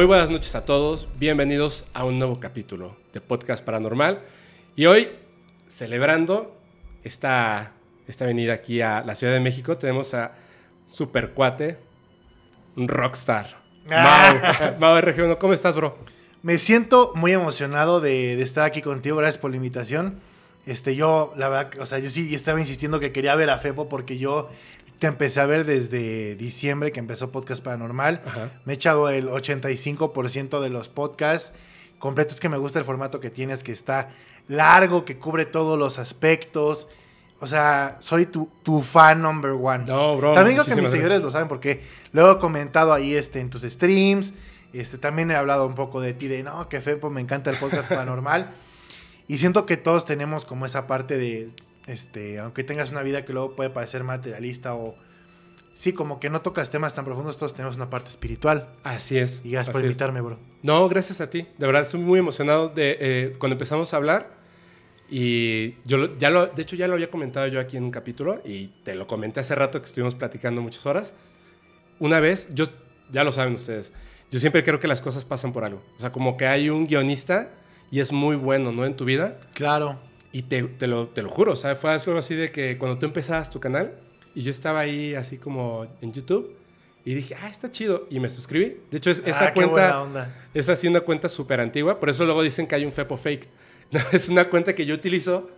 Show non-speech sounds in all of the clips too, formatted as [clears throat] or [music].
Muy buenas noches a todos, bienvenidos a un nuevo capítulo de Podcast Paranormal y hoy celebrando esta, esta venida aquí a la Ciudad de México tenemos a super cuate, un rockstar. Ah. Mau, [laughs] RG1, ¿cómo estás bro? Me siento muy emocionado de, estar aquí contigo, gracias por la invitación. Este, yo, la verdad, o sea, yo sí estaba insistiendo que quería ver a Fepo porque yo te empecé a ver desde diciembre, que empezó Podcast Paranormal. Me he echado el 85% de los podcasts completos que me gusta el formato que tienes, que está largo, que cubre todos los aspectos. O sea, soy tu, tu fan number one. No, bro. También creo que mis seguidores lo saben porque lo he comentado ahí este, en tus streams. Este, también he hablado un poco de ti, de no, que Fepo, pues, me encanta el podcast paranormal. y siento que todos tenemos como esa parte de este, aunque tengas una vida que luego puede parecer materialista o sí, como que no tocas temas tan profundos, todos tenemos una parte espiritual. Así es. Y gracias por invitarme, bro. No, gracias a ti. De verdad, estoy muy emocionado de eh, cuando empezamos a hablar. Y yo ya lo, de hecho ya lo había comentado yo aquí en un capítulo y te lo comenté hace rato que estuvimos platicando muchas horas. Una vez, yo, ya lo saben ustedes, yo siempre creo que las cosas pasan por algo. O sea, como que hay un guionista y es muy bueno, ¿no? En tu vida. Claro. Y te, te, lo, te lo juro, o fue algo así de que cuando tú empezabas tu canal y yo estaba ahí así como en YouTube y dije, ah, está chido. Y me suscribí. De hecho, es, ah, esa cuenta es así una cuenta súper antigua. Por eso luego dicen que hay un Fepo fake. [laughs] No, es una cuenta que yo utilizo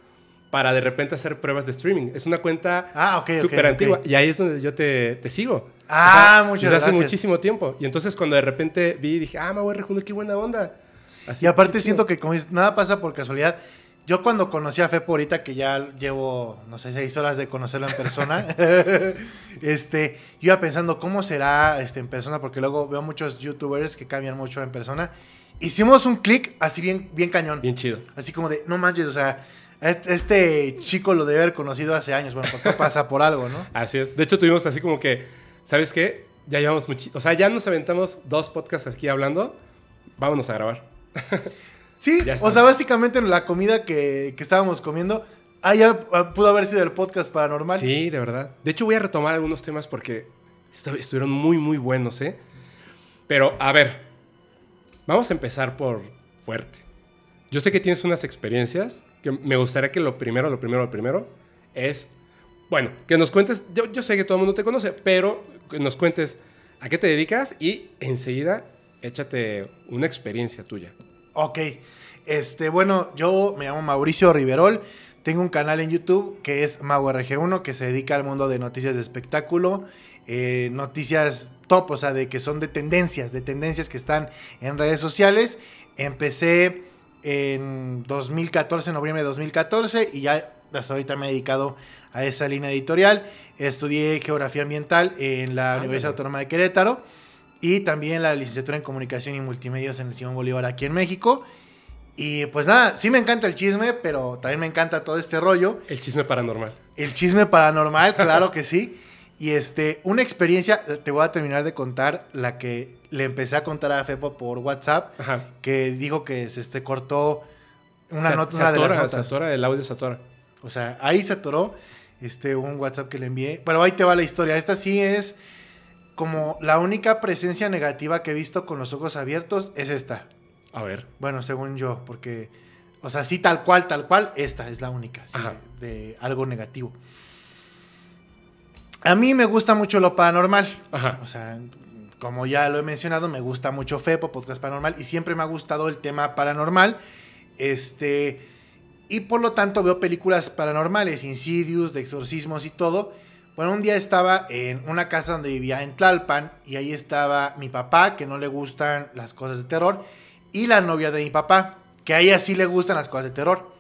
para de repente hacer pruebas de streaming. Es una cuenta ah, súper antigua. Y ahí es donde yo te, te sigo. Ah, muchas gracias. hace muchísimo tiempo. Y entonces cuando de repente vi, dije, ah, me voy a qué buena onda. Así, y aparte siento que como nada pasa por casualidad. Yo cuando conocí a Fepo ahorita, que ya llevo, no sé, seis horas de conocerlo en persona, [laughs] este, yo iba pensando cómo será este, en persona, porque luego veo muchos youtubers que cambian mucho en persona. Hicimos un clic así bien, bien cañón. Bien chido. Así como de, no manches, o sea, este chico lo debe haber conocido hace años. Bueno, porque pasa por algo, ¿no? [laughs] Así es. De hecho, tuvimos así como que, ¿sabes qué? Ya llevamos muchísimo. O sea, ya nos aventamos dos podcasts aquí hablando. Vámonos a grabar. [laughs] Sí, o sea, básicamente la comida que, estábamos comiendo, ah, ya ah, pudo haber sido el podcast paranormal. Sí, de verdad. De hecho, voy a retomar algunos temas porque estuvieron muy, muy buenos, ¿eh? Pero, a ver, vamos a empezar por fuerte. Yo sé que tienes unas experiencias que me gustaría que lo primero, lo primero, lo primero es, bueno, que nos cuentes, yo, yo sé que todo el mundo te conoce, pero que nos cuentes a qué te dedicas y enseguida échate una experiencia tuya. Ok. Este, bueno, yo me llamo Mauricio Riverol. Tengo un canal en YouTube que es rg 1 que se dedica al mundo de noticias de espectáculo. Eh, noticias top, o sea, de que son de tendencias, de tendencias que están en redes sociales. Empecé en 2014, en noviembre de 2014, y ya hasta ahorita me he dedicado a esa línea editorial. Estudié geografía ambiental en la Universidad Autónoma de Querétaro y también la licenciatura en comunicación y multimedios en el Simón Bolívar aquí en México. Y pues nada, sí me encanta el chisme, pero también me encanta todo este rollo. El chisme paranormal. El chisme paranormal, claro que sí. Y este, una experiencia, te voy a terminar de contar la que le empecé a contar a Fepo por WhatsApp, que dijo que se este, cortó una, nota, de las notas. el audio se O sea, ahí se atoró este, un WhatsApp que le envié. Pero ahí te va la historia. Esta sí es como la única presencia negativa que he visto con los ojos abiertos es esta. A ver. Bueno, según yo, porque, o sea, sí, tal cual, tal cual, esta es la única de algo negativo. A mí me gusta mucho lo paranormal. Ajá. O sea, como ya lo he mencionado, me gusta mucho FEPO, Podcast Paranormal, y siempre me ha gustado el tema paranormal. Este. Y por lo tanto veo películas paranormales, Insidious, de exorcismos y todo. Bueno, un día estaba en una casa donde vivía en Tlalpan y ahí estaba mi papá, que no le gustan las cosas de terror, y la novia de mi papá, que a ella sí le gustan las cosas de terror.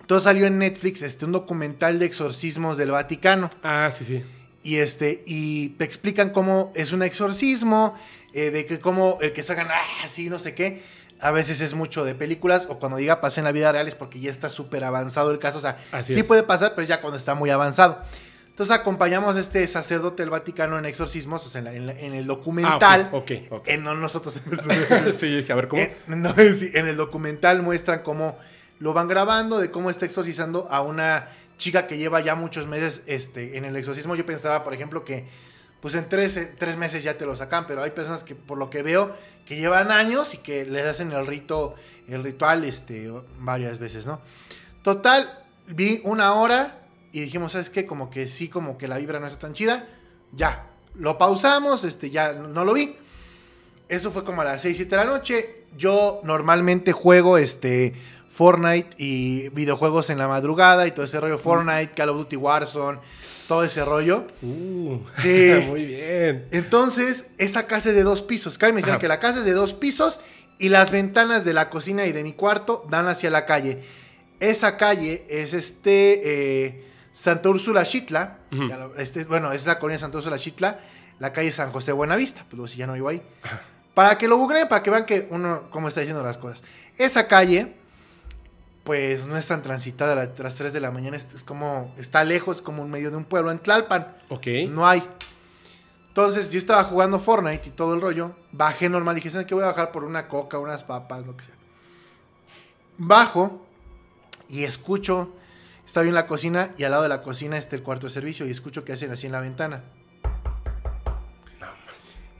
Entonces salió en Netflix este, un documental de exorcismos del Vaticano. Ah, sí, sí. Y, este, y te explican cómo es un exorcismo, eh, de que cómo el que sacan ah, sí, no sé qué a veces es mucho de películas o cuando diga pasé en la vida real es porque ya está súper avanzado el caso. O sea, sí puede pasar, pero ya cuando está muy avanzado. Entonces acompañamos a este sacerdote del Vaticano en exorcismos, o sea, en, el documental. Ah, ok, ok. En, no nosotros en [laughs] Sí, a ver cómo. En, [laughs] en el documental muestran cómo lo van grabando, de cómo está exorcizando a una chica que lleva ya muchos meses este, en el exorcismo. Yo pensaba, por ejemplo, que pues en tres, meses ya te lo sacan, pero hay personas que por lo que veo que llevan años y que les hacen el rito, el ritual este, varias veces, ¿no? Total, vi una hora y dijimos, ¿sabes qué? Como que sí, como que la vibra no está tan chida, ya, lo pausamos, este, ya no lo vi. Eso fue como a las 6, 7 de la noche. Yo normalmente juego este Fortnite y videojuegos en la madrugada y todo ese rollo. Mm. Fortnite, Call of Duty Warzone, todo ese rollo. Uh, sí. [laughs] Muy bien. Entonces, esa casa es de dos pisos. Cabe mencionar que la casa es de dos pisos y las ventanas de la cocina y de mi cuarto dan hacia la calle. Esa calle es este eh, Santa Úrsula Chitla. Este, bueno, es la colonia Santa Úrsula Chitla. La calle San José Buenavista. Pues si ya no vivo ahí. Para que lo googleen, para que vean que uno cómo está diciendo las cosas. Esa calle pues no es tan transitada. A las 3 de la mañana es, como, está lejos, como en medio de un pueblo en Tlalpan. Ok. No hay. Entonces yo estaba jugando Fortnite y todo el rollo. Bajé normal. Dije, ¿sabes qué? Voy a bajar por una coca, unas papas, lo que sea. Bajo y escucho. Está bien la cocina y al lado de la cocina está el cuarto de servicio y escucho que hacen así en la ventana.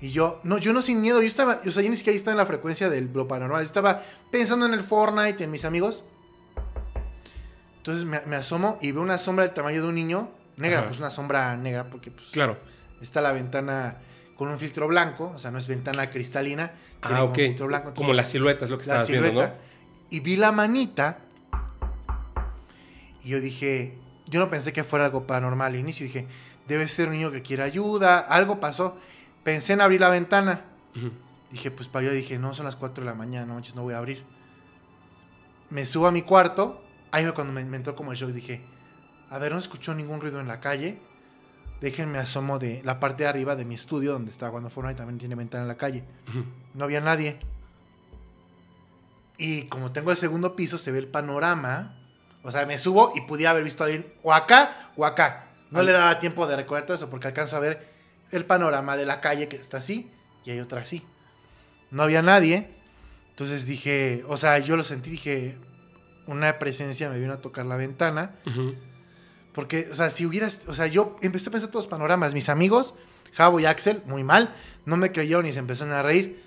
Y yo, no, yo no sin miedo, yo estaba, o sea, yo ni siquiera estaba en la frecuencia del lo paranormal, yo estaba pensando en el Fortnite, en mis amigos. Entonces me, asomo y veo una sombra del tamaño de un niño, negra, pues una sombra negra, porque pues. Claro. Está la ventana con un filtro blanco, o sea, no es ventana cristalina. Ah, ok. Filtro blanco. como la silueta es lo que estabas viendo, ¿no? Y vi la manita y yo dije, yo no pensé que fuera algo paranormal al inicio, dije, debe ser un niño que quiere ayuda, algo pasó. Pensé en abrir la ventana. Dije, pues para yo dije, no, son las 4 de la mañana, no no voy a abrir. Me subo a mi cuarto Ahí fue cuando me, inventó entró como el shock. Dije, a ver, no escuchó ningún ruido en la calle. Déjenme asomo de la parte de arriba de mi estudio donde estaba cuando y También tiene ventana en la calle. No había nadie. Y como tengo el segundo piso, se ve el panorama. O sea, me subo y podía haber visto a alguien o acá o acá. No le daba tiempo de recoger todo eso porque alcanzo a ver el panorama de la calle que está así y hay otra así. No había nadie. Entonces dije, o sea, yo lo sentí, dije, una presencia me vino a tocar la ventana. Porque, o sea, si hubieras, o sea, yo empecé a pensar todos los panoramas. Mis amigos, Javo y Axel, muy mal, no me creyeron y se empezaron a reír.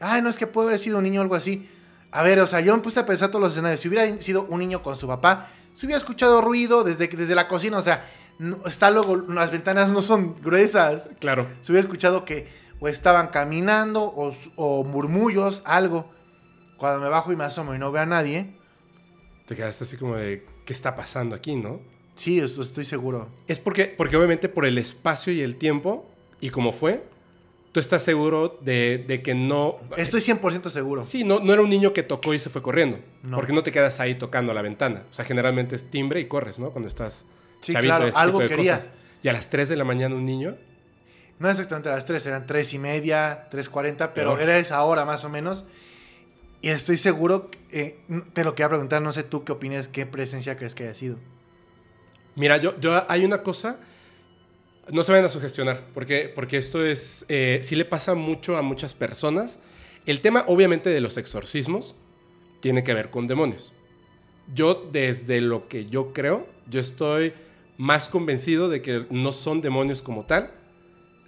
Ay, no, es que puede haber sido un niño o algo así. A ver, o sea, yo empecé a pensar todos los escenarios. Si hubiera sido un niño con su papá, se hubiera escuchado ruido desde, desde la cocina, o sea, está luego, las ventanas no son gruesas. Claro. Se hubiera escuchado que o estaban caminando o, o murmullos, algo. Cuando me bajo y me asomo y no veo a nadie, te quedaste así como de, ¿qué está pasando aquí, no? Sí, eso estoy seguro. Es porque, porque obviamente por el espacio y el tiempo y cómo fue, tú estás seguro de, de que no... Estoy 100% seguro. Sí, no, no era un niño que tocó y se fue corriendo. Porque no te quedas ahí tocando la ventana. O sea, generalmente es timbre y corres, ¿no? Cuando estás sí, Claro, algo querías. Y a las 3 de la mañana un niño... No exactamente a las 3, eran 3 y media, 3.40, pero era esa hora más o menos. Y estoy seguro, eh, te lo quería preguntar, no sé tú qué opinas, qué presencia crees que haya sido. Mira, yo, yo hay una cosa, no se vayan a sugestionar, porque, porque esto es, eh, sí le pasa mucho a muchas personas. El tema, obviamente, de los exorcismos tiene que ver con demonios. Yo, desde lo que yo creo, yo estoy más convencido de que no son demonios como tal,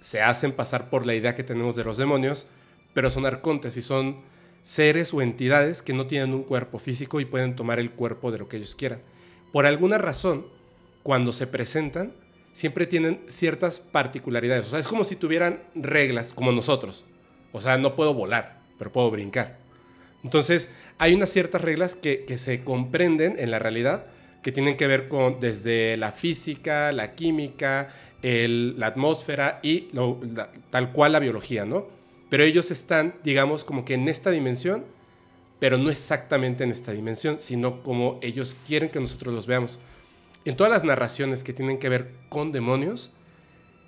se hacen pasar por la idea que tenemos de los demonios, pero son arcontes y son seres o entidades que no tienen un cuerpo físico y pueden tomar el cuerpo de lo que ellos quieran. Por alguna razón, cuando se presentan, siempre tienen ciertas particularidades. O sea, es como si tuvieran reglas, como nosotros. O sea, no puedo volar, pero puedo brincar. Entonces, hay unas ciertas reglas que, se comprenden en la realidad, que tienen que ver con desde la física, la química, la atmósfera y tal cual la biología, ¿no? Pero ellos están, digamos, como que en esta dimensión, pero no exactamente en esta dimensión, sino como ellos quieren que nosotros los veamos. En todas las narraciones que tienen que ver con demonios,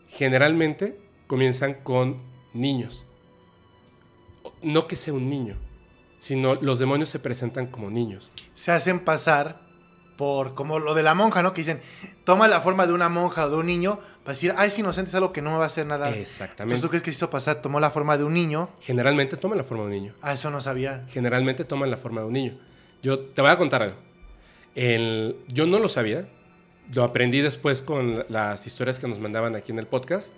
generalmente comienzan con niños. No que sea un niño, sino los demonios se presentan como niños. Se hacen pasar por como lo de la monja, ¿no? Que dicen, toma la forma de una monja o de un niño para decir, ah, es inocente, es algo que no me va a hacer nada. Exactamente. Entonces, ¿tú crees que hizo pasar? ¿Tomó la forma de un niño? Generalmente toma la forma de un niño. Ah, eso no sabía. Generalmente toma la forma de un niño. Yo te voy a contar algo. El, yo no lo sabía. Lo aprendí después con las historias que nos mandaban aquí en el podcast.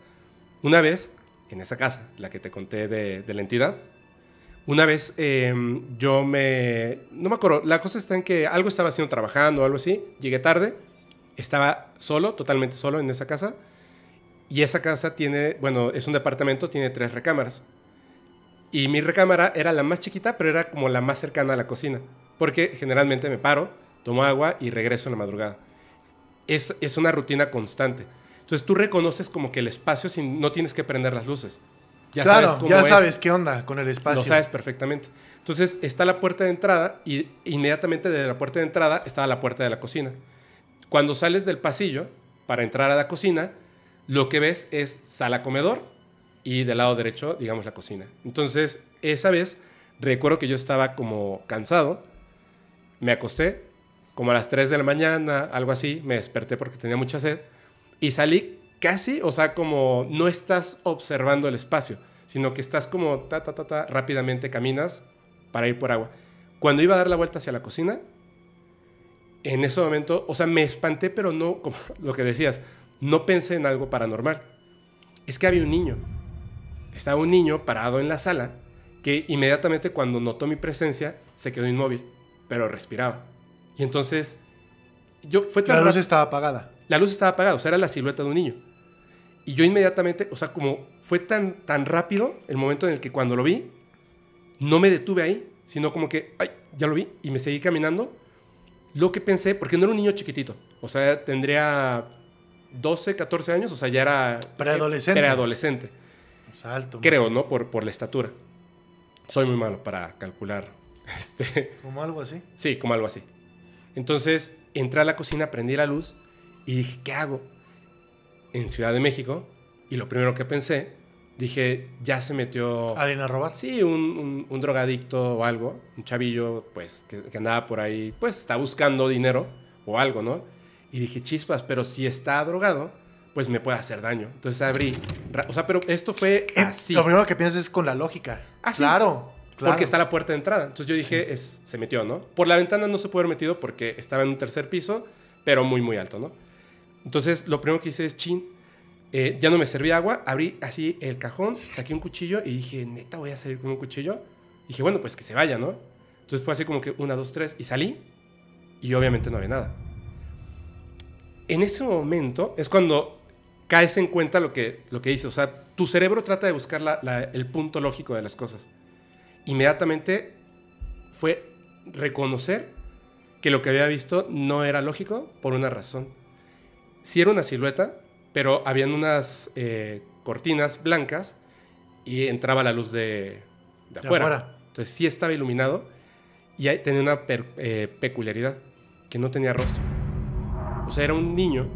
Una vez, en esa casa, la que te conté de, de la entidad, una vez em, yo me... No me acuerdo, la cosa está en que algo estaba haciendo trabajando o algo así, llegué tarde, estaba solo, totalmente solo en esa casa, y esa casa tiene, bueno, es un departamento, tiene tres recámaras. Y mi recámara era la más chiquita, pero era como la más cercana a la cocina. Porque generalmente me paro, tomo agua y regreso en la madrugada. Es, es una rutina constante. Entonces tú reconoces como que el espacio sin, no tienes que prender las luces. Ya sabes cómo ya sabes qué onda con el espacio. Lo sabes perfectamente. Entonces está la puerta de entrada y inmediatamente desde la puerta de entrada estaba la puerta de la cocina. Cuando sales del pasillo para entrar a la cocina, lo que ves es sala comedor y del lado derecho, digamos, la cocina. Entonces, esa vez recuerdo que yo estaba como cansado, me acosté, como a las 3 de la mañana, algo así, me desperté porque tenía mucha sed y salí casi, o sea, como no estás observando el espacio, sino que estás como ta, ta, ta, ta, rápidamente caminas para ir por agua. Cuando iba a dar la vuelta hacia la cocina, en ese momento, o sea, me espanté, pero no, como [laughs] lo que decías, no pensé en algo paranormal. Es que había un niño. Estaba un niño parado en la sala que inmediatamente cuando notó mi presencia se quedó inmóvil, pero respiraba. Y entonces yo fue La luz estaba apagada. La luz estaba apagada, o sea, era la silueta de un niño. Y yo inmediatamente, o sea, como fue tan, tan rápido el momento en el que cuando lo vi, no me detuve ahí, sino como que, ay, ya lo vi, y me seguí caminando. Lo que pensé, porque no era un niño chiquitito, o sea, tendría 12, 14 años, o sea, ya era... Preadolescente. Preadolescente. Pues alto. Creo, ¿no? Por, por la estatura. Soy muy malo para calcular. [laughs] Este... Como algo así. Sí, como algo así. Entonces, entré a la cocina, prendí la luz y dije, ¿qué hago? En Ciudad de México, y lo primero que pensé, dije, ya se metió... ¿Alguien a robar? Sí, un, un, drogadicto o algo, un chavillo, pues, que, andaba por ahí, pues, está buscando dinero o algo, ¿no? Y dije, chispas, pero si está drogado, pues me puede hacer daño. Entonces abrí. O sea, pero esto fue eh, así. Lo primero que piensas es con la lógica. ¿Ah, Claro. Porque está la puerta de entrada. Entonces yo dije, es, se metió, ¿no? Por la ventana no se puede haber metido porque estaba en un tercer piso, pero muy, muy alto, ¿no? Entonces lo primero que hice es, chin, eh, ya no me servía agua, abrí así el cajón, saqué un cuchillo y dije, neta, voy a salir con un cuchillo. dije, bueno, pues que se vaya, ¿no? Entonces fue así como que una, dos, tres, y salí y obviamente no había nada en ese momento es cuando caes en cuenta lo que, lo que dices. O sea, tu cerebro trata de buscar el punto lógico de las cosas. Inmediatamente fue reconocer que lo que había visto no era lógico por una razón. Sí era una silueta, pero habían unas eh, cortinas blancas y entraba la luz de, afuera. Entonces sí estaba iluminado y tenía una eh, peculiaridad, que no tenía rostro. O sea, era un niño,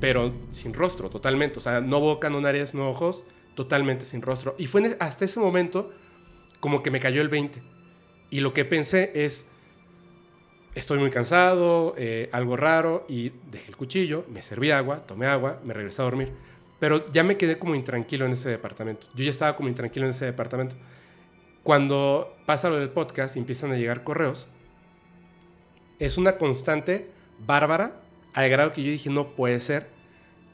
pero sin rostro, totalmente. O sea, no boca, no nariz, no ojos, totalmente sin rostro. Y fue e, hasta ese momento como que me cayó el 20. Y lo que pensé es, estoy muy cansado, eh, algo raro, y dejé el cuchillo, me serví agua, tomé agua, me regresé a dormir. Pero ya me quedé como intranquilo en ese departamento. Yo ya estaba como intranquilo en ese departamento. Cuando pasa lo del podcast y empiezan a llegar correos, es una constante bárbara al grado que yo dije, no puede ser,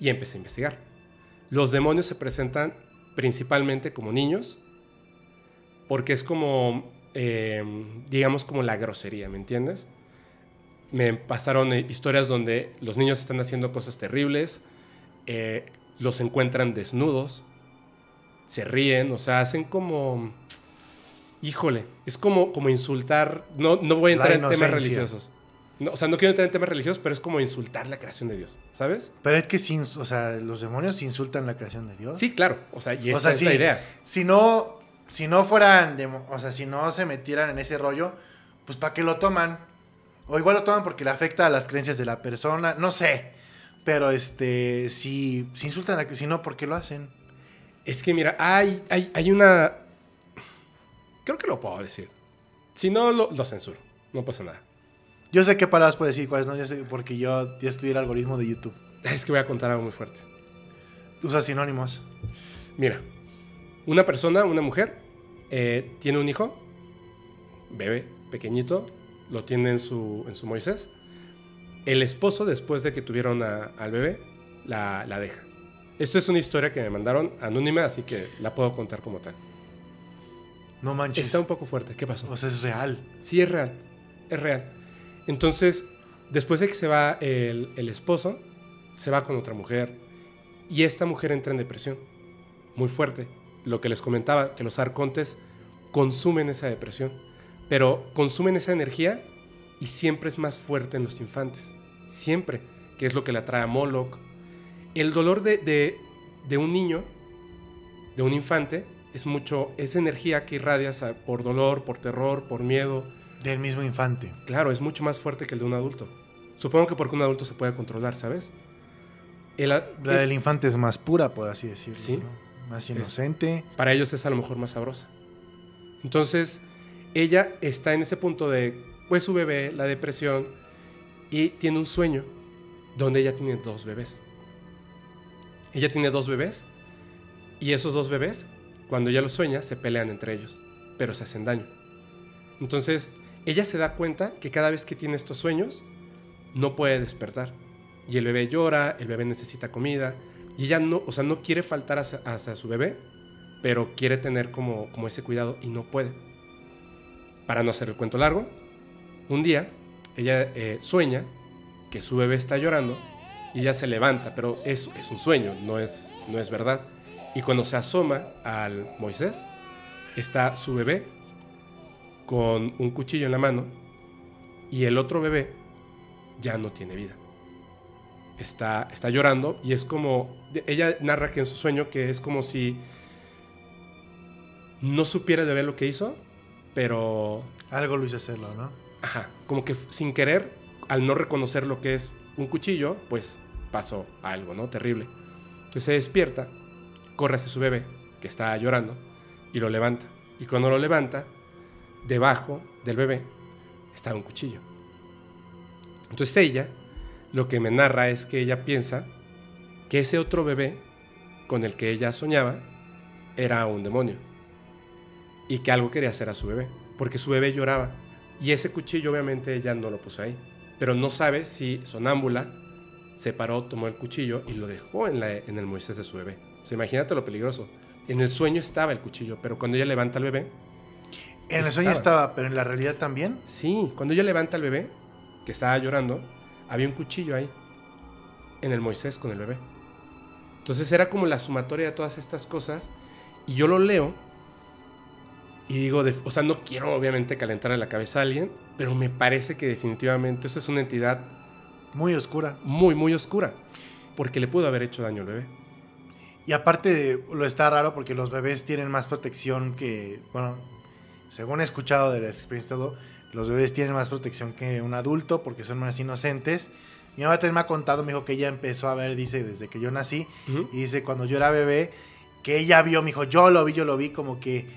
y empecé a investigar. Los demonios se presentan principalmente como niños, porque es como, em, digamos, como la grosería, ¿me entiendes? Me pasaron eh, historias donde los niños están haciendo cosas terribles, eh, los encuentran desnudos, se ríen, o sea, hacen como... Híjole, es como, como insultar, no, no voy a entrar en temas religiosos, o sea, no quiero entrar en temas religiosos, pero es como insultar la creación de Dios, ¿sabes? Pero es que sin, o sea, los demonios insultan la creación de Dios. Sí, claro. O sea, y esa es la idea. Si no, si no fueran, de, o sea, si no se metieran en ese rollo, pues ¿para qué lo toman? O igual lo toman porque le afecta a las creencias de la persona, no sé. Pero este, si, si insultan a si no, ¿por qué lo hacen? Es que mira, hay, hay, una. Creo que lo puedo decir. Si no, lo censuro. No pasa nada. Yo sé qué palabras puedes decir, cuáles no, yo sé, porque yo estudié el algoritmo de YouTube. Es que voy a contar algo muy fuerte. Usa sinónimos. Mira, una persona, una mujer, eh, tiene un hijo, bebé, pequeñito, lo tiene en su, en su Moisés. El esposo, después de que tuvieron al bebé, la, la deja. Esto es una historia que me mandaron anónima, así que la puedo contar como tal. No manches. Está un poco fuerte. ¿Qué pasó? O sea, es real. Sí, es real. Es real. Entonces, después de que se va el, esposo, se va con otra mujer y esta mujer entra en depresión muy fuerte. Lo que les comentaba, que los arcontes consumen esa depresión, pero consumen esa energía y siempre es más fuerte en los infantes. Siempre, que es lo que le atrae a Moloch. El dolor de, un niño, de un infante, es mucho esa energía que irradia por dolor, por terror, por miedo, del mismo infante. Claro, es mucho más fuerte que el de un adulto. Supongo que porque un adulto se puede controlar, ¿sabes? la del infante es más pura, por así decirlo. Sí. Más inocente. para ellos es a lo mejor más sabrosa. Entonces, ella está en ese punto de, pues su bebé, la depresión, y tiene un sueño donde ella tiene dos bebés. Ella tiene dos bebés y esos dos bebés, cuando ella los sueña, se pelean entre ellos, pero se hacen daño. Entonces, ella se da cuenta que cada vez que tiene estos sueños, no puede despertar. Y el bebé llora, el bebé necesita comida. Y ella no, o sea, no quiere faltar a su bebé, pero quiere tener como, como ese cuidado y no puede. Para no hacer el cuento largo, un día ella eh, sueña que su bebé está llorando y ella se levanta, pero es, es un sueño, no es, no es verdad. Y cuando se asoma al Moisés, está su bebé con un cuchillo en la mano y el otro bebé ya no tiene vida. Está, está llorando y es como, ella narra que en su sueño que es como si no supiera de ver lo que hizo, pero... Algo lo hizo hacerlo, ¿no? Ajá, como que sin querer, al no reconocer lo que es un cuchillo, pues pasó algo, ¿no? Terrible. Entonces se despierta, corre hacia su bebé, que está llorando, y lo levanta. Y cuando lo levanta, debajo del bebé estaba un cuchillo. Entonces ella, lo que me narra es que ella piensa que ese otro bebé con el que ella soñaba era un demonio y que algo quería hacer a su bebé, porque su bebé lloraba y ese cuchillo obviamente ella no lo puso ahí, pero no sabe si sonámbula se paró, tomó el cuchillo y lo dejó en, el Moisés de su bebé. Se imagínate lo peligroso. En el sueño estaba el cuchillo, pero cuando ella levanta al bebé, en el sueño estaba, pero en la realidad también. Sí, cuando yo levanta al bebé, que estaba llorando, había un cuchillo ahí, en el Moisés con el bebé. Entonces era como la sumatoria de todas estas cosas, y yo lo leo, y digo, o sea, no quiero obviamente calentarle la cabeza a alguien, pero me parece que definitivamente eso es una entidad... Muy oscura. Muy, muy oscura, porque le pudo haber hecho daño al bebé. Y aparte de, lo está raro porque los bebés tienen más protección que, bueno, según he escuchado de la experiencia, los bebés tienen más protección que un adulto porque son más inocentes. Mi mamá también me ha contado, me dijo que ella empezó a ver, dice, desde que yo nací, y dice, cuando yo era bebé, que ella vio, me dijo, yo lo vi, yo lo vi, como que,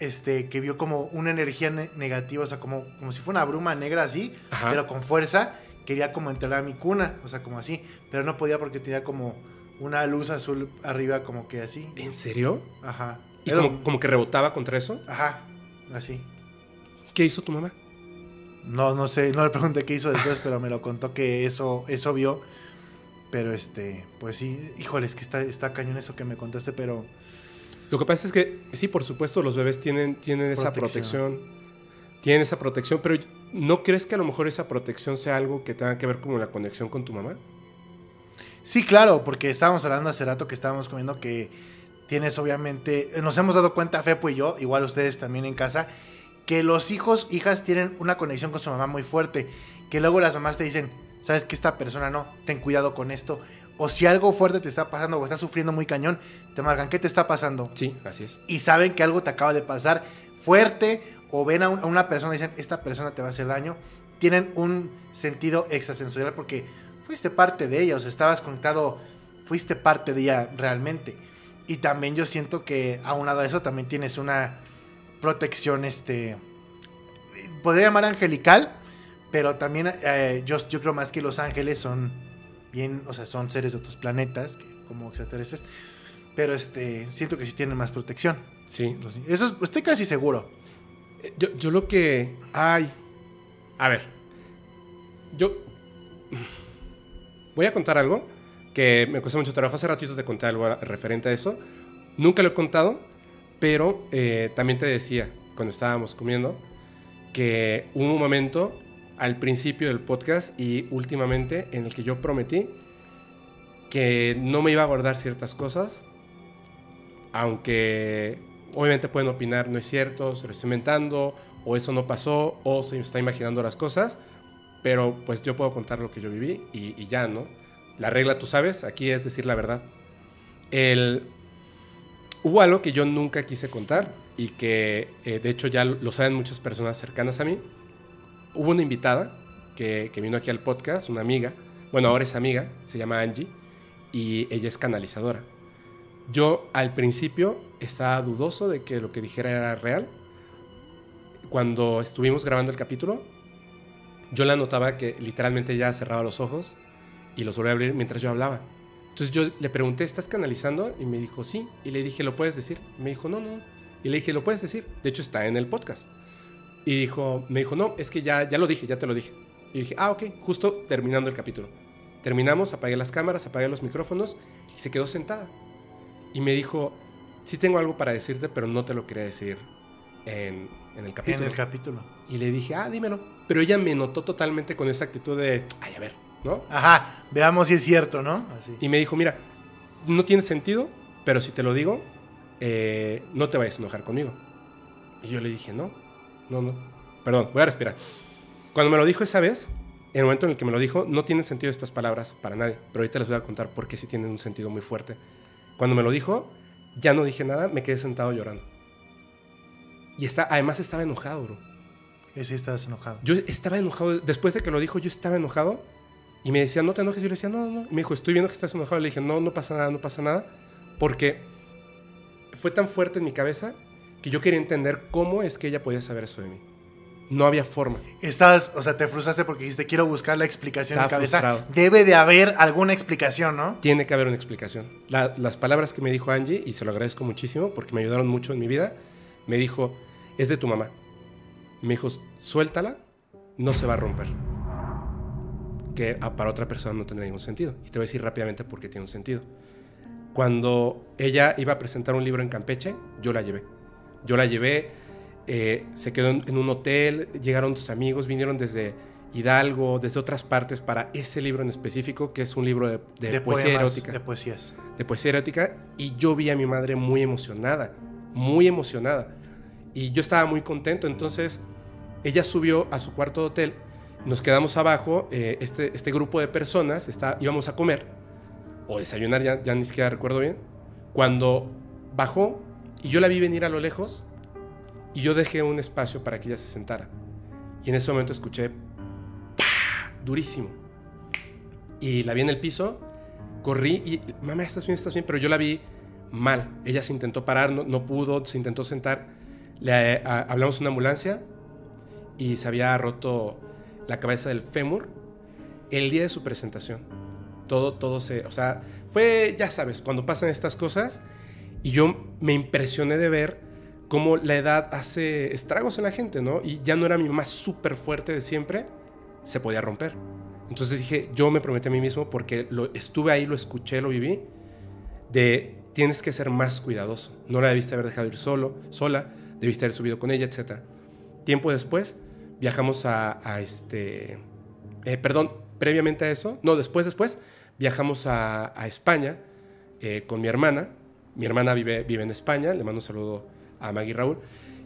este, que vio como una energía negativa, o sea, como, como si fuera una bruma negra así, pero con fuerza, quería como entrar a mi cuna, o sea, como así, pero no podía porque tenía como una luz azul arriba, como que así. ¿En serio? Ajá. ¿Y como, como que rebotaba contra eso? Ajá así. ¿Qué hizo tu mamá? No, no sé, no le pregunté qué hizo después, pero me lo contó que eso, vio. Pero este, pues sí, es que está, está cañón eso que me contaste, pero. Lo que pasa es que, sí, por supuesto, los bebés tienen, tienen esa protección. Tienen esa protección, pero ¿no crees que a lo mejor esa protección sea algo que tenga que ver con la conexión con tu mamá? Sí, claro, porque estábamos hablando hace rato que estábamos comiendo que tienes obviamente, nos hemos dado cuenta, Fepo y yo, igual ustedes también en casa, que los hijos, hijas tienen una conexión con su mamá muy fuerte, que luego las mamás te dicen, sabes que esta persona no, ten cuidado con esto, o si algo fuerte te está pasando o estás sufriendo muy cañón, te marcan, ¿qué te está pasando? Sí, así es. Y saben que algo te acaba de pasar fuerte, o ven a, a una persona y dicen, esta persona te va a hacer daño, tienen un sentido extrasensorial porque fuiste parte de ella, o sea, estabas conectado, fuiste parte de ella realmente. Y también yo siento que aunado a eso también tienes una protección, este, podría llamar angelical, pero también eh, yo, yo, creo más que los ángeles son bien, o sea, son seres de otros planetas, como extraterrestres, pero este, siento que sí tienen más protección. Sí. Eso estoy casi seguro. Eh, yo, yo lo que... Ay. A ver. Yo... Voy a contar algo que me cuesta mucho trabajo. Hace ratito te conté algo referente a eso. Nunca lo he contado, pero eh, también te decía cuando estábamos comiendo que hubo un momento al principio del podcast y últimamente en el que yo prometí que no me iba a guardar ciertas cosas, aunque obviamente pueden opinar, no es cierto, se lo estoy inventando, o eso no pasó, o se está imaginando las cosas, pero pues yo puedo contar lo que yo viví y ya, ¿no? la regla tú sabes, aquí es decir la verdad. El, hubo algo que yo nunca quise contar y que eh, de hecho ya lo saben muchas personas cercanas a mí. Hubo una invitada que, que, vino aquí al podcast, una amiga, bueno, ahora es amiga, se llama Angie, y ella es canalizadora. Yo al principio estaba dudoso de que lo que dijera era real. Cuando estuvimos grabando el capítulo, yo la notaba que literalmente ya cerraba los ojos y lo solía abrir mientras yo hablaba. Entonces yo le pregunté, ¿estás canalizando? Y me dijo, sí. Y le dije, ¿lo puedes decir? me dijo, no, no. Y le dije, ¿lo puedes decir? De hecho, está en el podcast. Y dijo, me dijo, no, es que ya, ya lo dije, ya te lo dije. Y dije, ah, ok, justo terminando el capítulo. Terminamos, apagué las cámaras, apagué los micrófonos y se quedó sentada. Y me dijo, sí tengo algo para decirte, pero no te lo quería decir en, en el capítulo. En el capítulo. Y le dije, ah, dímelo. Pero ella me notó totalmente con esa actitud de, ay, a ver, ¿no? Ajá, veamos si es cierto, ¿no? Y me dijo, mira, no tiene sentido, pero si te lo digo, eh, no te vayas a enojar conmigo. Y yo le dije, no, no, no. Perdón, voy a respirar. Cuando me lo dijo esa vez, en el momento en el que me lo dijo, no tienen sentido estas palabras para nadie, pero ahorita les voy a contar por qué sí tienen un sentido muy fuerte. Cuando me lo dijo, ya no dije nada, me quedé sentado llorando. Y está, además estaba enojado, bro. Eh, sí, estabas enojado. Yo estaba enojado. Después de que lo dijo, yo estaba enojado y me decía, no te enojes. yo le decía, no, no, me dijo, estoy viendo que estás enojado. Le dije, no, no pasa nada, no pasa nada. Porque fue tan fuerte en mi cabeza que yo quería entender cómo es que ella podía saber eso de mí. No había forma. Estás, o sea, te frustraste porque dijiste, quiero buscar la explicación en cabeza. Debe de haber alguna explicación, ¿no? Tiene que haber una explicación. las palabras que me dijo Angie, y se lo agradezco muchísimo porque me ayudaron mucho en mi vida, me dijo, es de tu mamá. Me dijo, suéltala, no se va a romper que ah, para otra persona no tendría ningún sentido. Y te voy a decir rápidamente por qué tiene un sentido. Cuando ella iba a presentar un libro en Campeche, yo la llevé. Yo la llevé, eh, se quedó en, un hotel, llegaron sus amigos, vinieron desde Hidalgo, desde otras partes para ese libro en específico, que es un libro de, poesía erótica. De poesías. De poesía erótica. Y yo vi a mi madre muy emocionada, muy emocionada. Y yo estaba muy contento, entonces ella subió a su cuarto de hotel nos quedamos abajo, eh, este, este grupo de personas, está, íbamos a comer o desayunar, ya, ya ni siquiera recuerdo bien, cuando bajó y yo la vi venir a lo lejos y yo dejé un espacio para que ella se sentara. Y en ese momento escuché durísimo. Y la vi en el piso, corrí y, mamá, estás bien, estás bien, pero yo la vi mal. Ella se intentó parar, no, pudo, se intentó sentar. Le eh, hablamos una ambulancia y se había roto la cabeza del fémur el día de su presentación. Todo, todo se, o sea, fue, ya sabes, cuando pasan estas cosas y yo me impresioné de ver cómo la edad hace estragos en la gente, ¿no? Y ya no era mi más súper fuerte de siempre, se podía romper. Entonces dije, yo me prometí a mí mismo porque lo estuve ahí, lo escuché, lo viví, de tienes que ser más cuidadoso. No la debiste haber dejado ir solo, sola, debiste haber subido con ella, etc. Tiempo después, viajamos a, este, eh, perdón, previamente a eso, no, después, después, viajamos a, España eh, con mi hermana. Mi hermana vive, vive en España, le mando un saludo a Maggie Raúl.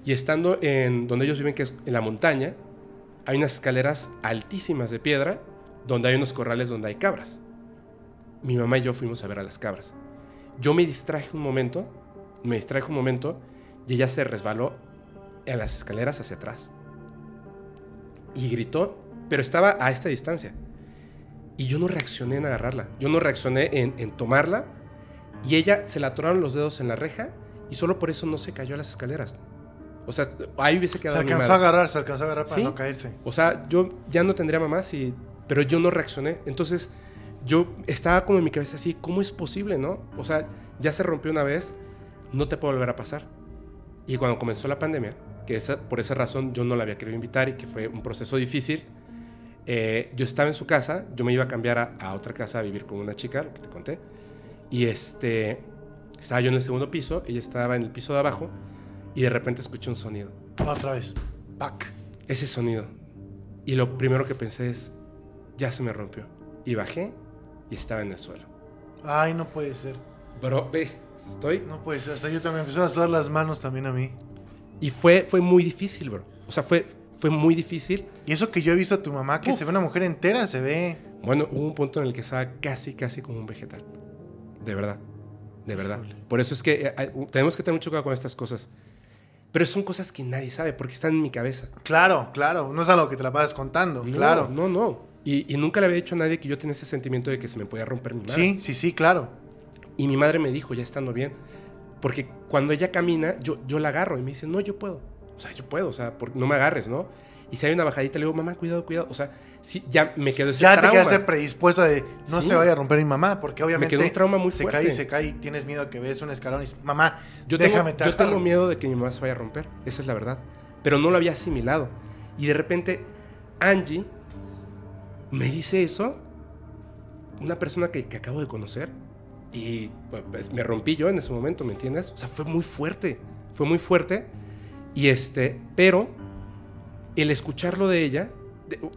Y estando en donde ellos viven, que es en la montaña, hay unas escaleras altísimas de piedra donde hay unos corrales donde hay cabras. Mi mamá y yo fuimos a ver a las cabras. Yo me distraje un momento, me distraje un momento y ella se resbaló en las escaleras hacia atrás y gritó, pero estaba a esta distancia. Y yo no reaccioné en agarrarla, yo no reaccioné en, tomarla. Y ella se la atoraron los dedos en la reja y solo por eso no se cayó a las escaleras. O sea, ahí hubiese quedado. Se alcanzó a agarrar, se alcanzó a agarrar para no caerse. O sea, yo ya no tendría mamá si. Pero yo no reaccioné. Entonces, yo estaba como en mi cabeza así, ¿cómo es posible, no? O sea, ya se rompió una vez, no te puede volver a pasar. Y cuando comenzó la pandemia, que por esa razón yo no la había querido invitar y que fue un proceso difícil. Eh, yo estaba en su casa, yo me iba a cambiar a, otra casa a vivir con una chica, lo que te conté, y este, estaba yo en el segundo piso, ella estaba en el piso de abajo, y de repente escuché un sonido. Otra vez, ¡pac! Ese sonido. Y lo primero que pensé es, ya se me rompió. Y bajé y estaba en el suelo. Ay, no puede ser. Bro, ve, estoy... No puede ser, hasta yo también empezó a sudar las manos también a mí. Y fue, fue muy difícil, bro. O sea, fue, fue muy difícil. Y eso que yo he visto a tu mamá, que se ve una mujer entera, se ve. Bueno, hubo un punto en el que estaba casi, casi como un vegetal. De verdad. De verdad. Por eso es que eh, tenemos que tener mucho cuidado con estas cosas. Pero son cosas que nadie sabe porque están en mi cabeza. Claro, claro. No es algo que te la vayas contando. claro. No, no. Y, y, nunca le había dicho a nadie que yo tenía ese sentimiento de que se me podía romper mi madre. Sí, sí, sí, claro. Y mi madre me dijo, ya estando bien, porque cuando ella camina, yo, yo la agarro y me dice, no, yo puedo. O sea, yo puedo, o sea, no me agarres, ¿no? Y si hay una bajadita, le digo, mamá, cuidado, cuidado. O sea, ya me quedo ese ya trauma. Ya te quedaste predispuesto de, no se vaya a romper mi mamá, porque obviamente. Me quedó un trauma muy se cae y se cae y tienes miedo a que veas un escalón y dices, mamá, yo déjame tengo, Yo tengo miedo de que mi mamá se vaya a romper, esa es la verdad. Pero no lo había asimilado. Y de repente, Angie me dice eso, una persona que acabo de conocer, y pues, pues, me rompí yo en ese momento, ¿me entiendes? O sea, fue muy fuerte, fue muy fuerte. Y este, pero el escucharlo de ella,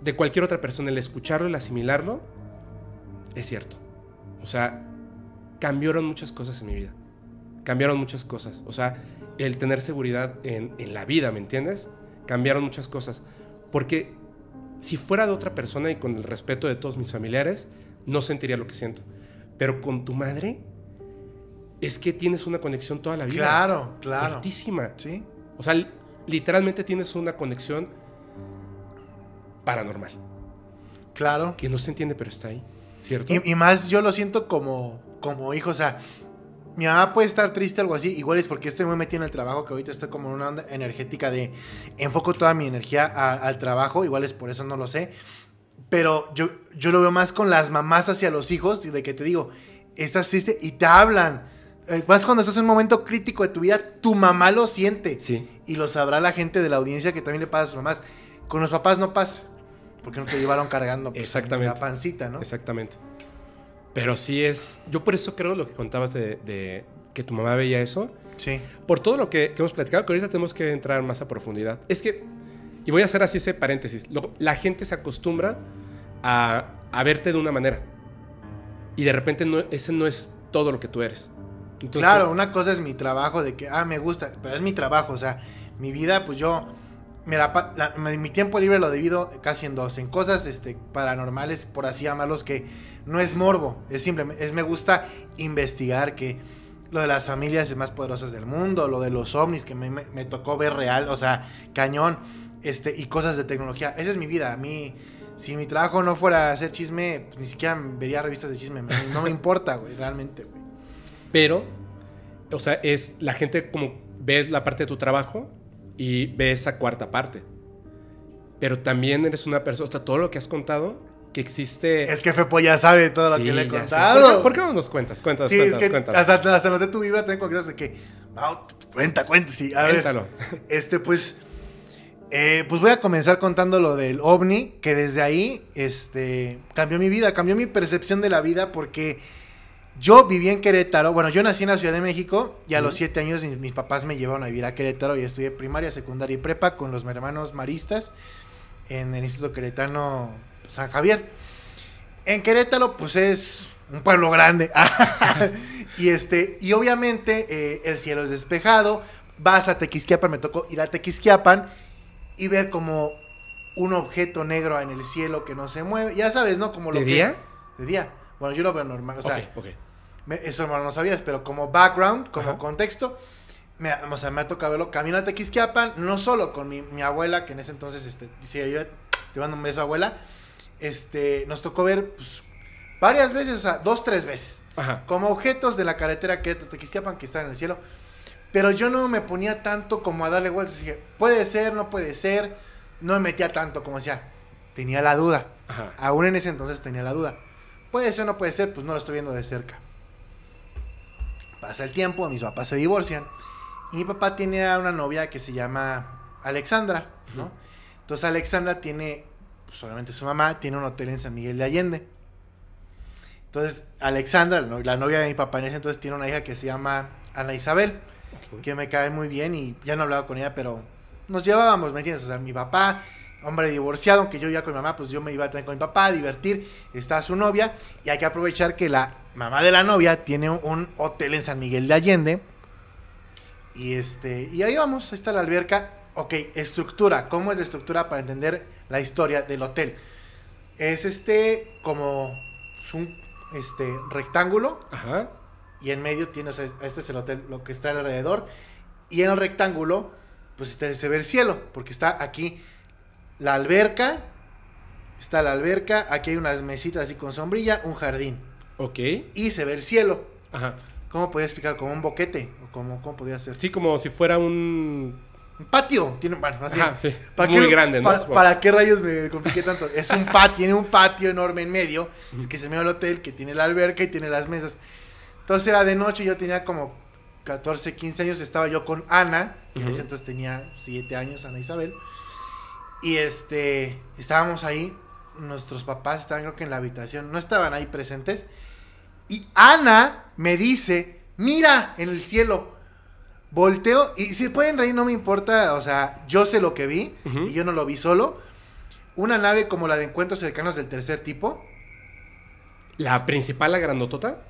de, cualquier otra persona, el escucharlo, el asimilarlo, es cierto. O sea, cambiaron muchas cosas en mi vida. Cambiaron muchas cosas. O sea, el tener seguridad en la vida, ¿me entiendes? Cambiaron muchas cosas. Porque si fuera de otra persona y con el respeto de todos mis familiares, no sentiría lo que siento. Pero con tu madre es que tienes una conexión toda la vida. Claro, claro. Fuertísima. Sí. O sea, literalmente tienes una conexión paranormal. Claro. Que no se entiende, pero está ahí. ¿Cierto? Y, más yo lo siento como, como hijo. O sea, mi mamá puede estar triste o algo así. Igual es porque estoy muy metido en el trabajo, que ahorita estoy como en una onda energética de enfoco toda mi energía al trabajo. Igual es por eso no lo sé. Pero yo, yo lo veo más con las mamás hacia los hijos y de que te digo, estás triste y te hablan. Vas eh, cuando estás en un momento crítico de tu vida, tu mamá lo siente. Sí. Y lo sabrá la gente de la audiencia que también le pasa a sus mamás. Con los papás no pasa. Porque no te llevaron cargando pues, Exactamente. la pancita, ¿no? Exactamente. Pero sí es. Yo por eso creo lo que contabas de, que tu mamá veía eso. Sí. Por todo lo que, que hemos platicado, que ahorita tenemos que entrar más a profundidad. Es que y voy a hacer así ese paréntesis, la gente se acostumbra a, verte de una manera. Y de repente no, ese no es todo lo que tú eres. claro, una cosa es mi trabajo de que, ah, me gusta, pero es mi trabajo, o sea, mi vida, pues yo, me mi tiempo libre lo divido casi en dos, en cosas este, paranormales, por así llamarlos, que no es morbo, es simplemente, es me gusta investigar que lo de las familias más poderosas del mundo, lo de los ovnis que me, me tocó ver real, o sea, cañón este, y cosas de tecnología. Esa es mi vida. A mí, si mi trabajo no fuera hacer chisme, pues, ni siquiera vería revistas de chisme. No me importa, güey, realmente, Pero, o sea, es la gente como ve la parte de tu trabajo y ve esa cuarta parte. Pero también eres una persona, o sea, todo lo que has contado que existe. Es que Fepo ya sabe todo lo que le he contado. ¿Por qué, no nos cuentas? cuéntanos. sí, cuentas, es que Hasta, lo de tu vibra, tengo que decir que. cuenta, cuenta, sí. Cuéntalo. este, pues eh, pues voy a comenzar contando lo del ovni, que desde ahí este, cambió mi vida, cambió mi percepción de la vida porque yo viví en Querétaro, bueno, yo nací en la Ciudad de México y a los siete años mis, papás me llevaron a vivir a Querétaro y estudié primaria, secundaria y prepa con los hermanos maristas en el Instituto Querétano San Javier. En Querétaro pues es un pueblo grande [laughs] y, este, y obviamente eh, el cielo es despejado, vas a Tequisquiapan, me tocó ir a Tequisquiapan y ver como un objeto negro en el cielo que no se mueve. Ya sabes, ¿no? Como lo ¿De día? De día. Bueno, yo lo veo normal. O sea, eso no lo sabías, pero como background, como contexto, me, o sea, me ha tocado verlo. Camino a Tequisquiapan, no solo con mi, abuela, que en ese entonces, este, decía yo, te mando un beso, abuela. Este, nos tocó ver pues, varias veces, o sea, dos, tres veces. Como objetos de la carretera que Tequisquiapan que están en el cielo. Pero yo no me ponía tanto como a darle vueltas. Dije, puede ser, no puede ser. No me metía tanto como decía. Tenía la duda. Aún en ese entonces tenía la duda. Puede ser, no puede ser, pues no lo estoy viendo de cerca. Pasa el tiempo, mis papás se divorcian. Y mi papá tiene a una novia que se llama Alexandra, ¿no? Entonces Alexandra tiene, solamente pues, su mamá, tiene un hotel en San Miguel de Allende. Entonces Alexandra, la novia de mi papá en ese entonces, tiene una hija que se llama Ana Isabel que me cae muy bien y ya no hablaba con ella, pero nos llevábamos, ¿me entiendes? O sea, mi papá, hombre divorciado, aunque yo iba con mi mamá, pues yo me iba a tener con mi papá, a divertir, está su novia y hay que aprovechar que la mamá de la novia tiene un hotel en San Miguel de Allende y este, y ahí vamos, ahí está la alberca. Ok, estructura, ¿cómo es la estructura para entender la historia del hotel? Es este como es un este rectángulo Ajá y en medio tiene, este es el hotel, lo que está alrededor, y en el rectángulo, pues este, se ve el cielo, porque está aquí la alberca, está la alberca, aquí hay unas mesitas así con sombrilla, un jardín. Ok. Y se ve el cielo. Ajá. ¿Cómo podría explicar? Como un boquete, o como, ¿cómo podía ser? Sí, como si fuera un... Un patio, tiene bueno, así, Muy grande, ¿no? ¿Para qué rayos me compliqué tanto? Es un patio, [laughs] tiene un patio enorme en medio, es que se me el hotel que tiene la alberca y tiene las mesas. Entonces era de noche, yo tenía como 14, 15 años, estaba yo con Ana, que entonces tenía 7 años, Ana Isabel. Y este, estábamos ahí, nuestros papás estaban creo que en la habitación, no estaban ahí presentes. Y Ana me dice, mira en el cielo. Volteo y si pueden reír no me importa, o sea, yo sé lo que vi y yo no lo vi solo. Una nave como la de encuentros cercanos del tercer tipo. ¿La principal, la grandotota?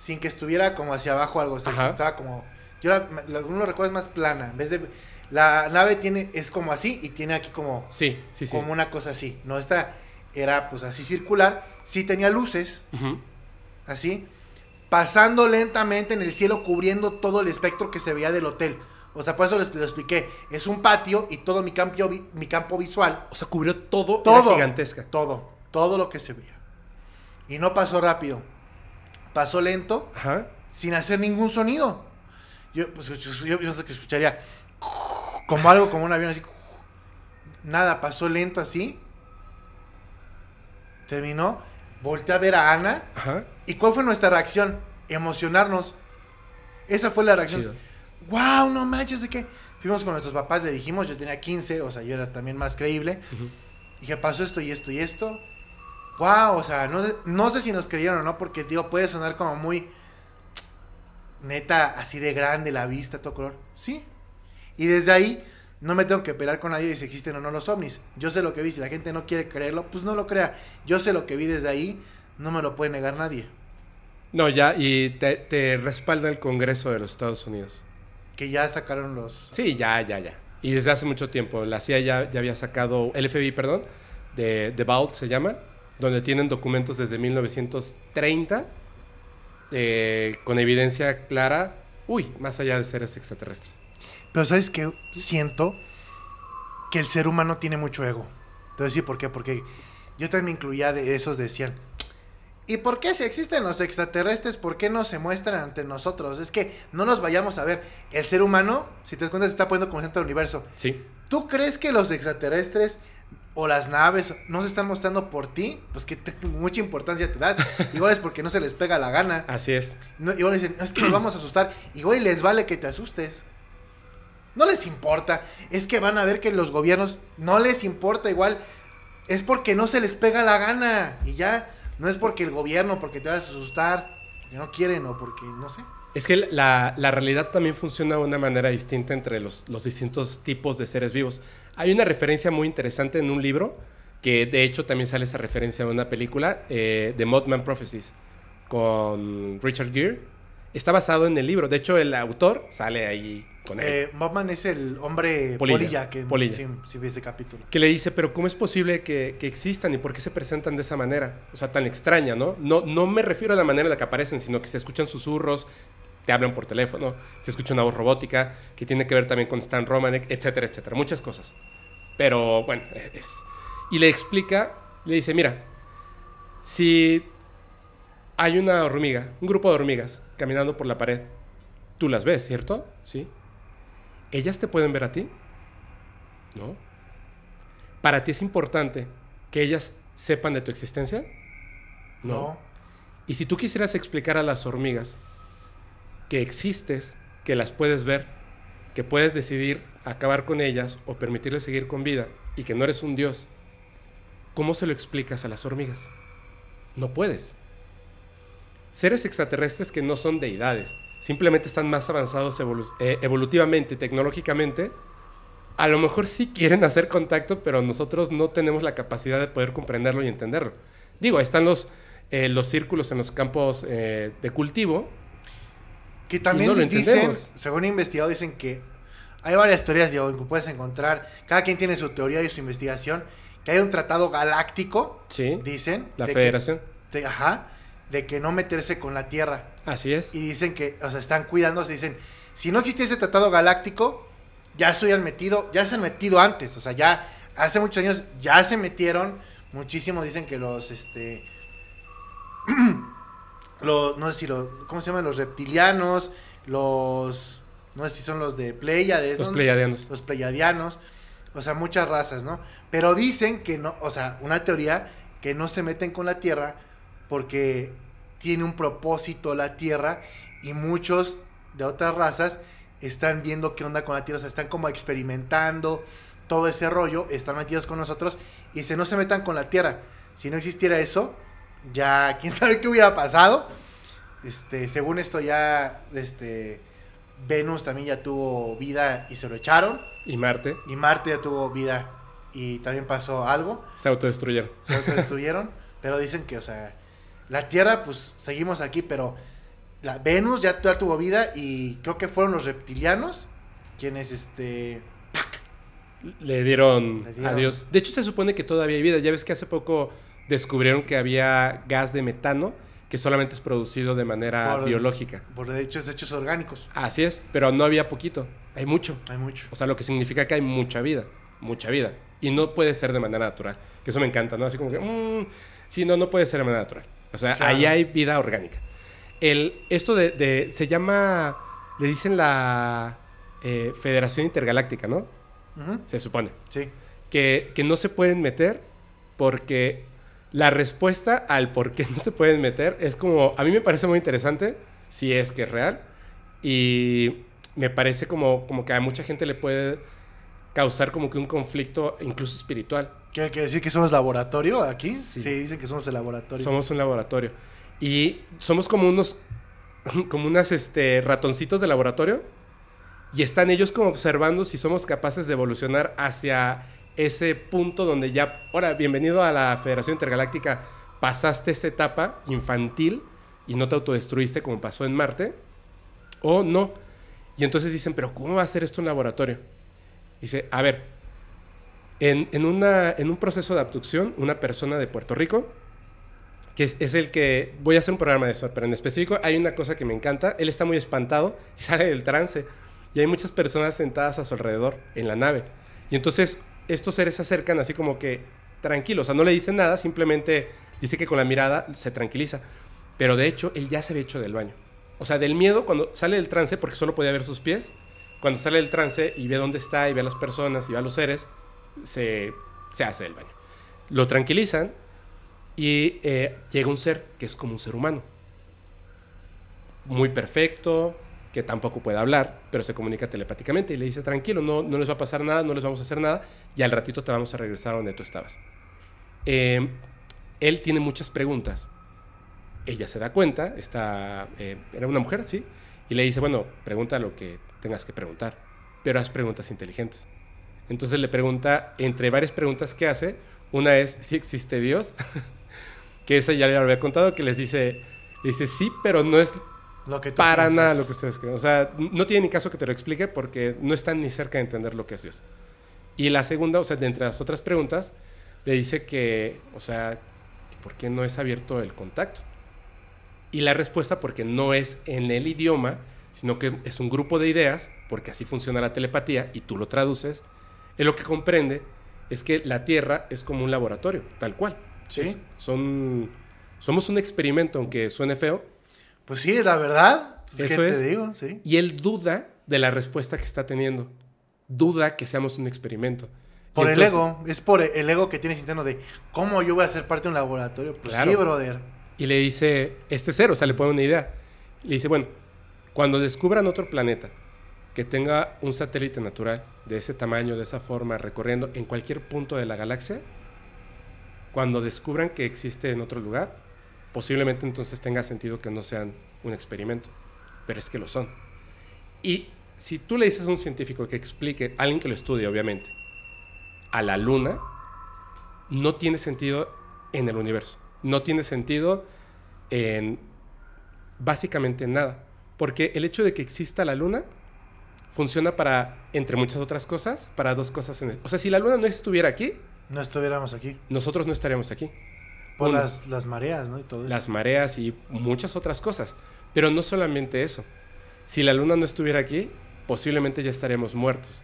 sin que estuviera como hacia abajo algo, o estaba como... Yo la, lo recuerdo más plana, La nave tiene, es como así y tiene aquí como... Sí, sí, Como una cosa así, ¿no? Esta era pues así circular, sí tenía luces, así, pasando lentamente en el cielo cubriendo todo el espectro que se veía del hotel. O sea, por eso les, expliqué. Es un patio y todo mi campo, mi campo visual. O sea, cubrió todo. Todo. gigantesca. Todo. Todo lo que se veía. Y no pasó rápido pasó lento, sin hacer ningún sonido. Yo, pues, yo, sé que escucharía como algo, como un avión así. Nada, pasó lento así. Terminó. Volté a ver a Ana. ¿Y cuál fue nuestra reacción? Emocionarnos. Esa fue la reacción. ¡Wow! No manches, ¿de qué? Fuimos con nuestros papás, le dijimos, yo tenía 15, o sea, yo era también más creíble. Dije, pasó esto y esto y esto wow, o sea, no sé, si nos creyeron o no, porque digo, puede sonar como muy neta, así de grande la vista, todo color. Sí. Y desde ahí no me tengo que pelear con nadie si existen o no los ovnis. Yo sé lo que vi, si la gente no quiere creerlo, pues no lo crea. Yo sé lo que vi desde ahí, no me lo puede negar nadie. No, ya, y te, respalda el Congreso de los Estados Unidos. Que ya sacaron los... Sí, ya, ya, ya. Y desde hace mucho tiempo. La CIA ya, había sacado, el FBI, perdón, de The Vault se llama, donde tienen documentos desde 1930 eh, con evidencia clara, uy, más allá de seres extraterrestres. Pero sabes que siento que el ser humano tiene mucho ego. Entonces, sí, por qué, porque yo también incluía de esos decían, ¿y por qué si existen los extraterrestres, por qué no se muestran ante nosotros? Es que no nos vayamos a ver. El ser humano, si te das cuenta, se está poniendo como centro del universo. Sí. ¿Tú crees que los extraterrestres o las naves no se están mostrando por ti, pues que mucha importancia te das. Igual es porque no se les pega la gana. Así es. igual dicen, no, es que nos vamos a asustar. Igual les vale que te asustes. No les importa. Es que van a ver que los gobiernos no les importa igual. Es porque no se les pega la gana. Y ya, no es porque el gobierno, porque te vas a asustar, que no quieren o porque no sé. Es que la, realidad también funciona de una manera distinta entre los, los distintos tipos de seres vivos. Hay una referencia muy interesante en un libro, que de hecho también sale esa referencia en una película, eh, de Mothman Prophecies, con Richard Gere. Está basado en el libro. De hecho, el autor sale ahí con él. Eh, Mothman es el hombre polilla, que capítulo. Que le dice, pero ¿cómo es posible que, existan y por qué se presentan de esa manera? O sea, tan extraña, ¿no? No, no me refiero a la manera en la que aparecen, sino que se escuchan susurros, te hablan por teléfono, se escucha una voz robótica, que tiene que ver también con Stan Romanek, etcétera, etcétera, muchas cosas. Pero bueno, e-, es... Y le explica, le dice, mira, si hay una hormiga, un grupo de hormigas caminando por la pared, tú las ves, ¿cierto? Sí. ¿Ellas te pueden ver a ti? ¿No? ¿Para ti es importante que ellas sepan de tu existencia? No. no. Y si tú quisieras explicar a las hormigas que existes, que las puedes ver, que puedes decidir acabar con ellas o permitirles seguir con vida y que no eres un dios, ¿cómo se lo explicas a las hormigas? No puedes. Seres extraterrestres que no son deidades, simplemente están más avanzados eh, evolutivamente, tecnológicamente, a lo mejor sí quieren hacer contacto, pero nosotros no tenemos la capacidad de poder comprenderlo y entenderlo. Digo, están los, eh, los círculos en los campos eh, de cultivo, que también dicen, según investigado, dicen que hay varias teorías, de que puedes encontrar. Cada quien tiene su teoría y su investigación. Que hay un tratado galáctico, dicen. La federación. de, ajá, de que no meterse con la Tierra. Así es. Y dicen que, o sea, están cuidándose. Dicen, si no existiese tratado galáctico, ya se hubieran metido, ya se han metido antes. O sea, ya hace muchos años ya se metieron. Muchísimos dicen que los, este... [clears throat] Los, no sé si los, ¿cómo se llaman? Los reptilianos, los, no sé si son los de Pleiades. Los Pleiadianos. Los Pleiadianos, o sea, muchas razas, ¿no? Pero dicen que no, o sea, una teoría que no se meten con la Tierra porque tiene un propósito la Tierra y muchos de otras razas están viendo qué onda con la Tierra, o sea, están como experimentando todo ese rollo, están metidos con nosotros y dicen, no se metan con la Tierra. Si no existiera eso, ya quién sabe qué hubiera pasado. Este, según esto ya, este, Venus también ya tuvo vida y se lo echaron. Y Marte. Y Marte ya tuvo vida y también pasó algo. Se autodestruyeron. Se autodestruyeron, [laughs] pero dicen que, o sea, la Tierra, pues seguimos aquí, pero la Venus ya, tuvo vida y creo que fueron los reptilianos quienes, este, ¡pac! Le dieron, Le dieron adiós. De hecho, se supone que todavía hay vida. Ya ves que hace poco descubrieron que había gas de metano que solamente es producido de manera biológica por, biológica. Por es hechos orgánicos. Así es, pero no había poquito, hay mucho. Hay mucho. O sea, lo que significa que hay mucha vida, mucha vida. Y no puede ser de manera natural, que eso me encanta, ¿no? Así como que, mm, sí, no, no puede ser de manera natural. O sea, ahí hay vida orgánica. El, esto de, se llama, le dicen la eh, Federación Intergaláctica, ¿no? Se supone. Sí. Que, que no se pueden meter porque la respuesta al por qué no se pueden meter es como, a mí me parece muy interesante, si es que es real, y me parece como, como que a mucha gente le puede causar como que un conflicto incluso espiritual. ¿Quiere decir que somos laboratorio aquí? Sí. sí, dicen que somos el laboratorio. Somos un laboratorio. Y somos como unos, [laughs] como unas este, ratoncitos de laboratorio. Y están ellos como observando si somos capaces de evolucionar hacia ese punto donde ya, ahora, bienvenido a la Federación Intergaláctica, pasaste esta etapa infantil y no te autodestruiste como pasó en Marte, o no. Y entonces dicen, pero ¿cómo va a ser esto un laboratorio? Dice, a ver, en, una, en un proceso de abducción, una persona de Puerto Rico, que es, el que, voy a hacer un programa de eso, pero en específico hay una cosa que me encanta, él está muy espantado y [laughs] sale del trance, y hay muchas personas sentadas a su alrededor en la nave. Y entonces estos seres se acercan así como que tranquilos, o sea, no le dicen nada, simplemente dice que con la mirada se tranquiliza. Pero de hecho, él ya se había hecho del baño. O sea, del miedo, cuando sale del trance, porque solo podía ver sus pies, cuando sale del trance y ve dónde está y ve a las personas y ve a los seres, se, se hace del baño. Lo tranquilizan y eh, llega un ser que es como un ser humano. Muy perfecto, que tampoco puede hablar, pero se comunica telepáticamente y le dice, tranquilo, no, no les va a pasar nada, no les vamos a hacer nada, y al ratito te vamos a regresar a donde tú estabas. Em, él tiene muchas preguntas. Ella se da cuenta, está, eh, era una mujer, sí, y le dice, bueno, pregunta lo que tengas que preguntar, pero haz preguntas inteligentes. Entonces le pregunta, entre varias preguntas que hace, una es si ¿sí existe Dios, [laughs] que esa ya le había contado, que les dice, dice, sí, pero no es para nada lo que ustedes creen. O sea, no tiene ni caso que te lo explique porque no están ni cerca de entender lo que es Dios. Y la segunda, o sea, de entre las otras preguntas, le dice que, o sea, ¿por qué no es abierto el contacto? Y la respuesta, porque no es en el idioma, sino que es un grupo de ideas, porque así funciona la telepatía y tú lo traduces, es lo que comprende es que la Tierra es como un laboratorio, tal cual. ¿Sí? son, somos un experimento, aunque suene feo, pues sí, la verdad. Pues, Eso es. Te digo, sí. Y él duda de la respuesta que está teniendo. Duda que seamos un experimento. Por el ego, es por el ego que tienes interno de cómo yo voy a ser parte de un laboratorio. Pues claro. sí, brother. Y le dice, este cero, o sea, le pone una idea. Le dice, bueno, cuando descubran otro planeta que tenga un satélite natural de ese tamaño, de esa forma, recorriendo en cualquier punto de la galaxia, cuando descubran que existe en otro lugar, posiblemente entonces tenga sentido que no sean un experimento, pero es que lo son. Y si tú le dices a un científico que explique, alguien que lo estudie obviamente, a la luna, no tiene sentido en el universo, no tiene sentido en básicamente nada, porque el hecho de que exista la luna funciona para, entre muchas otras cosas, para dos cosas. En o sea, si la luna no estuviera aquí... No estuviéramos aquí. Nosotros no estaríamos aquí. Por las, mareas, ¿no? Y todo Las mareas y muchas otras cosas. Pero no solamente eso. Si la luna no estuviera aquí, posiblemente ya estaremos muertos.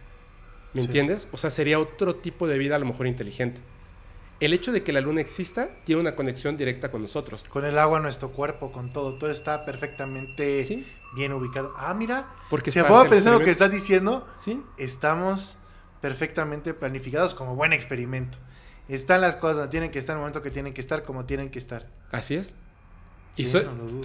¿Me entiendes? O sea, sería otro tipo de vida a lo mejor inteligente. El hecho de que la luna exista tiene una conexión directa con nosotros. Con el agua, nuestro cuerpo, con todo. Todo está perfectamente bien ubicado. Ah, mira. Porque si de pensar lo que estás diciendo, ¿Sí? estamos perfectamente planificados como buen experimento. Están las cosas donde tienen que estar, en el momento que tienen que estar, como tienen que estar. Así es. Y a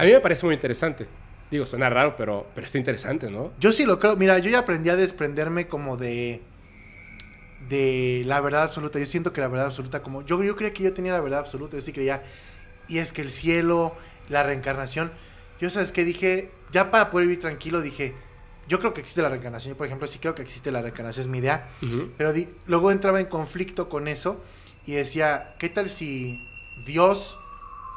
mí me parece muy interesante. Digo, suena raro, pero, pero está interesante, ¿no? Yo sí lo creo. Mira, yo ya aprendí a desprenderme como de. de la verdad absoluta. Yo siento que la verdad absoluta, como. Yo, yo creía que yo tenía la verdad absoluta. Yo sí creía. Y es que el cielo, la reencarnación. Yo, ¿sabes qué? Dije, ya para poder vivir tranquilo, dije, yo creo que existe la reencarnación. Yo, por ejemplo, sí creo que existe la reencarnación, es mi idea. Pero luego entraba en conflicto con eso y decía, ¿qué tal si Dios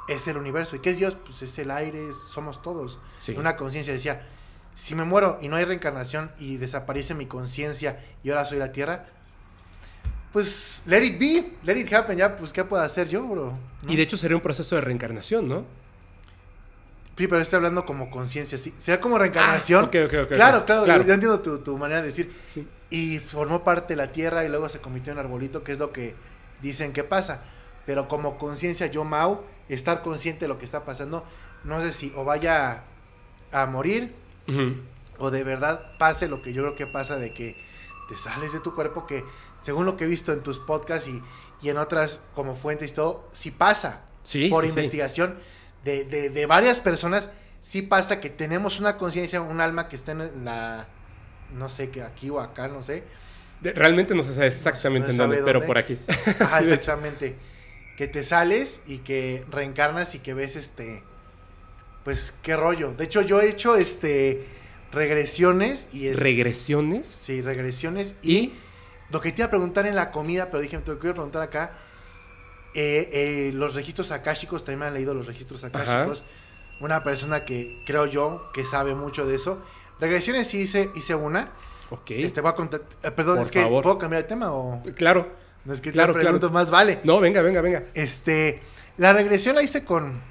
es el universo? ¿Y qué es Dios? Pues es el aire, somos todos. Sí. Una conciencia decía, si me muero y no hay reencarnación y desaparece mi conciencia y ahora soy la Tierra, pues let it be, let it happen, ya, pues ¿qué puedo hacer yo, bro? Y de hecho sería un proceso de reencarnación, ¿no? Sí, pero estoy hablando como conciencia, sí. Sea como reencarnación. Ah, claro, claro, Yo, entiendo tu, tu manera de decir. Sí. Y formó parte de la tierra y luego se convirtió en arbolito, que es lo que dicen que pasa. Pero como conciencia, yo, Mao, estar consciente de lo que está pasando, no sé si o vaya a, morir o de verdad pase lo que yo creo que pasa de que te sales de tu cuerpo que según lo que he visto en tus podcasts y, en otras como fuentes y todo, si pasa. por investigación De, de, de, varias personas, si pasa que tenemos una conciencia, un alma que está en la, no sé, que aquí o acá, no sé, Realmente no se sabe exactamente en dónde, pero por aquí. [laughs] exactamente. Que te sales y que reencarnas y que ves este. Pues qué rollo. De hecho, yo he hecho este. Regresiones y ¿Regresiones? Sí, regresiones. Y, lo que te iba a preguntar en la comida, pero dije, te lo quiero preguntar acá. Eh, eh, los registros akáshicos, también me han leído los registros akáshicos. Una persona que creo yo que sabe mucho de eso. Regresiones sí hice, hice una Ok. Este voy a contar. Eh, perdón, es que puedo cambiar de tema o. Claro. No es que claro, te más vale. No, venga, venga, venga. Este. La regresión la hice con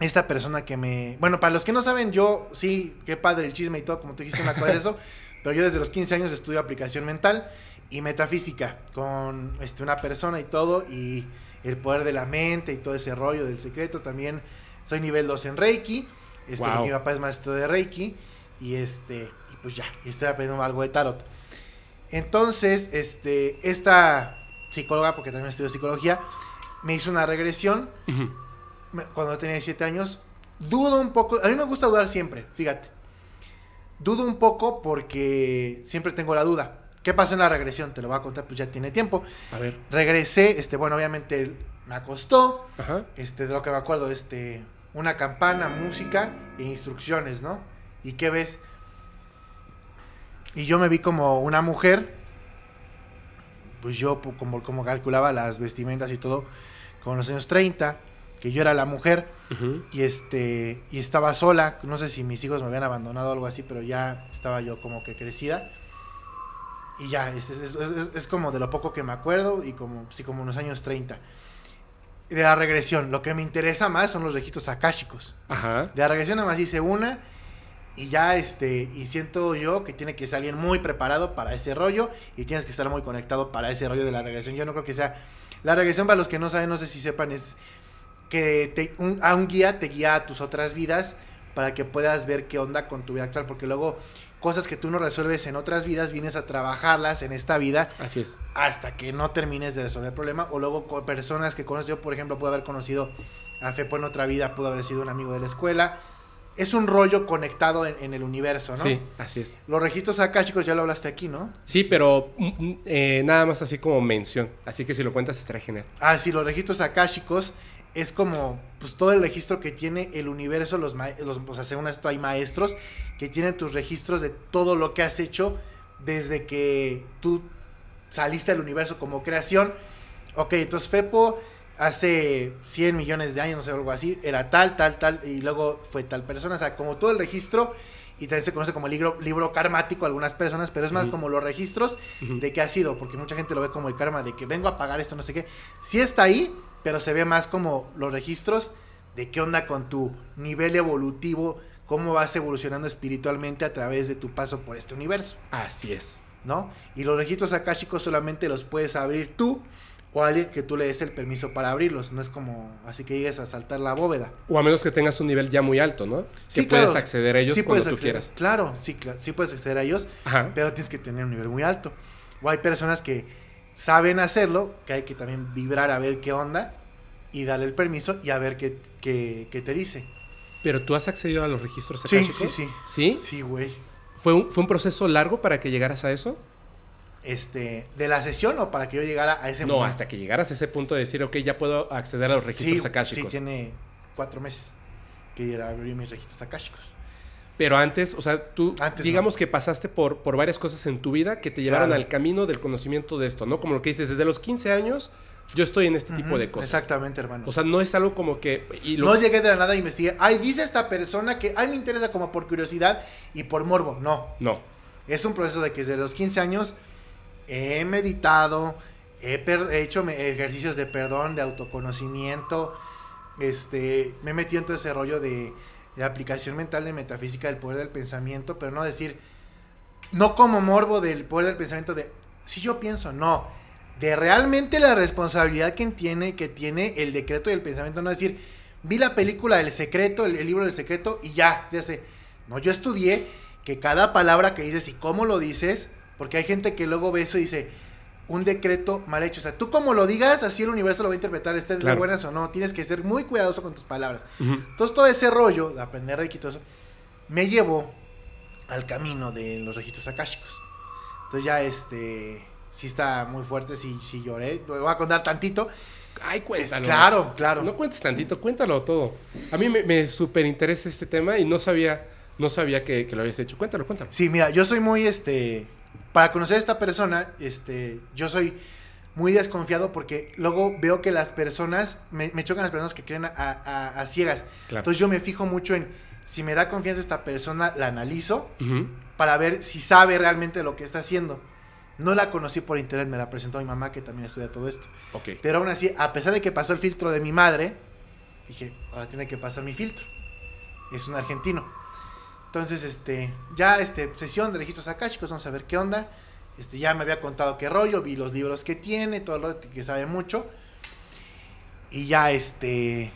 esta persona que me. Bueno, para los que no saben, yo sí, qué padre el chisme y todo, como tú dijiste una cosa de eso. [laughs] pero yo desde los 15 años estudio aplicación mental y metafísica con este, una persona y todo. Y el poder de la mente y todo ese rollo del secreto. También soy nivel 2 en Reiki. Este, Mi papá es maestro de Reiki. Y este pues ya, y estoy aprendiendo algo de tarot. Entonces, este, esta psicóloga, porque también estudió psicología, me hizo una regresión cuando tenía 17 años. Dudo un poco, a mí me gusta dudar siempre, fíjate. Dudo un poco porque siempre tengo la duda. ¿Qué pasa en la regresión? Te lo voy a contar, pues ya tiene tiempo. A ver. Regresé, este, bueno, obviamente me acostó. Este, de lo que me acuerdo, este, una campana, música e instrucciones, ¿no? ¿Y qué ves? y yo me vi como una mujer, pues yo como, como calculaba las vestimentas y todo, en los años 30, que yo era la mujer y este y estaba sola, no sé si mis hijos me habían abandonado o algo así, pero ya estaba yo como que crecida. Y ya, es, es, como de lo poco que me acuerdo y como, sí, como unos años 30 de la regresión. Lo que me interesa más son los registros akáshicos. Ajá. De la regresión nada más hice una y ya, este, y siento yo que tiene que ser alguien muy preparado para ese rollo y tienes que estar muy conectado para ese rollo de la regresión. Yo no creo que sea... La regresión, para los que no saben, no sé si sepan, es que te, un, a un guía te guía a tus otras vidas para que puedas ver qué onda con tu vida actual, porque luego cosas que tú no resuelves en otras vidas, vienes a trabajarlas en esta vida. Así es. Hasta que no termines de resolver el problema. O luego personas que conoces, yo por ejemplo pude haber conocido a Fepo en otra vida, pudo haber sido un amigo de la escuela es un rollo conectado en, el universo, ¿no? Sí, así es. Los registros akáshicos ya lo hablaste aquí, ¿no? Sí, pero mm, mm, eh, nada más así como mención. Así que si lo cuentas estará genial. Ah, sí, los registros akáshicos es como pues todo el registro que tiene el universo, los, los o según esto hay maestros que tienen tus registros de todo lo que has hecho desde que tú saliste al universo como creación. Ok, entonces Fepo hace 100 millones de años, no algo así, era tal, tal, tal, y luego fue tal persona, o sea, como todo el registro, y también se conoce como libro, libro karmático algunas personas, pero es más como los registros de qué ha sido, porque mucha gente lo ve como el karma de que vengo a pagar esto, no sé qué. Sí está ahí, pero se ve más como los registros de qué onda con tu nivel evolutivo, cómo vas evolucionando espiritualmente a través de tu paso por este universo. Así es. ¿No? Y los registros acá, chicos, solamente los puedes abrir tú o alguien que tú le des el permiso para abrirlos. No es como así que llegues a saltar la bóveda. O a menos que tengas un nivel ya muy alto, ¿no? Sí, que puedes acceder a ellos sí cuando tú quieras. Claro, sí, claro, sí puedes acceder a ellos, pero tienes que tener un nivel muy alto. O hay personas que saben hacerlo, que hay que también vibrar a ver qué onda y darle el permiso y a ver qué, te dice. Pero tú has accedido a los registros Sí, sí, sí. ¿Sí? Sí, güey. ¿Fue un, ¿Fue un proceso largo para que llegaras a eso? este, de la sesión o para que yo llegara a ese no, No, hasta que llegaras a ese punto de decir, ok, ya puedo acceder a los registros akáshicos. Sí, tiene cuatro meses que a abrir mis registros akáshicos. Pero antes, o sea, tú digamos que pasaste por, por varias cosas en tu vida que te llevaron al camino del conocimiento de esto, ¿no? Como lo que dices, desde los 15 años yo estoy en este tipo de cosas. Exactamente, hermano. O sea, no es algo como que... No llegué de la nada y investigué, ay, dice esta persona que, ay, me interesa como por curiosidad y por morbo. No. No. Es un proceso de que desde los 15 años he meditado, he, hecho ejercicios de perdón, de autoconocimiento, este, me he metido en todo ese rollo de, aplicación mental de metafísica del poder del pensamiento, pero no decir, no como morbo del poder del pensamiento de, si yo pienso, no, de realmente la responsabilidad que tiene, que tiene el decreto y el pensamiento, no decir, vi la película del secreto, el, el libro del secreto y ya, ya sé, no, yo estudié que cada palabra que dices y cómo lo dices porque hay gente que luego ve eso y dice, un decreto mal hecho. O sea, tú como lo digas, así el universo lo va a interpretar, estés es de buenas o no. Tienes que ser muy cuidadoso con tus palabras. Entonces, todo ese rollo de aprender Reiki me llevó al camino de los registros akáshicos. Entonces, ya este, sí está muy fuerte, sí, lloré. Lo voy a contar tantito. Ay, cuéntalo. claro, claro. No cuentes tantito, cuéntalo todo. A mí me, me súper interesa este tema y no sabía, no sabía que, que lo habías hecho. Cuéntalo, cuéntalo. Sí, mira, yo soy muy, este, para conocer a esta persona, este, yo soy muy desconfiado porque luego veo que las personas, me, chocan las personas que creen a, ciegas. Entonces yo me fijo mucho en si me da confianza esta persona, la analizo para ver si sabe realmente lo que está haciendo. No la conocí por internet, me la presentó mi mamá que también estudia todo esto. Pero aún así, a pesar de que pasó el filtro de mi madre, dije, ahora tiene que pasar mi filtro. Es un argentino. Entonces, este, ya este, sesión de registros akashicos, vamos a ver qué onda. Este, ya me había contado qué rollo, vi los libros que tiene, todo lo que sabe mucho. Y ya este,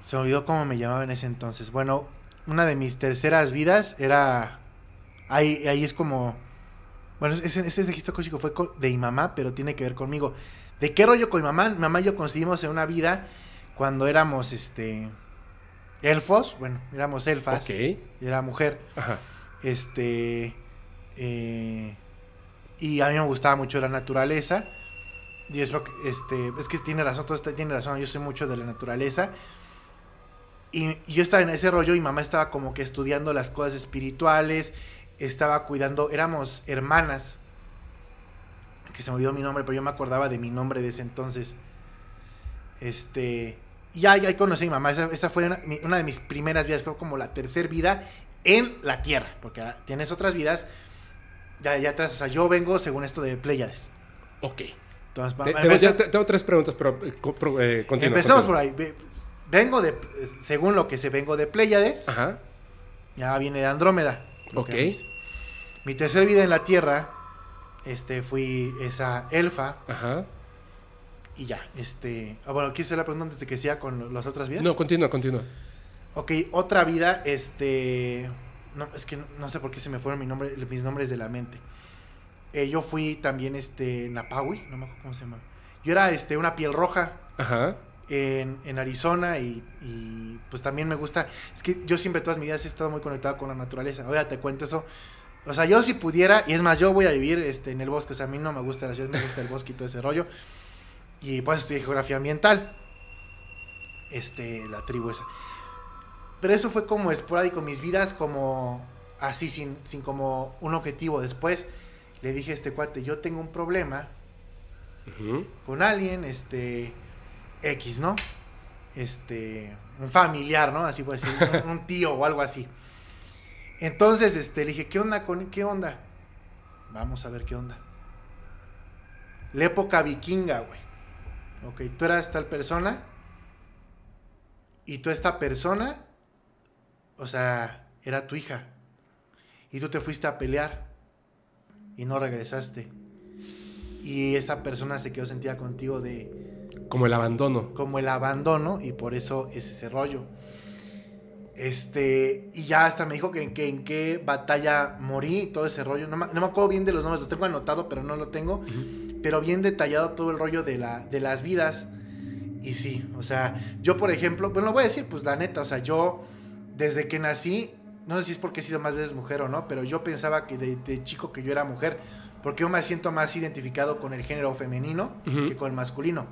se me olvidó cómo me llamaba en ese entonces. Bueno, una de mis terceras vidas era, ahí, ahí es como, bueno, ese, ese registro akáshico fue de mi mamá, pero tiene que ver conmigo. ¿De qué rollo con mi mamá? Mi mamá y yo conseguimos en una vida cuando éramos, este, elfos, bueno, éramos elfas. era mujer. Ajá. Este. Eh, y a mí me gustaba mucho la naturaleza. Y es lo que, este, es que tiene razón, todo este tiene razón, yo soy mucho de la naturaleza. Y, yo estaba en ese rollo y mamá estaba como que estudiando las cosas espirituales, estaba cuidando, éramos hermanas, que se me olvidó mi nombre, pero yo me acordaba de mi nombre de ese entonces. Este, ya, ya conocí mamá. Esa, fue una, de mis primeras vidas, creo como la tercera vida en la Tierra. Porque ah, tienes otras vidas ya ya atrás. O sea, yo vengo según esto de Pléyades. Ok. tengo, tengo, tres preguntas, pero eh, eh Empezamos por ahí. Vengo de, eh, según lo que se vengo de Pléyades. Ajá. Ya viene de Andrómeda. Ok. Mi tercera vida en la Tierra, este, fui esa elfa. Ajá. Y ya, este... Ah, bueno, aquí hacer la pregunta antes de que sea con las otras vidas. No, continúa, continúa. Ok, otra vida, este... No, es que no, sé por qué se me fueron mi nombre, mis nombres de la mente. Eh, yo fui también, este, Napawi, no me acuerdo cómo se llama. Yo era, este, una piel roja. Ajá. En, Arizona y, pues también me gusta. Es que yo siempre todas mis vidas he estado muy conectado con la naturaleza. Ahora te cuento eso. O sea, yo si pudiera, y es más, yo voy a vivir este, en el bosque. O sea, a mí no me gusta la ciudad, me gusta el bosque y todo ese rollo. Y pues estudié geografía ambiental. Este, la tribu esa. Pero eso fue como esporádico. Mis vidas como así, sin, sin como un objetivo. Después le dije a este cuate, yo tengo un problema con alguien, este, X, ¿no? Este, un familiar, ¿no? Así puede ser. un, tío o algo así. Entonces, este, le dije, ¿qué onda con, qué onda? Vamos a ver qué onda. La época vikinga, güey ok, tú eras tal persona y tú esta persona, o sea, era tu hija y tú te fuiste a pelear y no regresaste. Y esta persona se quedó sentida contigo de... Como el abandono. Como el abandono y por eso es ese rollo. Este, y ya hasta me dijo que, en qué batalla morí, todo ese rollo. No me, no acuerdo bien de los nombres, los tengo anotado, pero no lo tengo pero bien detallado todo el rollo de, la, de las vidas. Y sí, o sea, yo por ejemplo, bueno, lo voy a decir, pues la neta, o sea, yo desde que nací, no sé si es porque he sido más veces mujer o no, pero yo pensaba que de, chico que yo era mujer, porque yo me siento más identificado con el género femenino que con el masculino.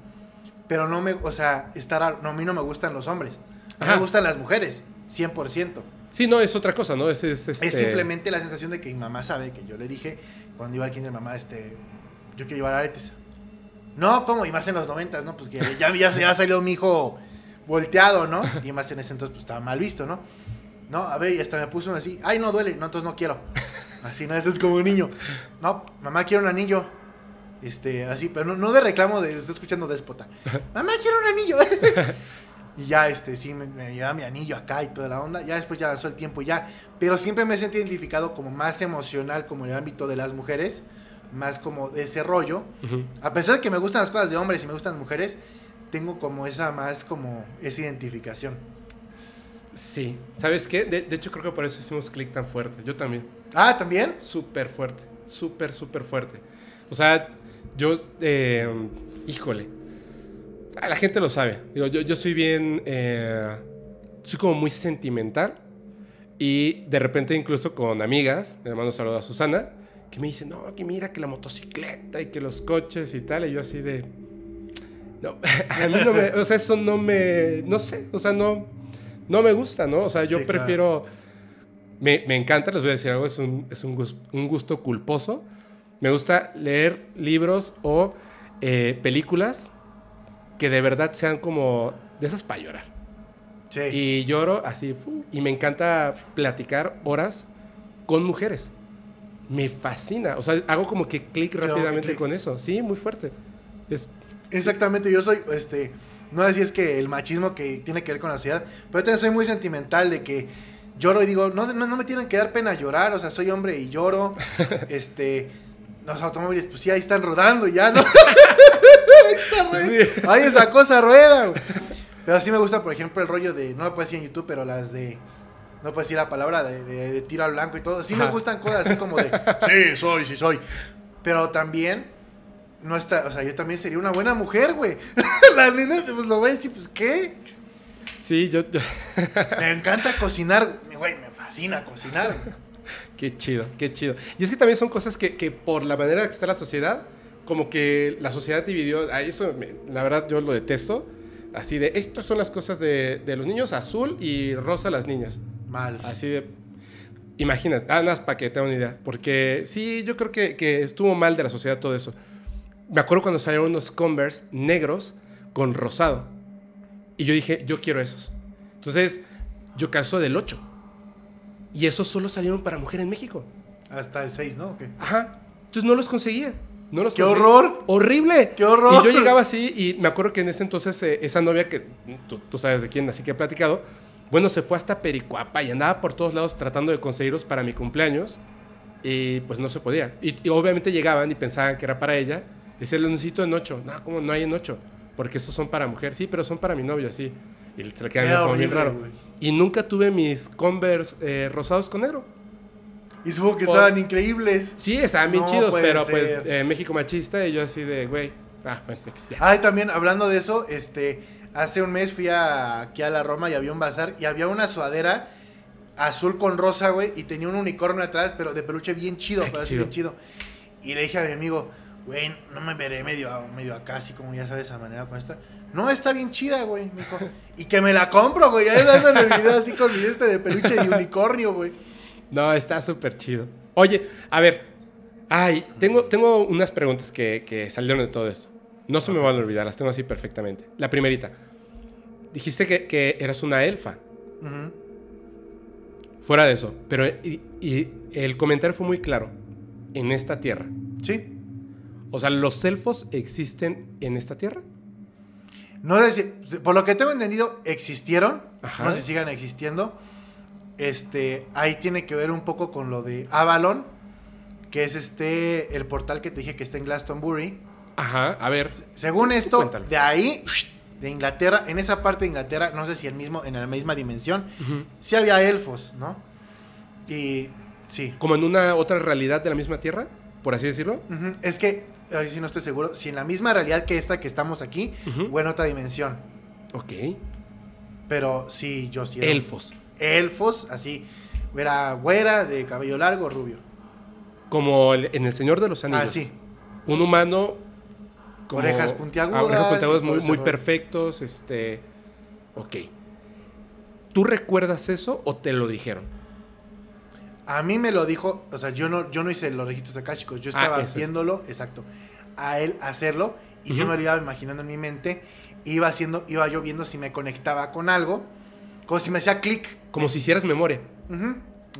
Pero no me, o sea, estar, no, a mí no me gustan los hombres, me gustan las mujeres, 100%. Sí, no, es otra cosa, ¿no? Es, es, este simplemente la sensación de que mi mamá sabe que yo le dije cuando iba al kinder, mamá, este, yo quiero llevar aretes. No, ¿cómo? Y más en los noventas, ¿no? Pues que ya, ya, ha salió mi hijo volteado, ¿no? Y más en ese entonces, pues estaba mal visto, ¿no? No, a ver, y hasta me puso uno así. Ay, no duele. No, entonces no quiero. Así, no, eso es como un niño. No, mamá, quiero un anillo. Este, así, pero no, de reclamo de, estoy escuchando déspota. Mamá, quiero un anillo. [laughs] y ya, este, sí, me, me mi anillo acá y toda la onda. Ya después ya pasó el tiempo y ya. Pero siempre me he sentido identificado como más emocional, como en el ámbito de las mujeres más como de ese rollo. A pesar de que me gustan las cosas de hombres y me gustan mujeres, tengo como esa más como esa identificación. Sí, ¿sabes qué? De, hecho creo que por eso hicimos clic tan fuerte. Yo también. Ah, también. Súper fuerte, súper, súper fuerte. O sea, yo, eh, híjole, ah, la gente lo sabe. yo, soy bien, eh, soy como muy sentimental y de repente incluso con amigas, le mando un saludo a Susana que me dicen, no, que mira, que la motocicleta y que los coches y tal. Y yo así de... No, [laughs] a mí no me... O sea, eso no me... No sé, o sea, no, no me gusta, ¿no? O sea, yo prefiero... Me, encanta, les voy a decir algo, es un, gusto culposo. Me gusta leer libros o eh, películas que de verdad sean como de esas para llorar. Sí. Y lloro así, y me encanta platicar horas con mujeres me fascina. O sea, hago como que clic rápidamente con eso. Sí, muy fuerte. Es, Exactamente, yo soy, este, no sé si es que el machismo que tiene que ver con la sociedad, pero también soy muy sentimental de que lloro y digo, no, no, me tienen que dar pena llorar, o sea, soy hombre y lloro. [laughs] este, los automóviles, pues sí, ahí están rodando ya, ¿no? [laughs] ahí está, esa cosa rueda. Pero sí me gusta, por ejemplo, el rollo de, no lo puedo decir en YouTube, pero las de no puedo decir la palabra, de, tiro al blanco y todo. Sí me gustan cosas así como de, [laughs] sí, soy, sí, soy. Pero también, no está, o sea, yo también sería una buena mujer, güey. [laughs] la nena, pues lo voy a decir, pues, ¿qué? Sí, yo... [laughs] me encanta cocinar, güey, me fascina cocinar. qué chido, qué chido. Y es que también son cosas que, por la manera que está la sociedad, como que la sociedad dividió, eso la verdad yo lo detesto, así de, estas son las cosas de, de los niños, azul y rosa las niñas. Mal. Así de. Imagínate, ah, nada para que tenga una idea. Porque sí, yo creo que, estuvo mal de la sociedad todo eso. Me acuerdo cuando salieron unos Converse negros con rosado. Y yo dije, yo quiero esos. Entonces, yo calzo del 8. Y esos solo salieron para mujeres en México. Hasta el 6, ¿no? Ajá. Entonces no los conseguía. No los ¡Qué horror! ¡Horrible! ¡Qué horror! Y yo llegaba así y me acuerdo que en ese entonces eh, esa novia que tú, sabes de quién, así que he platicado, bueno, se fue hasta Pericuapa y andaba por todos lados tratando de conseguirlos para mi cumpleaños y pues no se podía. Y, obviamente llegaban y pensaban que era para ella. Y se lo necesito en ocho. No, como no hay en ocho? Porque estos son para mujer. Sí, pero son para mi novio, sí. Y se le quedan como bien raro. Y nunca tuve mis Converse eh, rosados con negro. Y supongo que estaban increíbles. Sí, estaban bien chidos, pero pues eh, México machista y yo así de, güey. Ah, bueno, también hablando de eso, este Hace un mes fui aquí a la Roma y había un bazar y había una suadera azul con rosa, güey, y tenía un unicornio atrás, pero de peluche bien chido, ah, pero bien chido. Y le dije a mi amigo, güey, no me veré medio, medio acá, así como ya sabes, a manera con esta. No, está bien chida, güey, [laughs] Y que me la compro, güey, ya dándole el video así con mi este de peluche y unicornio, güey. No, está súper chido. Oye, a ver, ay, tengo, tengo unas preguntas que, que salieron de todo esto. No se me van a olvidar, las tengo así perfectamente. La primerita. Dijiste que, eras una elfa. Fuera de eso. Pero y, el comentario fue muy claro. En esta tierra. Sí. O sea, ¿los elfos existen en esta tierra? No sé decir por lo que tengo entendido, existieron. No sé si sigan existiendo. Este, ahí tiene que ver un poco con lo de Avalon, que es este, el portal que te dije que está en Glastonbury Ajá, a ver. Según esto, de ahí, de Inglaterra, en esa parte de Inglaterra, no sé si el mismo, en la misma dimensión, sí había elfos, ¿no? Y sí. ¿Como en una otra realidad de la misma Tierra, por así decirlo? Es que, si no estoy seguro, si en la misma realidad que esta que estamos aquí, o en otra dimensión. Ok. Pero sí, yo sí. elfos. Elfos, así. Era güera, de cabello largo, rubio. Como en El Señor de los Anillos. Ah, sí. Un humano orejas puntiagudas. Orejas puntiagudas muy, perfectos. Este, ok. ¿Tú recuerdas eso o te lo dijeron? A mí me lo dijo, o sea, yo no, yo no hice los registros acá chicos yo ah, estaba viéndolo, exacto, a él hacerlo y yo me lo iba imaginando en mi mente, iba haciendo, iba yo viendo si me conectaba con algo, como si me hacía clic. Como si hicieras memoria.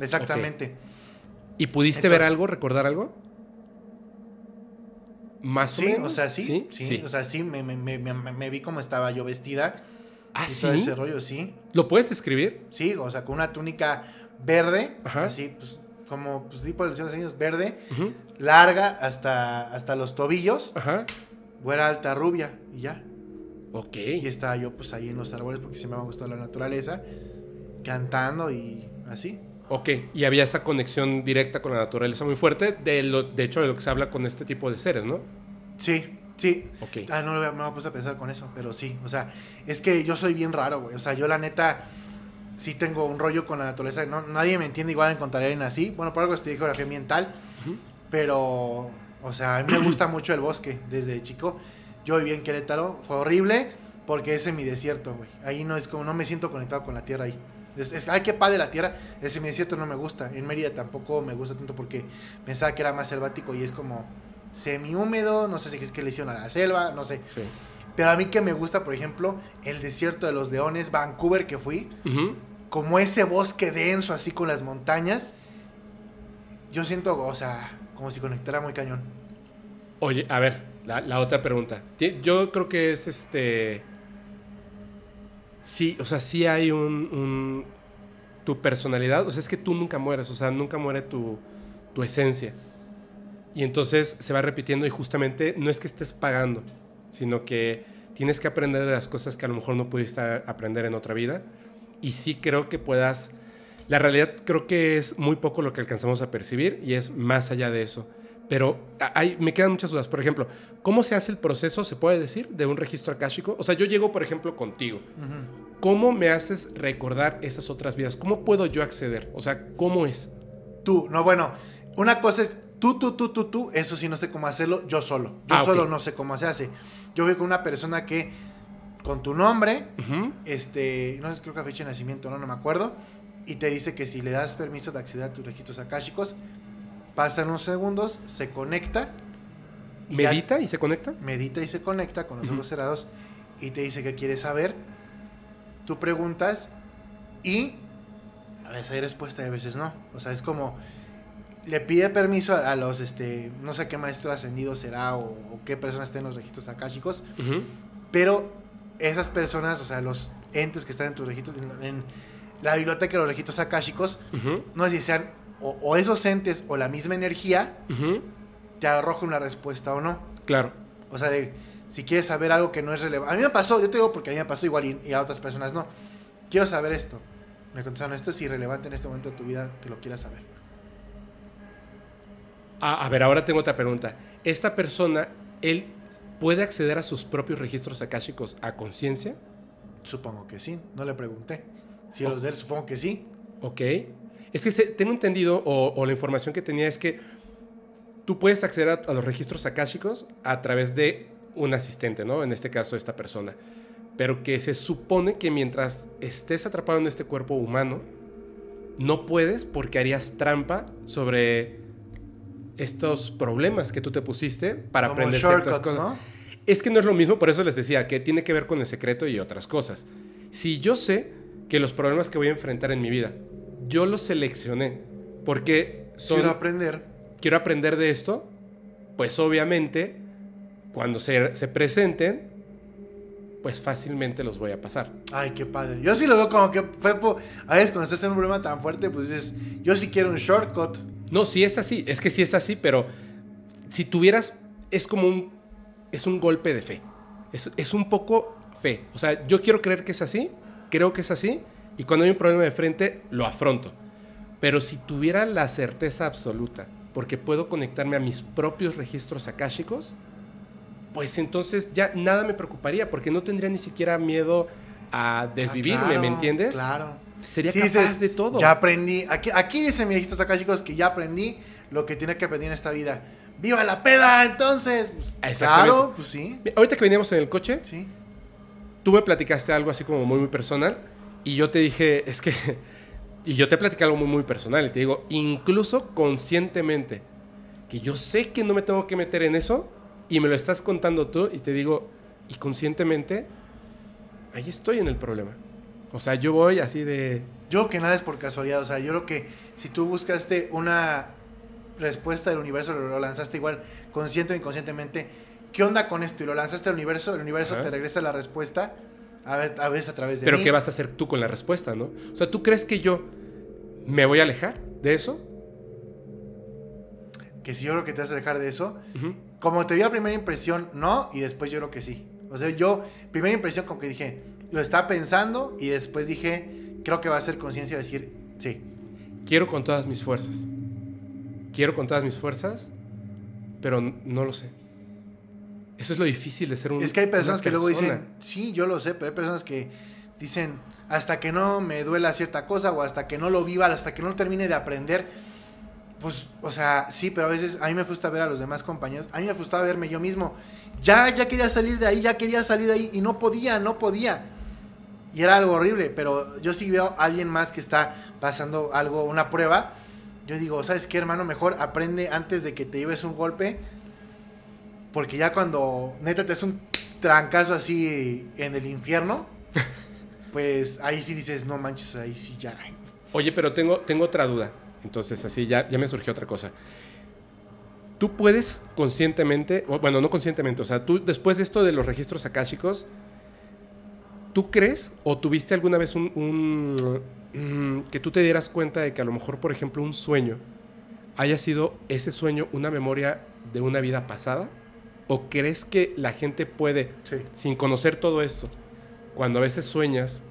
exactamente. ¿Y pudiste ver algo, recordar algo? Más o menos. O sea, sí, sí, O sea, sí, me, vi como estaba yo vestida. Ah, sí. ese rollo, sí. ¿Lo puedes describir? Sí, o sea, con una túnica verde, Ajá. así, pues, como, pues, tipo de los años, verde, larga hasta, hasta los tobillos. Ajá. alta, rubia, y ya. Ok. Y estaba yo, pues, ahí en los árboles, porque se me ha gustado la naturaleza, cantando y así. Ok, y había esa conexión directa con la naturaleza muy fuerte, de, lo, de hecho, de lo que se habla con este tipo de seres, ¿no? Sí, sí. Ok. Ah, no, me puse a pensar con eso, pero sí. O sea, es que yo soy bien raro, güey. O sea, yo la neta sí tengo un rollo con la naturaleza. nadie me entiende igual en contar alguien así. Bueno, por algo de geografía ambiental, pero, o sea, a mí me gusta mucho el bosque desde chico. Yo viví en Querétaro, fue horrible porque es mi desierto, güey. Ahí no es como, no me siento conectado con la tierra ahí. Es, es, ay, qué padre la tierra. El semidesierto no me gusta. En Mérida tampoco me gusta tanto porque pensaba que era más selvático y es como semi-húmedo. No sé si es que le hicieron a la selva, no sé. Pero a mí que me gusta, por ejemplo, el desierto de los leones, Vancouver que fui. Como ese bosque denso, así con las montañas. Yo siento, o sea, como si conectara muy cañón. Oye, a ver, la, la otra pregunta. Yo creo que es este sí, o sea, sí hay un, tu personalidad, o sea, es que tú nunca mueres, o sea, nunca muere tu, tu esencia. Y entonces se va repitiendo y justamente no es que estés pagando, sino que tienes que aprender las cosas que a lo mejor no pudiste aprender en otra vida. Y sí creo que puedas... La realidad creo que es muy poco lo que alcanzamos a percibir y es más allá de eso. Pero hay, me quedan muchas dudas. Por ejemplo, ¿cómo se hace el proceso, se puede decir, de un registro akáshico? O sea, yo llego, por ejemplo, contigo. ¿Cómo me haces recordar esas otras vidas? ¿Cómo puedo yo acceder? O sea, ¿cómo es? Tú, no, bueno, una cosa es tú, tú, tú, tú, tú, eso sí no sé cómo hacerlo yo solo. Yo ah, solo no sé cómo se hace. Yo fui con una persona que, con tu nombre, este, no sé, creo que fecha de nacimiento, no, no me acuerdo, y te dice que si le das permiso de acceder a tus registros akáshicos, Pasan unos segundos, se conecta. ¿Medita y se conecta? Medita y se conecta con los ojos cerrados y te dice que quieres saber. Tú preguntas y a veces hay respuesta y a veces no. O sea, es como le pide permiso a, los, este, no sé qué maestro ascendido será o, qué persona esté en los registros acá, Pero esas personas, o sea, los entes que están en tus registros, en, la biblioteca de los registros akáshicos, no sé si sean o, esos entes o la misma energía te arroja una respuesta o no. Claro. O sea, si quieres saber algo que no es relevante. A mí me pasó, yo te digo porque a mí me pasó igual y, a otras personas no. Quiero saber esto. Me contestaron, esto es irrelevante en este momento de tu vida que lo quieras saber. Ah, a ver, ahora tengo otra pregunta. ¿Esta persona, él puede acceder a sus propios registros akáshicos a conciencia? Supongo que sí, no le pregunté. Si los de él, supongo que sí. Ok. Es que se, tengo entendido, o, la información que tenía es que tú puedes acceder a, los registros akáshicos a través de un asistente, ¿no? En este caso, esta persona. Pero que se supone que mientras estés atrapado en este cuerpo humano, no puedes porque harías trampa sobre estos problemas que tú te pusiste para aprender ciertas cosas. Es que no es lo mismo, por eso les decía que tiene que ver con el secreto y otras cosas. Si yo sé que los problemas que voy a enfrentar en mi vida yo los seleccioné porque son, quiero aprender. Quiero aprender de esto. Pues obviamente, cuando se, presenten, pues fácilmente los voy a pasar. Ay, qué padre. Yo sí lo veo como que, fue... a veces cuando estás en un problema tan fuerte, pues dices, yo sí quiero un shortcut. No, sí es así, es que sí es así, pero si tuvieras, es como un, es un golpe de fe. Es, es un poco fe. O sea, yo quiero creer que es así, creo que es así, y cuando hay un problema de frente, lo afronto. Pero si tuviera la certeza absoluta, porque puedo conectarme a mis propios registros akáshicos, pues entonces ya nada me preocuparía, porque no tendría ni siquiera miedo a ah, desvivirme, ¿me entiendes? Claro. Sería capaz de todo. Ya aprendí. Aquí, aquí dice mi registro akáshicos que ya aprendí lo que tiene que aprender en esta vida. ¡Viva la peda! Entonces, pues, claro, pues sí. Ahorita que veníamos en el coche, tú me platicaste algo así como muy, muy personal y yo te dije, es que, [laughs] y yo te platicé algo muy, muy personal, y te digo, incluso conscientemente, que yo sé que no me tengo que meter en eso, y me lo estás contando tú, y te digo, y conscientemente, ahí estoy en el problema. O sea, yo voy así de... Yo que nada es por casualidad, o sea, yo creo que si tú buscaste una respuesta del universo, lo lanzaste igual, consciente o inconscientemente, ¿qué onda con esto? Y lo lanzaste al universo, el universo te regresa la respuesta a veces a través de Pero ¿qué vas a hacer tú con la respuesta, no? O sea, ¿tú crees que yo me voy a alejar de eso? Que sí, yo creo que te vas a alejar de eso. Como te dio la primera impresión, no, y después yo creo que sí. O sea, yo, primera impresión como que dije, lo estaba pensando y después dije, creo que va a ser conciencia decir, sí. Quiero con todas mis fuerzas. Quiero con todas mis fuerzas, pero no lo sé. Eso es lo difícil de ser un. Es que hay personas que luego dicen, sí, yo lo sé, pero hay personas que dicen, hasta que no me duela cierta cosa o hasta que no lo viva, hasta que no termine de aprender. Pues, o sea, sí, pero a veces a mí me frustra ver a los demás compañeros. A mí me gustaba verme yo mismo. Ya, ya quería salir de ahí, ya quería salir de ahí y no podía, no podía. Y era algo horrible, pero yo sí veo a alguien más que está pasando algo, una prueba. Yo digo, ¿sabes qué, hermano? Mejor aprende antes de que te lleves un golpe porque ya cuando neta te es un trancazo así en el infierno, [laughs] pues ahí sí dices, no manches, ahí sí ya. Oye, pero tengo, tengo otra duda. Entonces, así ya, ya me surgió otra cosa. Tú puedes conscientemente, bueno, no conscientemente, o sea, tú después de esto de los registros akáshicos, ¿tú crees o tuviste alguna vez un, mm, que tú te dieras cuenta de que a lo mejor, por ejemplo, un sueño haya sido ese sueño una memoria de una vida pasada? ¿O crees que la gente puede, sin conocer todo esto, cuando a veces sueñas,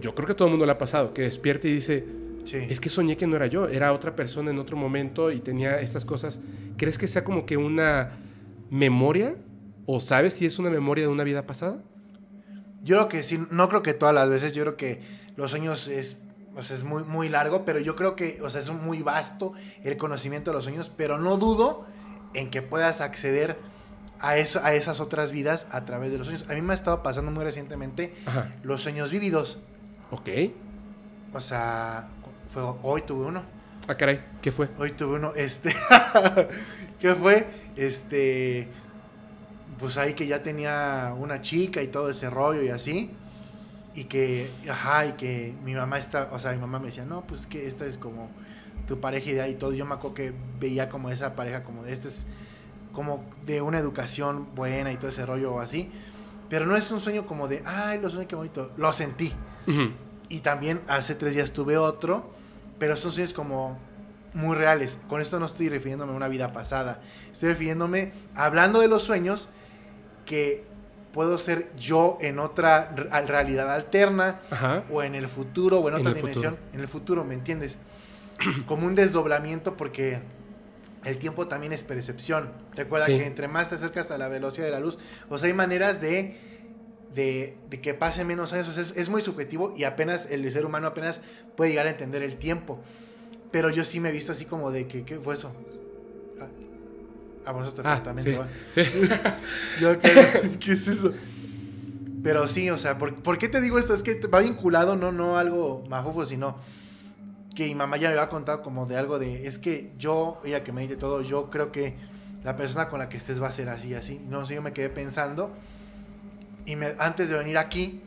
yo creo que todo el mundo lo ha pasado, que despierta y dice, es que soñé que no era yo, era otra persona en otro momento y tenía estas cosas. ¿Crees que sea como que una memoria? ¿O sabes si es una memoria de una vida pasada? Yo creo que sí, no creo que todas las veces, yo creo que los sueños es es muy, muy largo, pero yo creo que, o sea, es muy vasto el conocimiento de los sueños, pero no dudo en que puedas acceder a, eso, a esas otras vidas a través de los sueños. A mí me ha estado pasando muy recientemente los sueños vívidos. Ok. O sea, hoy tuve uno. Ah, caray, ¿qué fue? Hoy tuve uno, este. [laughs] ¿Qué fue? Este. Pues ahí que ya tenía una chica y todo ese rollo y así. Y que, ajá, y que mi mamá está, o sea, mi mamá me decía, no, pues que esta es como tu pareja y todo. Yo me acuerdo que veía como esa pareja, como de este es, como de una educación buena y todo ese rollo o así. Pero no es un sueño como de, ay, lo sueño qué bonito. Lo sentí. Y también hace tres días tuve otro, pero son sueños como muy reales. Con esto no estoy refiriéndome a una vida pasada. Estoy refiriéndome, hablando de los sueños, que puedo ser yo en otra realidad alterna o en el futuro o en, otra dimensión. En el futuro, ¿me entiendes? [clears throat] como un desdoblamiento porque el tiempo también es percepción. Recuerda que entre más te acercas a la velocidad de la luz, o sea, hay maneras de, de, que pase menos años. es, muy subjetivo y apenas el ser humano apenas puede llegar a entender el tiempo. Pero yo sí me he visto así como de que, ¿qué fue eso? A ah, vosotros ah, ah, también. Sí, sí. [laughs] yo, ¿qué, ¿qué es eso? Pero sí, o sea, ¿por, qué te digo esto? Es que va vinculado, no, no algo mafufo, sino que mi mamá ya me había contado como de algo de, es que yo, ella que me dice todo, yo creo que la persona con la que estés va a ser así, así. No sé, yo me quedé pensando y me, antes de venir aquí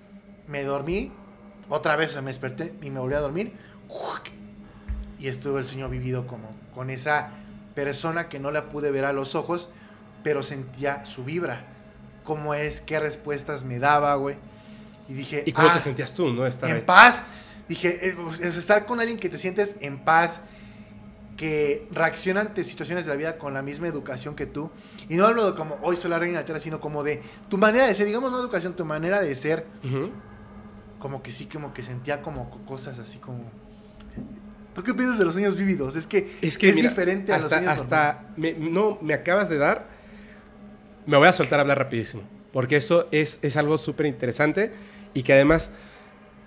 me dormí, otra vez me desperté y me volví a dormir y estuve el sueño vivido como con esa persona que no la pude ver a los ojos, pero sentía su vibra, cómo es, qué respuestas me daba, güey. Y dije, ¿y cómo te ah, sentías tú, no? Esta en paz Dije, eh, pues, es, estar con alguien que te sientes en paz, que reacciona ante situaciones de la vida con la misma educación que tú. Y no hablo de como hoy soy la reina de la tierra, sino como de tu manera de ser, digamos no educación, tu manera de ser. Como que sí, como que sentía como cosas así como. ¿Tú qué piensas de los sueños vívidos? Es que es, diferente a hasta, los sueños hasta No, me acabas de dar. Me voy a soltar a hablar rapidísimo. Porque eso es, es algo súper interesante y que además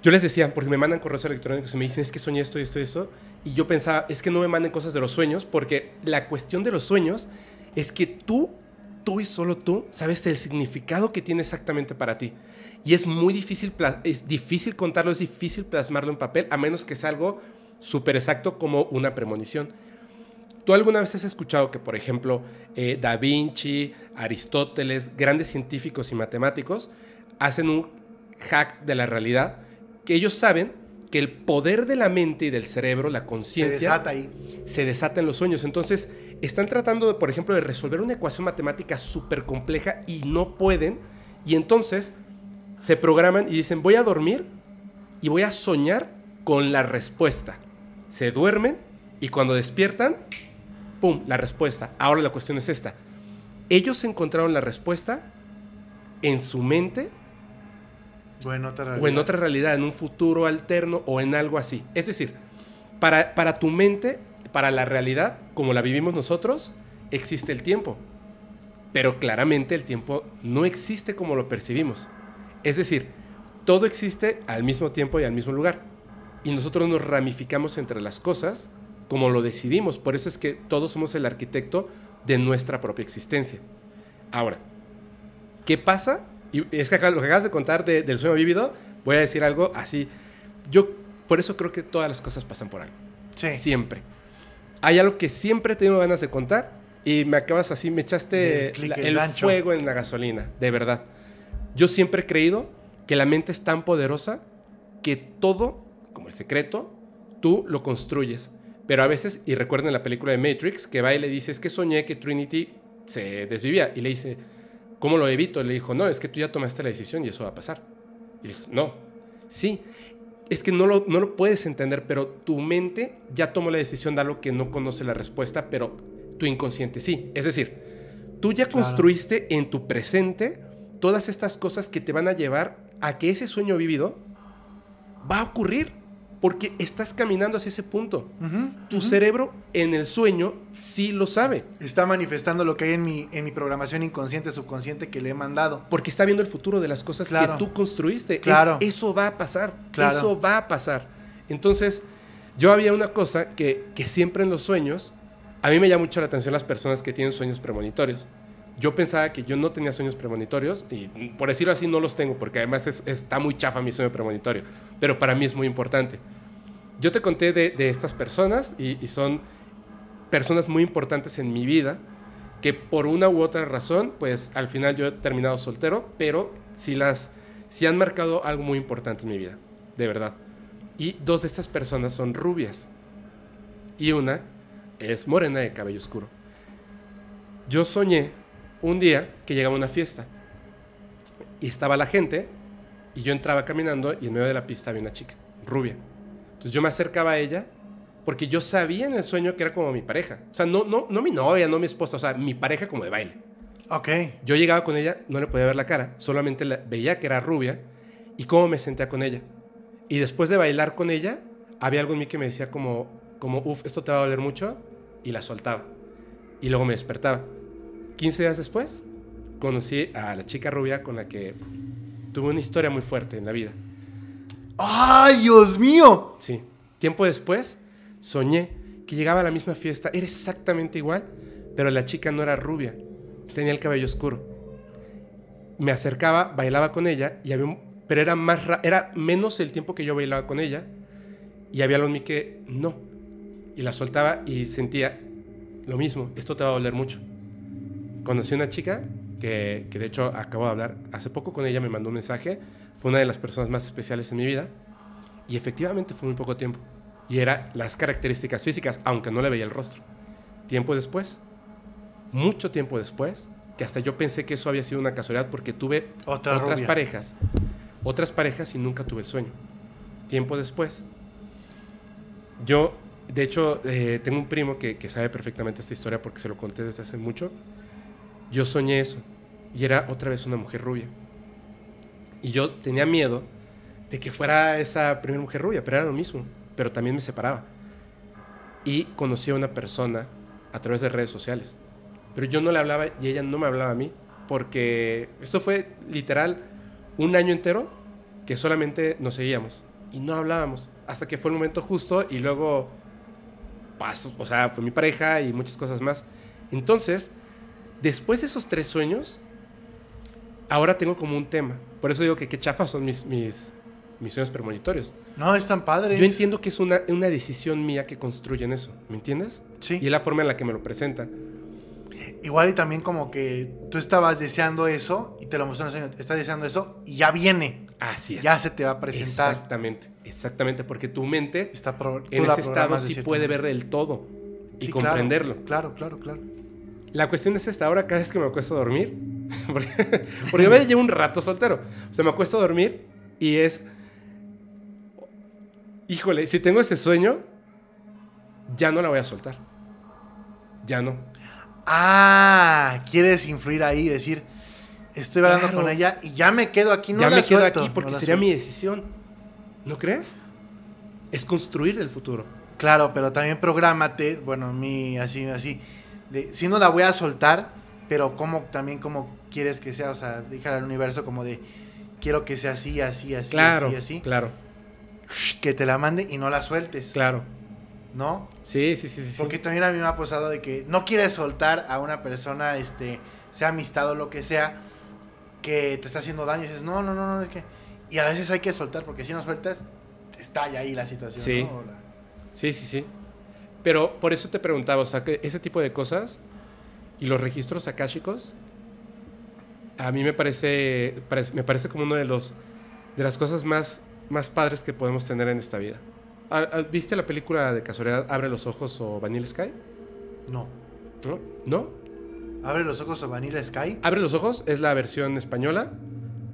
yo les decía, porque me mandan correos electrónicos y me dicen, es que soñé esto, y esto, y esto. Y yo pensaba, es que no me manden cosas de los sueños, porque la cuestión de los sueños es que tú, tú y solo tú, sabes el significado que tiene exactamente para ti. Y es muy difícil, es difícil contarlo, es difícil plasmarlo en papel, a menos que sea algo súper exacto como una premonición. ¿Tú alguna vez has escuchado que, por ejemplo, eh, Da Vinci, Aristóteles, grandes científicos y matemáticos hacen un hack de la realidad? que ellos saben que el poder de la mente y del cerebro, la conciencia, se desata Se desata en los sueños. Entonces, están tratando, por ejemplo, de resolver una ecuación matemática súper compleja y no pueden. Y entonces se programan y dicen, voy a dormir y voy a soñar con la respuesta. Se duermen y cuando despiertan, ¡pum!, la respuesta. Ahora la cuestión es esta. Ellos encontraron la respuesta en su mente o en otra realidad. en en un futuro alterno o en algo así. Es decir, para, para tu mente, para la realidad, como la vivimos nosotros, existe el tiempo. Pero claramente el tiempo no existe como lo percibimos. Es decir, todo existe al mismo tiempo y al mismo lugar. Y nosotros nos ramificamos entre las cosas como lo decidimos. Por eso es que todos somos el arquitecto de nuestra propia existencia. Ahora, ¿qué pasa y es que lo que acabas de contar del sueño vívido, voy a decir algo así. Yo por eso creo que todas las cosas pasan por algo. Sí. Siempre. Hay algo que siempre he tenido ganas de contar y me acabas así, me echaste el, fuego en la gasolina, de verdad. Yo siempre he creído que la mente es tan poderosa que todo, como el secreto, tú lo construyes. Pero a veces, y recuerden la película de Matrix, que va y le dice, es que soñé que Trinity se desvivía. Y le dice, ¿Cómo lo evito? Le dijo, no, es que tú ya tomaste la decisión y eso va a pasar. Y le dijo, no, sí, es que no lo, no lo puedes entender, pero tu mente ya tomó la decisión de algo que no conoce la respuesta, pero tu inconsciente sí. Es decir, tú ya construiste en tu presente todas estas cosas que te van a llevar a que ese sueño vivido va a ocurrir. Porque estás caminando hacia ese punto. tu cerebro en el sueño sí lo sabe. Está manifestando lo que hay en mi, en mi programación inconsciente, subconsciente que le he mandado. Porque está viendo el futuro de las cosas que tú construiste. Claro. eso va a pasar. Eso va a pasar. Entonces, yo había una cosa que, que siempre en los sueños, a mí me llama mucho la atención las personas que tienen sueños premonitorios yo pensaba que yo no tenía sueños premonitorios y por decirlo así no los tengo porque además está muy chafa mi sueño premonitorio, pero para mí es muy importante. Yo te conté de, estas personas y, son personas muy importantes en mi vida que por una u otra razón, pues al final yo he terminado soltero, pero si las si han marcado algo muy importante en mi vida, de verdad. Y dos de estas personas son rubias y una es morena de cabello oscuro. Yo soñé un día que llegaba una fiesta y estaba la gente y yo entraba caminando y en medio de la pista había una chica, rubia. Entonces yo me acercaba a ella porque yo sabía en el sueño que era como mi pareja. O sea, no, no, no mi novia, no mi esposa, o sea, mi pareja como de baile. Ok. Yo llegaba con ella, no le podía ver la cara, solamente la, veía que era rubia y cómo me sentía con ella. Y después de bailar con ella, había algo en mí que me decía como, como, uff, esto te va a doler mucho, y la soltaba. Y luego me despertaba. 15 días después, conocí a la chica rubia con la que tuve una historia muy fuerte en la vida. ¡Ay, Dios mío! Sí. Tiempo después, soñé que llegaba a la misma fiesta, era exactamente igual, pero la chica no era rubia, tenía el cabello oscuro. Me acercaba, bailaba con ella, y había pero era, más era menos el tiempo que yo bailaba con ella, y había lo en que no. Y la soltaba y sentía lo mismo, esto te va a doler mucho conocí una chica que, que, de hecho acabo de hablar hace poco con ella, me mandó un mensaje, fue una de las personas más especiales en mi vida y efectivamente fue muy poco tiempo. Y era las características físicas, aunque no le veía el rostro. Tiempo después, mucho tiempo después, que hasta yo pensé que eso había sido una casualidad porque tuve otras parejas, otras parejas y nunca tuve el sueño. Tiempo después, yo, de hecho, eh, tengo un primo que, que sabe perfectamente esta historia porque se lo conté desde hace mucho yo soñé eso. Y era otra vez una mujer rubia. Y yo tenía miedo de que fuera esa primera mujer rubia, pero era lo mismo. Pero también me separaba. Y conocí a una persona a través de redes sociales. Pero yo no le hablaba y ella no me hablaba a mí. Porque esto fue literal un año entero que solamente nos seguíamos y no hablábamos. Hasta que fue el momento justo y luego pasó, o sea, fue mi pareja y muchas cosas más. Entonces, Después de esos tres sueños, ahora tengo como un tema. Por eso digo que qué chafas son mis, mis, mis sueños premonitorios. No, están padres. Yo entiendo que es una, decisión mía que construyen eso, ¿me entiendes? Sí. Y la forma en la que me lo presentan. Igual y también como que tú estabas deseando eso y te lo mostró en el sueño, estás deseando eso y ya viene. Así es. Ya se te va a presentar. Exactamente, exactamente, porque tu mente está en ese estado sí puede ver el todo y comprenderlo. Claro, claro, claro. La cuestión es esta, ahora cada vez que me acuesto a dormir, [laughs] porque, yo me llevo un rato soltero, o sea, me acuesto a dormir y es, híjole, si tengo ese sueño, ya no la voy a soltar. Ya no. Ah, quieres influir ahí decir, estoy hablando con ella y ya me quedo aquí, no ya me quedo aquí porque sería mi decisión. ¿No crees? Es construir el futuro. Claro, pero también programate... bueno, mi así así si no la voy a soltar, pero como también como quieres que sea, o sea, dejar al universo como de quiero que sea así, así, así, claro, así, así. Claro. Que te la mande y no la sueltes. Claro. ¿No? Sí, sí, sí, sí. Porque también a mí me ha pasado de que no quieres soltar a una persona, este, sea amistad o lo que sea, que te está haciendo daño y dices, no, no, no, no, es que... Y a veces hay que soltar porque si no sueltas, estalla ahí la situación. Sí, sí, sí. Pero por eso te preguntaba, o sea, que ese tipo de cosas y los registros akáshicos, a mí me parece, me parece como una de los de las cosas más, más padres que podemos tener en esta vida. ¿Viste la película de casualidad Abre los ojos o Vanilla Sky? No. ¿No? ¿Abre los ojos o Vanilla Sky? Abre los ojos es la versión española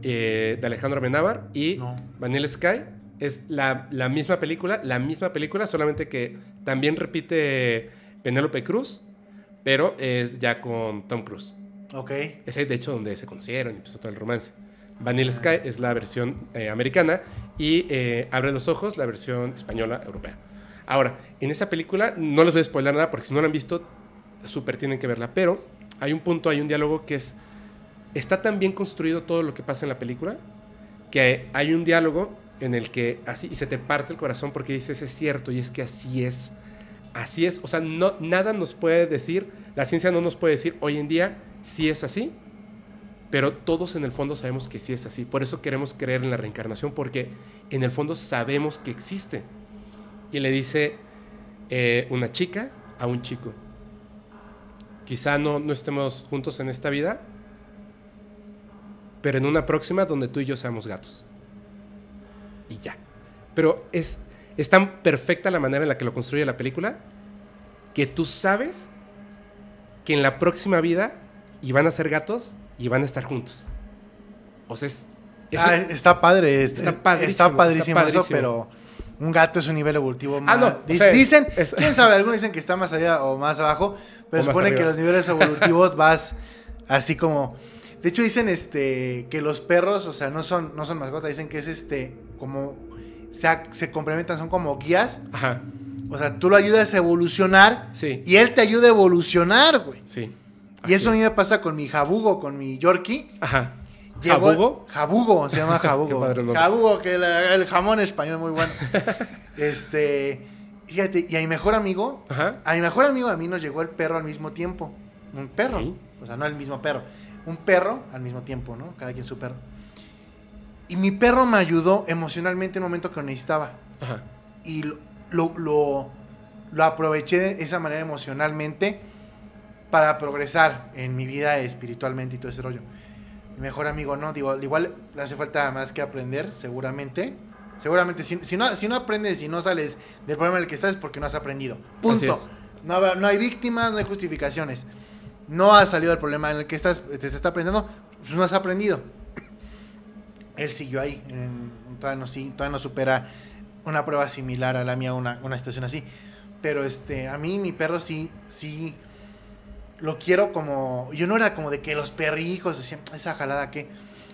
eh, de Alejandro Amenábar y Vanilla Sky es la, la, misma película, la misma película, solamente que también repite Penélope Cruz, pero es ya con Tom Cruise. Ok. es de hecho, donde se conocieron y empezó todo el romance. Vanilla Sky es la versión eh, americana y eh, Abre los Ojos, la versión española europea. Ahora, en esa película, no les voy a spoiler nada porque si no la han visto, súper tienen que verla, pero hay un punto, hay un diálogo que es. Está tan bien construido todo lo que pasa en la película que hay un diálogo en el que así, y se te parte el corazón porque dices, es cierto, y es que así es, así es, o sea, no, nada nos puede decir, la ciencia no nos puede decir hoy en día si es así, pero todos en el fondo sabemos que sí es así, por eso queremos creer en la reencarnación, porque en el fondo sabemos que existe. Y le dice eh, una chica a un chico, quizá no, no estemos juntos en esta vida, pero en una próxima donde tú y yo seamos gatos y ya. Pero es, es tan perfecta la manera en la que lo construye la película que tú sabes que en la próxima vida iban a ser gatos y van a estar juntos. O sea, ah, está padre. Este, está, padrísimo, está, padrísimo, pero un gato es un nivel evolutivo más. Ah, no, dicen, quién sabe, algunos dicen que está más allá o más abajo, pero se que los niveles evolutivos [laughs] vas así como. De hecho, dicen este que los perros, o sea, no son, no son mascotas, dicen que es este como se, se complementan, son como guías. Ajá. O sea, tú lo ayudas a evolucionar sí. y él te ayuda a evolucionar, güey. Sí. Y eso a mí me pasa con mi jabugo, con mi yorkie. Ajá. ¿Jabugo? Jabugo, se llama jabugo. [laughs] jabugo, que el jamón español muy bueno. [laughs] este, fíjate, y a mi mejor amigo, Ajá. a mi mejor amigo a mí nos llegó el perro al mismo tiempo. Un perro, o sea, no el mismo perro. Un perro al mismo tiempo, ¿no? Cada quien su perro. Y mi perro me ayudó emocionalmente en un momento que lo necesitaba. Y lo, lo, lo, aproveché de esa manera emocionalmente para progresar en mi vida espiritualmente y todo ese rollo. Mi mejor amigo, ¿no? Digo, igual le hace falta más que aprender, seguramente. Seguramente, si, si, no, si no aprendes y no sales del problema en el que estás, es porque no has aprendido. Punto. No, no, hay víctimas, no hay justificaciones. No has salido del problema en el que estás, te está aprendiendo, pues no has aprendido él siguió ahí. todavía, no, sí, todavía no supera una prueba similar a la mía, una, situación así. Pero este, a mí mi perro sí, sí, lo quiero como... Yo no era como de que los perrijos decían, esa jalada que...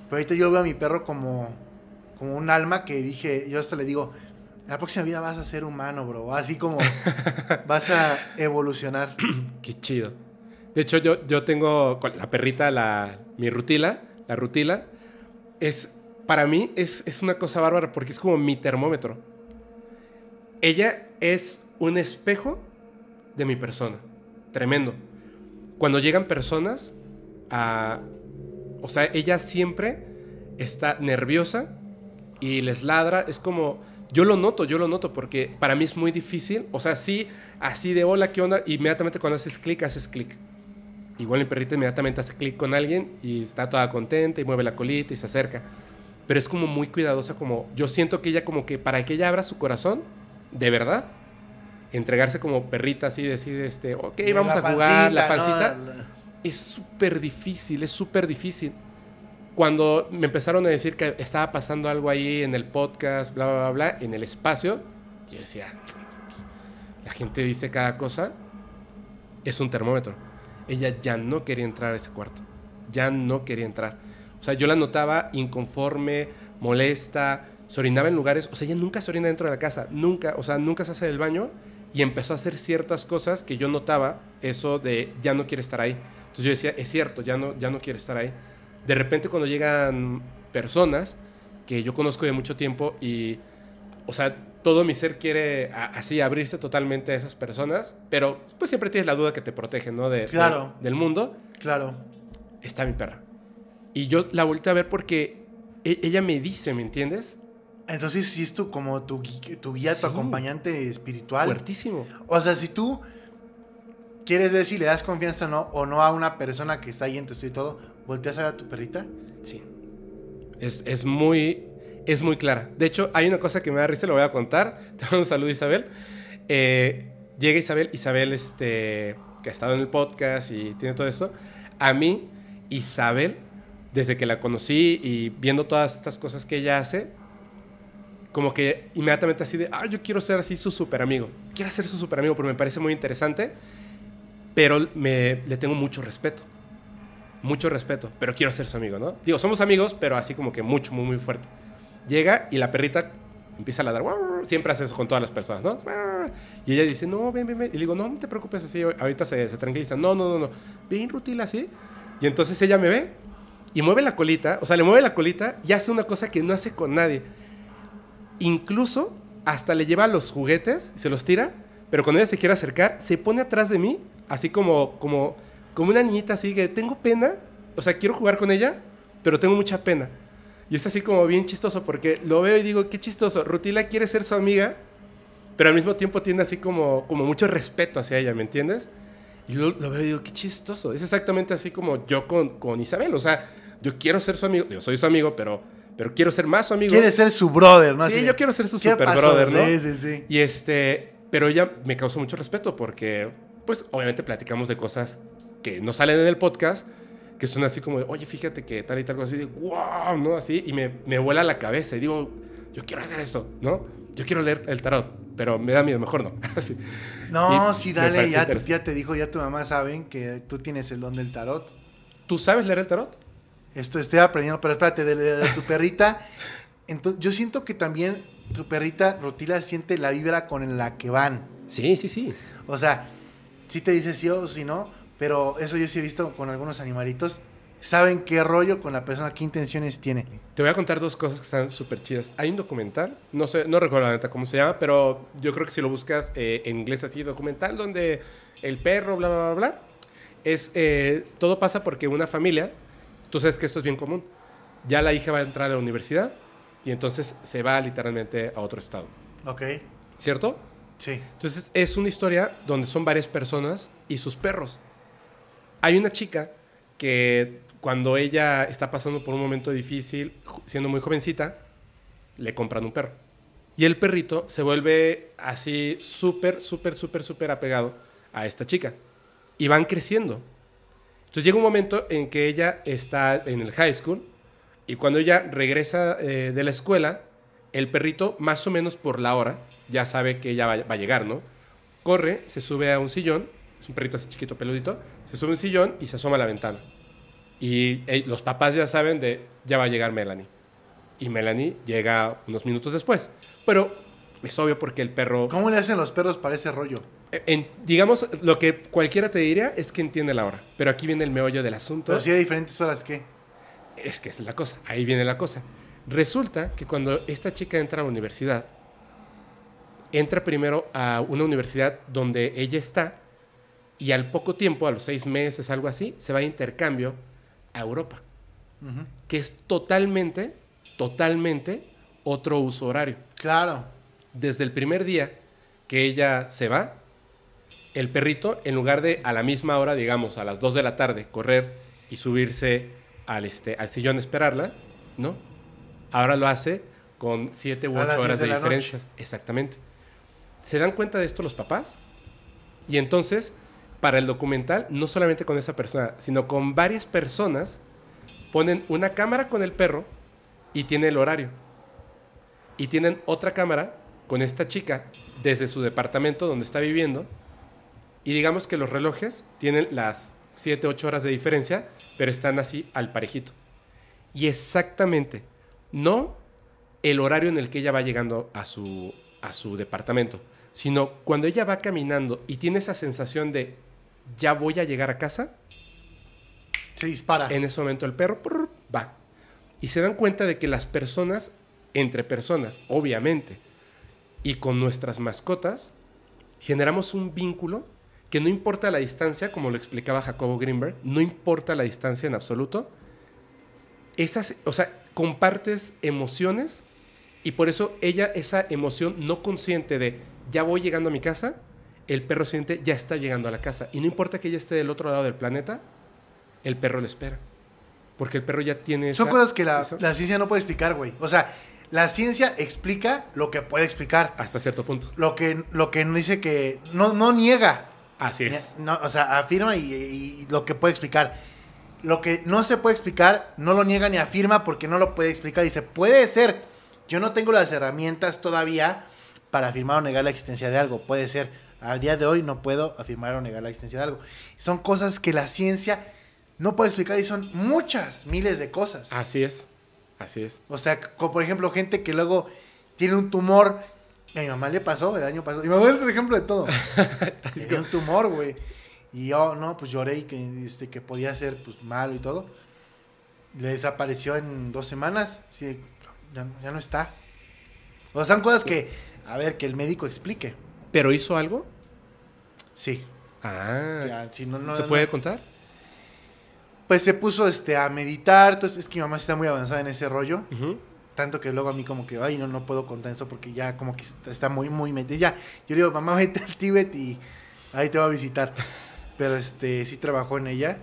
Pero ahorita yo veo a mi perro como, como un alma que dije, yo hasta le digo, en la próxima vida vas a ser humano, bro. Así como [laughs] vas a evolucionar. [clears throat] Qué chido. De hecho, yo, yo tengo la perrita, la, mi rutila, la rutila, es para mí es, es una cosa bárbara porque es como mi termómetro. Ella es un espejo de mi persona. Tremendo. Cuando llegan personas O sea, ella siempre está nerviosa y les ladra. Es como... Yo lo noto, yo lo noto porque para mí es muy difícil. O sea, sí, así de hola, ¿qué onda? Inmediatamente cuando haces clic, haces clic. Igual el perrito inmediatamente hace clic con alguien y está toda contenta y mueve la colita y se acerca pero es como muy cuidadosa, como yo siento que ella como que para que ella abra su corazón, de verdad, entregarse como perrita así, decir, este, ok, vamos a jugar, la pancita, es súper difícil, es súper difícil. Cuando me empezaron a decir que estaba pasando algo ahí en el podcast, bla, bla, bla, en el espacio, yo decía, la gente dice cada cosa, es un termómetro. Ella ya no quería entrar a ese cuarto, ya no quería entrar o sea, yo la notaba inconforme, molesta, se orinaba en lugares, o sea, ella nunca se orina dentro de la casa, nunca, o sea, nunca se hace del baño y empezó a hacer ciertas cosas que yo notaba, eso de ya no quiere estar ahí. Entonces yo decía, es cierto, ya no, ya no quiere estar ahí. De repente cuando llegan personas que yo conozco de mucho tiempo y, o sea, todo mi ser quiere así abrirse totalmente a esas personas, pero pues siempre tienes la duda que te protege, ¿no? claro. del mundo. Claro. Está mi perra. Y yo la volteé a ver porque e-, ella me dice, ¿me entiendes? Entonces si es tu, como tu, tu guía, tu acompañante espiritual. Fuertísimo. O sea, si tú quieres ver si le das confianza o no, o no a una persona que está ahí en tu estudio y todo, volteas a ver a tu perrita. Sí. Es, muy, es muy clara. De hecho, hay una cosa que me da risa, lo voy a contar. [laughs] Te mando un saludo, Isabel. Eh, llega Isabel, Isabel, este, que ha estado en el podcast y tiene todo eso. A mí, Isabel desde que la conocí y viendo todas estas cosas que ella hace, como que inmediatamente así de, ah, yo quiero ser así su super amigo. Quiero ser su super amigo porque me parece muy interesante, pero me, le tengo mucho respeto. Mucho respeto, pero quiero ser su amigo, ¿no? Digo, somos amigos, pero así como que mucho, muy, muy fuerte. Llega y la perrita empieza a ladrar. Siempre hace eso con todas las personas, ¿no? Y ella dice, no, ven, ven, ven. Y le digo, no, no te preocupes así, ahorita se, se tranquiliza. No, no, no, no. bien Rutila, así. Y entonces ella me ve y mueve la colita, o sea, le mueve la colita y hace una cosa que no hace con nadie. Incluso hasta le lleva los juguetes, y se los tira, pero cuando ella se quiere acercar, se pone atrás de mí, así como, como, como una niñita así que tengo pena, o sea, quiero jugar con ella, pero tengo mucha pena. Y es así como bien chistoso porque lo veo y digo, qué chistoso, Rutila quiere ser su amiga, pero al mismo tiempo tiene así como, como mucho respeto hacia ella, ¿me entiendes? Y lo, lo veo y digo, qué chistoso. Es exactamente así como yo con, con Isabel. O sea, yo quiero ser su amigo, yo soy su amigo, pero, pero quiero ser más su amigo. Quiere ser su brother, ¿no? Sí, yo quiero ser su super brother, ¿no? Sí, sí, sí. Y este, pero ella me causó mucho respeto porque, pues, obviamente platicamos de cosas que no salen en el podcast, que son así como de, oye, fíjate que tal y tal cosa, así de, wow, ¿no? Así, y me, me vuela la cabeza y digo, yo quiero hacer eso, ¿no? Yo quiero leer el tarot, pero me da miedo, mejor no. [laughs] No, sí, dale, ya, te dijo, ya tu mamá saben que tú tienes el don del tarot. ¿Tú sabes leer el tarot? Esto estoy aprendiendo, pero espérate, de, tu perrita. Entonces, yo siento que también tu perrita Rutila siente la vibra con la que van. Sí, sí, sí. O sea, sí te dice sí o sí no, pero eso yo sí he visto con algunos animalitos. Saben qué rollo con la persona, qué intenciones tiene. Te voy a contar dos cosas que están súper chidas. Hay un documental, no sé, no recuerdo la neta cómo se llama, pero yo creo que si lo buscas eh, en inglés así, documental donde el perro, bla, bla, bla, bla, es eh, todo pasa porque una familia Tú sabes que esto es bien común. Ya la hija va a entrar a la universidad y entonces se va literalmente a otro estado. Ok. ¿Cierto? Sí. Entonces es una historia donde son varias personas y sus perros. Hay una chica que cuando ella está pasando por un momento difícil, siendo muy jovencita, le compran un perro. Y el perrito se vuelve así súper, súper, súper, súper apegado a esta chica. Y van creciendo. Entonces llega un momento en que ella está en el high school y cuando ella regresa eh, de la escuela, el perrito, más o menos por la hora, ya sabe que ella va, a llegar, ¿no? Corre, se sube a un sillón, es un perrito así chiquito, peludito, se sube a un sillón y se asoma a la ventana. Y los papás ya saben de, ya va a llegar Melanie. Y Melanie llega unos minutos después. Pero es obvio porque el perro... ¿Cómo le hacen los perros para ese rollo? digamos, lo que cualquiera te diría es que entiende la hora. Pero aquí viene el meollo del asunto. Pero si hay diferentes horas, ¿qué? Es que es la cosa. Ahí viene la cosa. Resulta que cuando esta chica entra a la universidad, entra primero a una universidad donde ella está y al poco tiempo, a los seis meses, algo así, se va a intercambio a Europa, que es totalmente, totalmente otro uso horario. Claro. Desde el primer día que ella se va, el perrito, en lugar de a la misma hora, digamos, a las 2 de la tarde, correr y subirse al, este, al sillón a esperarla, ¿no? Ahora lo hace con 7 u 8 horas de, diferencia. Exactamente. ¿Se dan cuenta de esto los papás? Y entonces, para el documental, no solamente con esa persona, sino con varias personas, ponen una cámara con el perro y tiene el horario. Y tienen otra cámara con esta chica desde su departamento donde está viviendo y digamos que los relojes tienen las 7, 8 horas de diferencia, pero están así al parejito. Y exactamente, no el horario en el que ella va llegando a su, a su departamento, sino cuando ella va caminando y tiene esa sensación de ya voy a llegar a casa. Se dispara. En ese momento el perro va. Y se dan cuenta de que las personas, entre personas, obviamente, y con nuestras mascotas, generamos un vínculo que no importa la distancia, como lo explicaba Jacobo Greenberg, no importa la distancia en absoluto. Esas, o sea, compartes emociones y por eso ella, esa emoción no consciente de ya voy llegando a mi casa, el perro siente ya está llegando a la casa. Y no importa que ella esté del otro lado del planeta, el perro le espera. Porque el perro ya tiene. Son cosas que la, ciencia no puede explicar, güey. O sea, la ciencia explica lo que puede explicar. Hasta cierto punto. Lo que, lo que dice que. No, no niega Así es. No, o sea, afirma y, lo que puede explicar. Lo que no se puede explicar, no lo niega ni afirma porque no lo puede explicar. Dice, puede ser, yo no tengo las herramientas todavía para afirmar o negar la existencia de algo. Puede ser, a día de hoy no puedo afirmar o negar la existencia de algo. Son cosas que la ciencia no puede explicar y son muchas, miles de cosas. Así es, así es. O sea, como por ejemplo gente que luego tiene un tumor a mi mamá le pasó el año pasado. Mi mamá es el ejemplo de todo. [laughs] que un tumor, güey. Y yo, no, pues lloré y que, este, que podía ser pues malo y todo. Le desapareció en dos semanas. Sí, ya, ya no está. O sea, son cosas que, a ver, que el médico explique. ¿Pero hizo algo? Sí. Ah. si no, no, ¿Se puede contar? Pues se puso este, a meditar. Entonces, es que mi mamá está muy avanzada en ese rollo. Ajá tanto que luego a mí como que, ay, no, no puedo contar eso porque ya como que está muy, muy metida. Ya, yo le digo, mamá, vete al Tíbet y ahí te va a visitar. [laughs] Pero este, sí trabajó en ella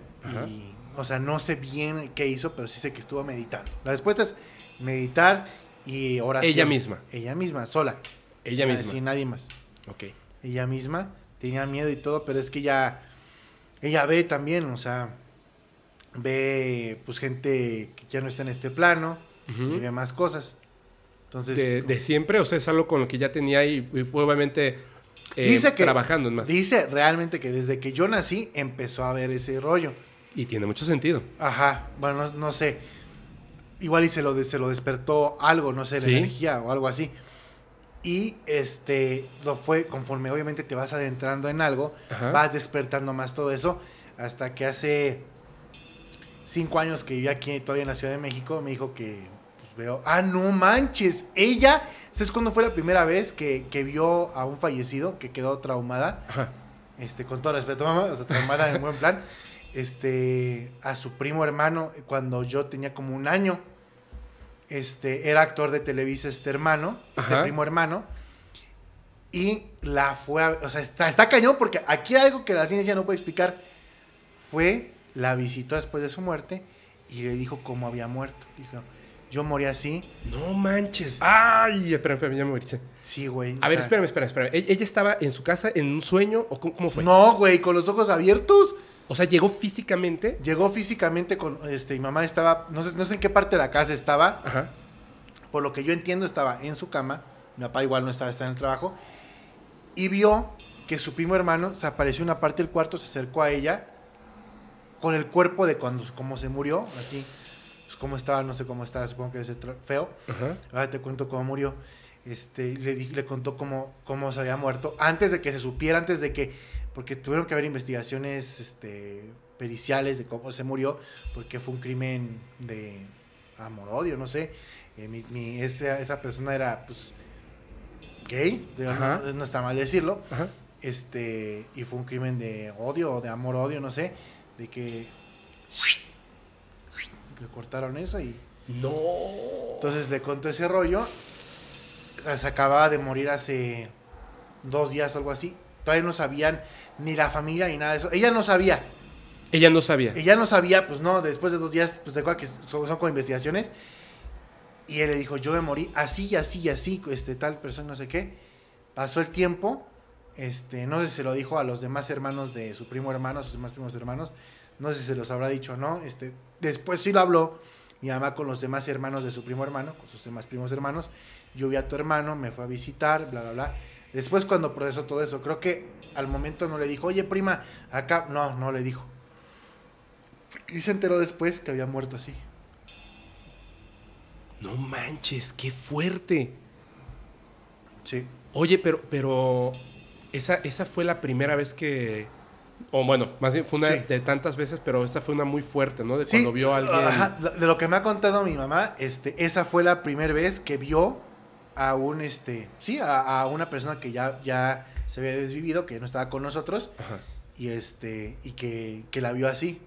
o sea, no sé bien qué hizo, pero sí sé que estuvo meditando. La respuesta es meditar y oración. Ella misma. Ella misma, sola. Ella misma. Sin nadie más. Ok. Ella misma tenía miedo y todo, pero es que ya ella ve también, o sea, ve pues gente que ya no está en este plano, y demás cosas. Entonces, de, siempre, o sea, es algo con lo que ya tenía y, fue obviamente eh, trabajando en más. Dice realmente que desde que yo nací empezó a ver ese rollo. Y tiene mucho sentido. Ajá, bueno, no, sé. Igual y se lo, se lo despertó algo, no sé, energía o algo así. Y este, lo fue, conforme obviamente te vas adentrando en algo, vas despertando más todo eso, hasta que hace cinco años que vivía aquí todavía en la Ciudad de México, me dijo que veo. Ah, no manches. Ella, ¿sabes cuándo fue la primera vez que, que vio a un fallecido que quedó traumada? Este, con todo respeto, mamá, o sea, traumada en buen plan. Este, a su primo hermano, cuando yo tenía como un año. Este, era actor de Televisa este hermano, este primo hermano. Y la fue O sea, está, está cañón porque aquí hay algo que la ciencia no puede explicar. Fue, la visitó después de su muerte y le dijo cómo había muerto. Dijo, yo morí así. No manches. Ay, espera, espera, ya me morí. Sí, güey. A ver, espérame, espérame, e-, ¿Ella estaba en su casa en un sueño o cómo, fue? No, güey, con los ojos abiertos. O sea, llegó físicamente. Llegó físicamente con este, mi mamá estaba, no sé, no sé en qué parte de la casa estaba. Ajá. Por lo que yo entiendo, estaba en su cama. Mi papá igual no estaba, estaba en el trabajo. Y vio que su primo hermano se apareció en una parte del cuarto, se acercó a ella con el cuerpo de cuando como se murió, así cómo estaba, no sé cómo estaba, supongo que es feo. Ahora te cuento cómo murió. Este, le, le contó cómo, cómo se había muerto antes de que se supiera, antes de que, porque tuvieron que haber investigaciones este, periciales de cómo se murió, porque fue un crimen de amor-odio, no sé. Eh, mi, esa, persona era, pues, gay, no, está mal decirlo, este, y fue un crimen de odio, o de amor-odio, no sé, de que le cortaron eso y... No. Entonces le contó ese rollo. Se acababa de morir hace dos días o algo así. Todavía no sabían ni la familia ni nada de eso. Ella no sabía. Ella no sabía. Ella no sabía, pues no, después de dos días, pues de acuerdo que son, son con investigaciones. Y él le dijo, yo me morí así, y así, así, este, tal persona, no sé qué. Pasó el tiempo, este, no sé si se lo dijo a los demás hermanos de su primo hermano, sus demás primos hermanos no sé si se los habrá dicho o no, este, después sí lo habló mi mamá con los demás hermanos de su primo hermano, con sus demás primos hermanos, yo vi a tu hermano, me fue a visitar, bla, bla, bla. Después cuando procesó todo eso, creo que al momento no le dijo, oye prima, acá, no, no le dijo. Y se enteró después que había muerto así. No manches, qué fuerte. Sí. Oye, pero, pero esa, esa fue la primera vez que, o bueno, más bien fue una de tantas veces, pero esta fue una muy fuerte, ¿no? De cuando vio a alguien. De lo que me ha contado mi mamá, este, esa fue la primera vez que vio a un este. Sí, a, una persona que ya, ya se había desvivido, que no estaba con nosotros. Y este. Y que, que la vio así.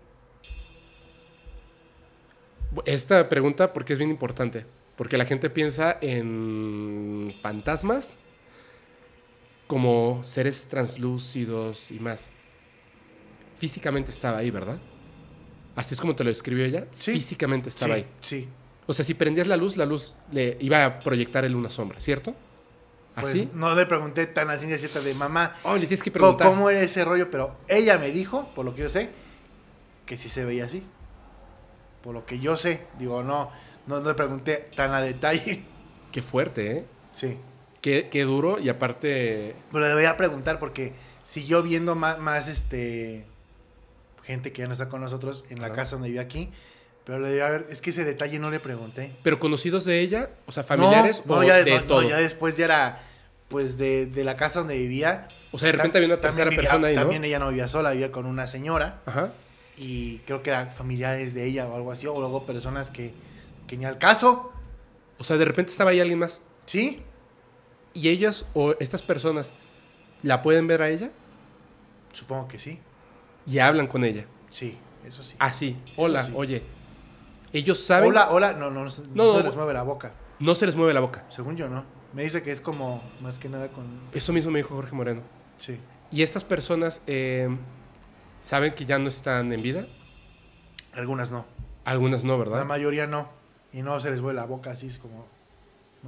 Esta pregunta, porque es bien importante. Porque la gente piensa en fantasmas como seres translúcidos y más físicamente estaba ahí, ¿verdad? Así es como te lo describió ella. Sí. Físicamente estaba ahí. Sí. O sea, si prendías la luz, la luz le iba a proyectar en una sombra, ¿cierto? Pues, ¿Así? no le pregunté tan así, ciencia cierta de mamá. Oh, le tienes que preguntar. ¿Cómo era ese rollo? Pero ella me dijo, por lo que yo sé, que sí se veía así. Por lo que yo sé, digo, no, no, le pregunté tan a detalle. [laughs] Qué fuerte, ¿eh? Sí. Qué, duro y aparte... Pero le voy a preguntar porque siguió viendo más este gente que ya no está con nosotros en la casa donde vive aquí. Pero le digo, a ver, es que ese detalle no le pregunté. ¿Pero conocidos de ella? O sea, familiares no, o ya, de todo. ya después ya era, pues, de, la casa donde vivía. O sea, de repente había una tercera persona ahí, También ella no vivía sola, vivía con una señora. Ajá. Y creo que eran familiares de ella o algo así, o luego personas que, que ni al caso. O sea, de repente estaba ahí alguien más. Sí. ¿Y ellas o estas personas la pueden ver a ella? Supongo que sí y hablan con ella. Sí, eso sí. Así, ah, hola, oye. Ellos saben. Hola, hola, no, no, no, se les mueve la boca. No se les mueve la boca. Según yo, no. Me dice que es como más que nada con. Eso mismo me dijo Jorge Moreno. Sí. Y estas personas eh, saben que ya no están en vida. Algunas no. Algunas no, ¿verdad? La mayoría no. Y no se les mueve la boca así, es como.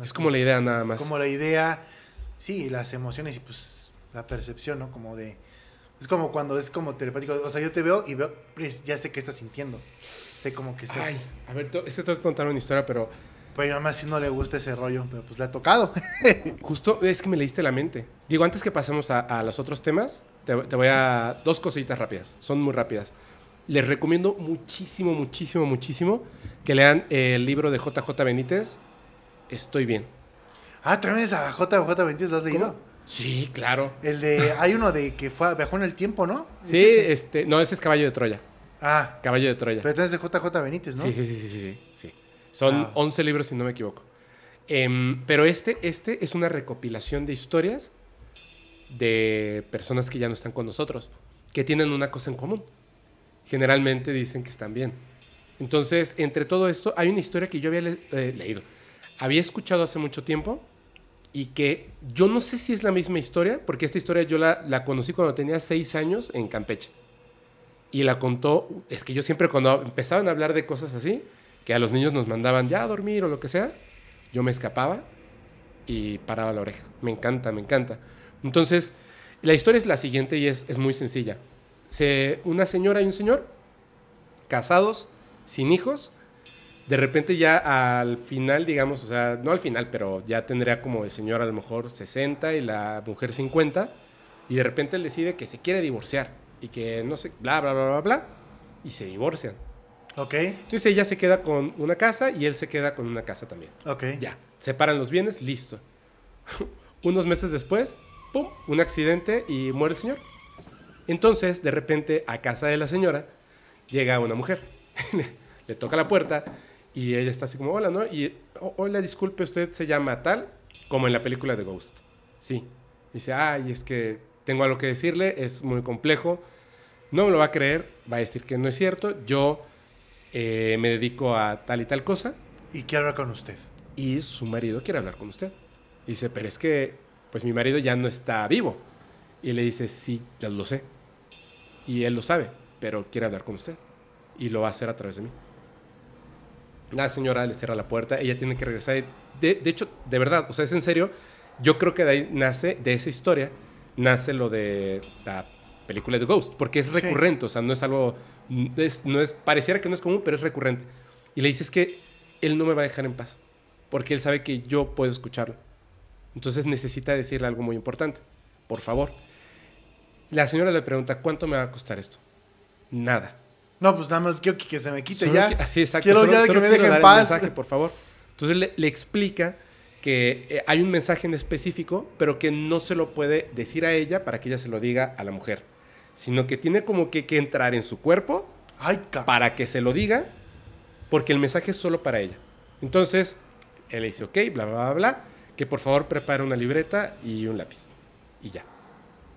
Es como la idea nada más. Como la idea, sí, las emociones y pues la percepción, ¿no? Como de es como cuando es como telepático. O sea, yo te veo y veo, pues, ya sé qué estás sintiendo. Sé como que estás. Ay, a ver, este tengo que contar una historia, pero. a pues, mi mamá sí no le gusta ese rollo, pero pues le ha tocado. [laughs] Justo es que me leíste la mente. Digo, antes que pasemos a, a los otros temas, te, te, voy a. Dos cositas rápidas. Son muy rápidas. Les recomiendo muchísimo, muchísimo, muchísimo que lean el libro de JJ Benítez, Estoy Bien. Ah, también es a JJ Benítez, ¿lo has leído? Sí, claro. El de. Hay uno de que fue, viajó en el tiempo, ¿no? sí, este. No, ese es Caballo de Troya. Ah. Caballo de Troya. Pero es de JJ Benítez, ¿no? Sí, sí, sí, sí, Son 11 ah. libros, si no me equivoco. Em, pero este, este es una recopilación de historias de personas que ya no están con nosotros, que tienen una cosa en común. Generalmente dicen que están bien. Entonces, entre todo esto, hay una historia que yo había eh, leído. Había escuchado hace mucho tiempo, y que yo no sé si es la misma historia, porque esta historia yo la, conocí cuando tenía seis años en Campeche. Y la contó, es que yo siempre cuando empezaban a hablar de cosas así, que a los niños nos mandaban ya a dormir o lo que sea, yo me escapaba y paraba la oreja. Me encanta, me encanta. Entonces, la historia es la siguiente y es, es muy sencilla. Se, una señora y un señor, casados, sin hijos, de repente ya al final, digamos, o sea, no al final, pero ya tendría como el señor a lo mejor 60 y la mujer 50, y de repente él decide que se quiere divorciar y que no sé, bla, bla, bla, bla, bla, y se divorcian. Ok. Entonces ella se queda con una casa y él se queda con una casa también. Ok. Ya, separan los bienes, listo. [laughs] Unos meses después, ¡pum!, un accidente y muere el señor. Entonces, de repente, a casa de la señora llega una mujer. [laughs] Le toca la puerta y ella está así como, hola, ¿no? Y, hola, disculpe, usted se llama tal, como en la película de Ghost. Sí. dice, ay, es que tengo algo que decirle, es muy complejo, no me lo va a creer, va a decir que no es cierto, yo eh, me dedico a tal y tal cosa. Y quiero hablar con usted. Y su marido quiere hablar con usted. Y dice, pero es que, pues mi marido ya no está vivo. Y le dice, sí, ya lo sé. Y él lo sabe, pero quiere hablar con usted. Y lo va a hacer a través de mí. La señora le cierra la puerta, ella tiene que regresar. De, hecho, de verdad, o sea, es en serio. Yo creo que de ahí nace, de esa historia, nace lo de la película de Ghost, porque es recurrente, o sea, no es algo, no es, pareciera que no es común, pero es recurrente. Y le dices que él no me va a dejar en paz, porque él sabe que yo puedo escucharlo. Entonces necesita decirle algo muy importante, por favor. La señora le pregunta, ¿cuánto me va a costar esto? Nada. No, pues nada más quiero que, se me quite ya. Que, sí, exacto. Quiero ya que me dejen en por favor. Entonces le, explica que eh, hay un mensaje en específico, pero que no se lo puede decir a ella para que ella se lo diga a la mujer, sino que tiene como que, que entrar en su cuerpo para que se lo diga, porque el mensaje es solo para ella. Entonces, él le dice, ok, bla, bla, bla, bla, que por favor prepare una libreta y un lápiz. Y ya.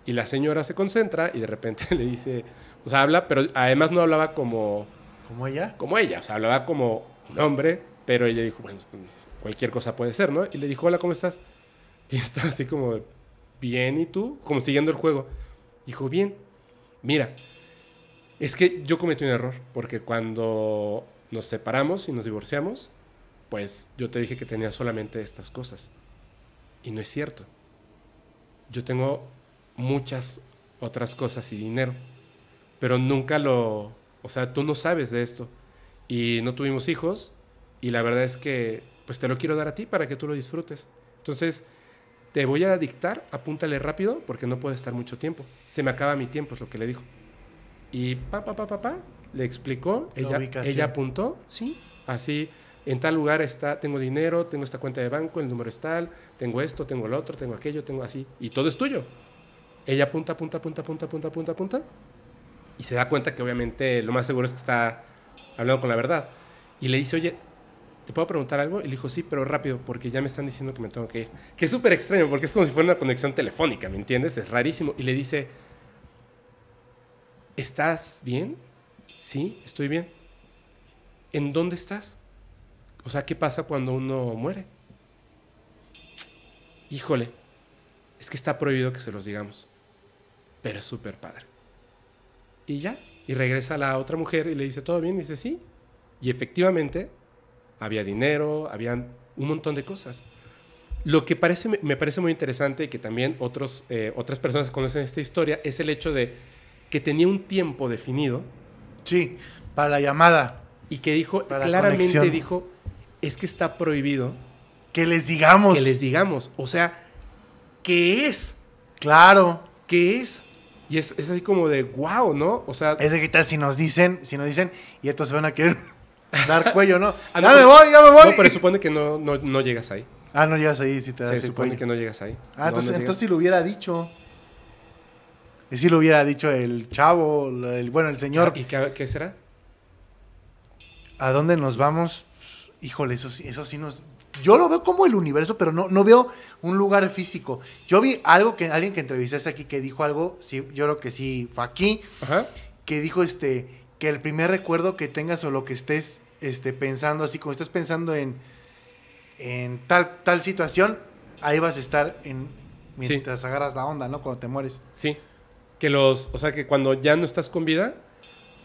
Y la señora se concentra y de repente [laughs] le dice, o sea, habla, pero además no hablaba como... ¿Como ella? Como ella, o sea, hablaba como un hombre, pero ella dijo, bueno, pues, cualquier cosa puede ser, ¿no? Y le dijo, hola, ¿cómo estás? [laughs] Y estaba así como, bien, ¿y tú? Como siguiendo el juego. Dijo, bien, mira, es que yo cometí un error, porque cuando nos separamos y nos divorciamos, pues yo te dije que tenía solamente estas cosas. Y no es cierto. Yo tengo muchas otras cosas y dinero pero nunca lo, o sea, tú no sabes de esto. Y no tuvimos hijos y la verdad es que, pues te lo quiero dar a ti para que tú lo disfrutes. Entonces, te voy a dictar, apúntale rápido porque no puede estar mucho tiempo. Se me acaba mi tiempo, es lo que le dijo. Y pa, pa, pa, pa, le explicó, ella, ella apuntó, sí, así, en tal lugar está, tengo dinero, tengo esta cuenta de banco, el número es tal, tengo esto, tengo el otro, tengo aquello, tengo así, y todo es tuyo. Ella apunta, apunta, apunta, apunta, apunta, apunta, apunta, y se da cuenta que obviamente lo más seguro es que está hablando con la verdad. Y le dice, oye, ¿te puedo preguntar algo? Y le dijo, sí, pero rápido, porque ya me están diciendo que me tengo que ir. Que es súper extraño, porque es como si fuera una conexión telefónica, ¿me entiendes? Es rarísimo. Y le dice, ¿estás bien? Sí, estoy bien. ¿En dónde estás? O sea, ¿qué pasa cuando uno muere? Híjole, es que está prohibido que se los digamos, pero es súper padre. Y ya. Y regresa la otra mujer y le dice, ¿todo bien? Y dice, sí. Y efectivamente, había dinero, había un montón de cosas. Lo que parece, me parece muy interesante y que también otros, eh, otras personas conocen esta historia es el hecho de que tenía un tiempo definido. Sí, para la llamada. Y que dijo, claramente dijo, es que está prohibido. Que les digamos. Que les digamos. O sea, ¿qué es? Claro. ¿Qué es? Y es, así como de, wow, ¿no? O sea... Es de que tal si nos dicen, si nos dicen, y entonces se van a querer [laughs] dar cuello, ¿no? ah, no, me pues, voy, ya me voy. No, pero supone que no, no, llegas ahí. Ah, no llegas ahí, si te das Se supone que no llegas ahí. Ah, entonces, entonces si lo hubiera dicho... Y si lo hubiera dicho el chavo, el, bueno, el señor. ¿Y qué, qué será? ¿A dónde nos vamos? Híjole, eso, eso sí nos yo lo veo como el universo, pero no, no veo un lugar físico. Yo vi algo que alguien que entrevistaste aquí que dijo algo, sí, yo creo que sí fue aquí, que dijo este que el primer recuerdo que tengas o lo que estés este, pensando, así como estás pensando en, en tal, tal situación, ahí vas a estar en, mientras agarras la onda, ¿no? Cuando te mueres. Sí. Que los, o sea, que cuando ya no estás con vida,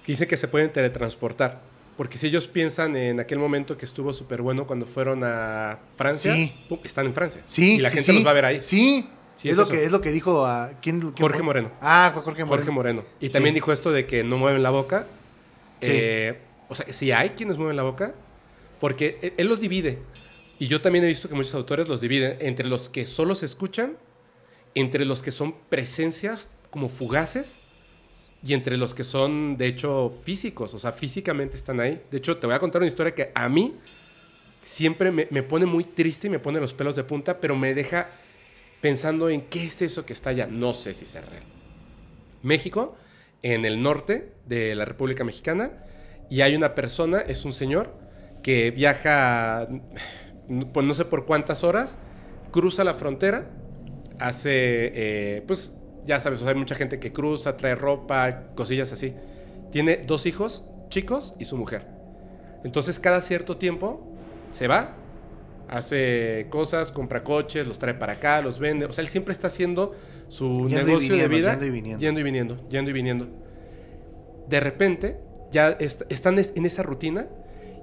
dice que se pueden teletransportar. Porque si ellos piensan en aquel momento que estuvo súper bueno cuando fueron a Francia, están en Francia. Y la gente los va a ver ahí. Sí. Sí, es, lo que, es lo que dijo a ¿quién, Jorge Moreno. Ah, fue Jorge Moreno. Jorge Moreno. Y también dijo esto de que no mueven la boca. Eh, o sea, si hay quienes mueven la boca, porque e, él los divide. Y yo también he visto que muchos autores los dividen entre los que solo se escuchan, entre los que son presencias como fugaces y entre los que son, de hecho, físicos, o sea, físicamente están ahí. De hecho, te voy a contar una historia que a mí siempre me, pone muy triste y me pone los pelos de punta, pero me deja pensando en qué es eso que está allá. No sé si es real. México, en el norte de la República Mexicana, y hay una persona, es un señor, que viaja, pues no sé por cuántas horas, cruza la frontera, hace, eh, pues ya sabes, o hay mucha gente que cruza, trae ropa, cosillas así. Tiene dos hijos, chicos, y su mujer. Entonces cada cierto tiempo se va, hace cosas, compra coches, los trae para acá, los vende. O sea, él siempre está haciendo su negocio de vida. Yendo y viniendo. Yendo y viniendo, yendo y viniendo. De repente, ya están en esa rutina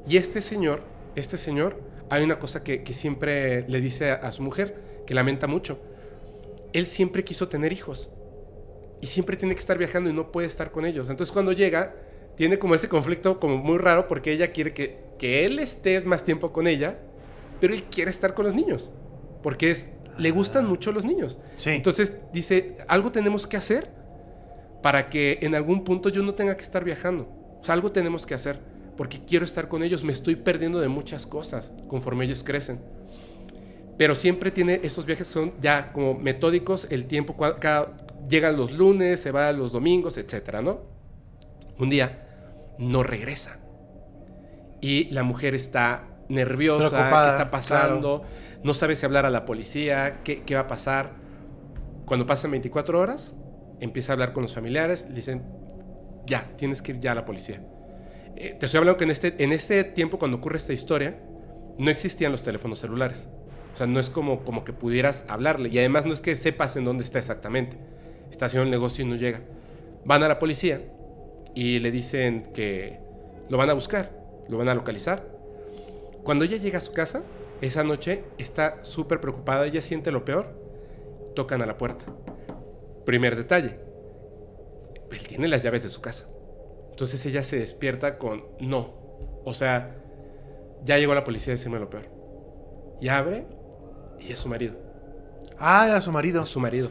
y este señor, este señor, hay una cosa que, siempre le dice a su mujer, que lamenta mucho él siempre quiso tener hijos y siempre tiene que estar viajando y no puede estar con ellos. Entonces cuando llega, tiene como ese conflicto como muy raro porque ella quiere que, que él esté más tiempo con ella, pero él quiere estar con los niños porque es, le gustan ah. mucho los niños. Entonces dice, algo tenemos que hacer para que en algún punto yo no tenga que estar viajando. O sea, algo tenemos que hacer porque quiero estar con ellos, me estoy perdiendo de muchas cosas conforme ellos crecen pero siempre tiene esos viajes son ya como metódicos, el tiempo cada, llegan los lunes, se va los domingos, etcétera, ¿no? Un día no regresa. Y la mujer está nerviosa, qué está pasando, no sabe si hablar a la policía, qué, qué va a pasar. Cuando pasan 24 horas, empieza a hablar con los familiares, le dicen, ya, tienes que ir ya a la policía. Eh, te estoy hablando que en este, en este tiempo, cuando ocurre esta historia, no existían los teléfonos celulares. O sea, no es como, como que pudieras hablarle. Y además no es que sepas en dónde está exactamente. Está haciendo un negocio y no llega. Van a la policía y le dicen que lo van a buscar, lo van a localizar. Cuando ella llega a su casa, esa noche está súper preocupada, ella siente lo peor. Tocan a la puerta. Primer detalle, él tiene las llaves de su casa. Entonces ella se despierta con no. O sea, ya llegó la policía, decirme lo peor. Y abre y es su marido. Ah, era su marido. su marido.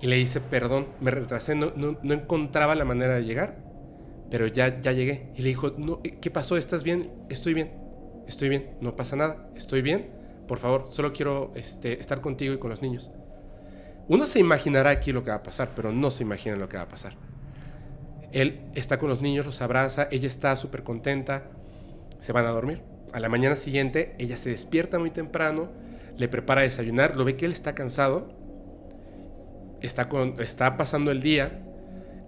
Y le dice, perdón, me retrasé, no, no, encontraba la manera de llegar, pero ya, ya llegué. Y le dijo, no, eh, ¿qué pasó? ¿Estás bien? Estoy bien, estoy bien, no pasa nada, estoy bien. Por favor, solo quiero este, estar contigo y con los niños. Uno se imaginará aquí lo que va a pasar, pero no se imagina lo que va a pasar. Él está con los niños, los abraza, ella está súper contenta, se van a dormir. A la mañana siguiente, ella se despierta muy temprano, le prepara desayunar, lo ve que él está cansado, está, con, está pasando el día,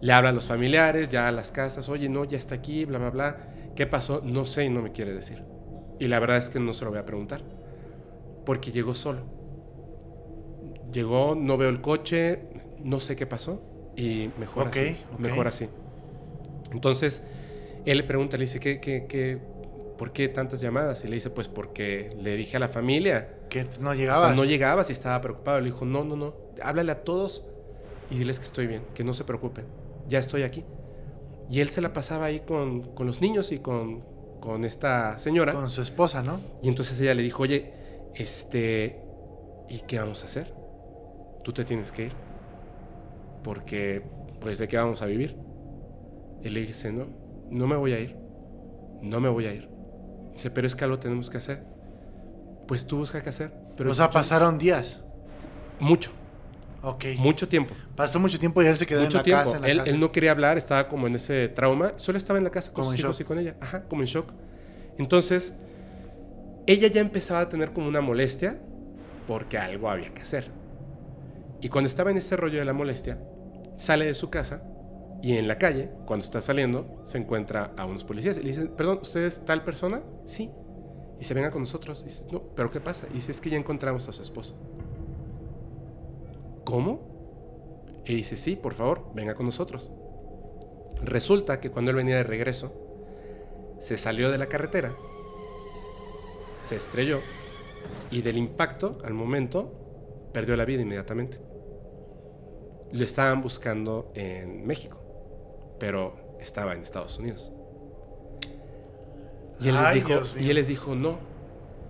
le habla a los familiares, ya a las casas, oye, no, ya está aquí, bla, bla, bla, ¿qué pasó? No sé y no me quiere decir. Y la verdad es que no se lo voy a preguntar, porque llegó solo. Llegó, no veo el coche, no sé qué pasó, y mejor así. Mejor así. Entonces, él le pregunta, le dice, ¿qué, qué, qué, por qué tantas llamadas? Y le dice, pues porque le dije a la familia no llegaba no llegaba si estaba preocupado. Le dijo, no, no, no, háblale a todos y diles que estoy bien, que no se preocupen, ya estoy aquí. Y él se la pasaba ahí con, los niños y con, con esta señora. Con su esposa, ¿no? Y entonces ella le dijo, oye, este, ¿y qué vamos a hacer? Tú te tienes que ir. Porque, pues, ¿de qué vamos a vivir? Él le dice, no, no me voy a ir. No me voy a ir. Dice, pero es que algo tenemos que hacer pues tú buscas qué hacer. Pero o sea, pasaron días. Mucho. Ok. Mucho tiempo. Pasó mucho tiempo y él se quedó en la casa. él, no quería hablar, estaba como en ese trauma. Solo estaba en la casa con sus hijos y con ella. Ajá, como en shock. Entonces, ella ya empezaba a tener como una molestia porque algo había que hacer. Y cuando estaba en ese rollo de la molestia, sale de su casa y en la calle, cuando está saliendo, se encuentra a unos policías. Y le dicen, perdón, ¿usted es tal persona? Sí. Y se venga con nosotros. Y dice, no, pero ¿qué pasa? Y dice, es que ya encontramos a su esposo. ¿Cómo? Y dice, sí, por favor, venga con nosotros. Resulta que cuando él venía de regreso, se salió de la carretera, se estrelló y del impacto, al momento, perdió la vida inmediatamente. Lo estaban buscando en México, pero estaba en Estados Unidos. Y él, les, dijo, y él les dijo, no.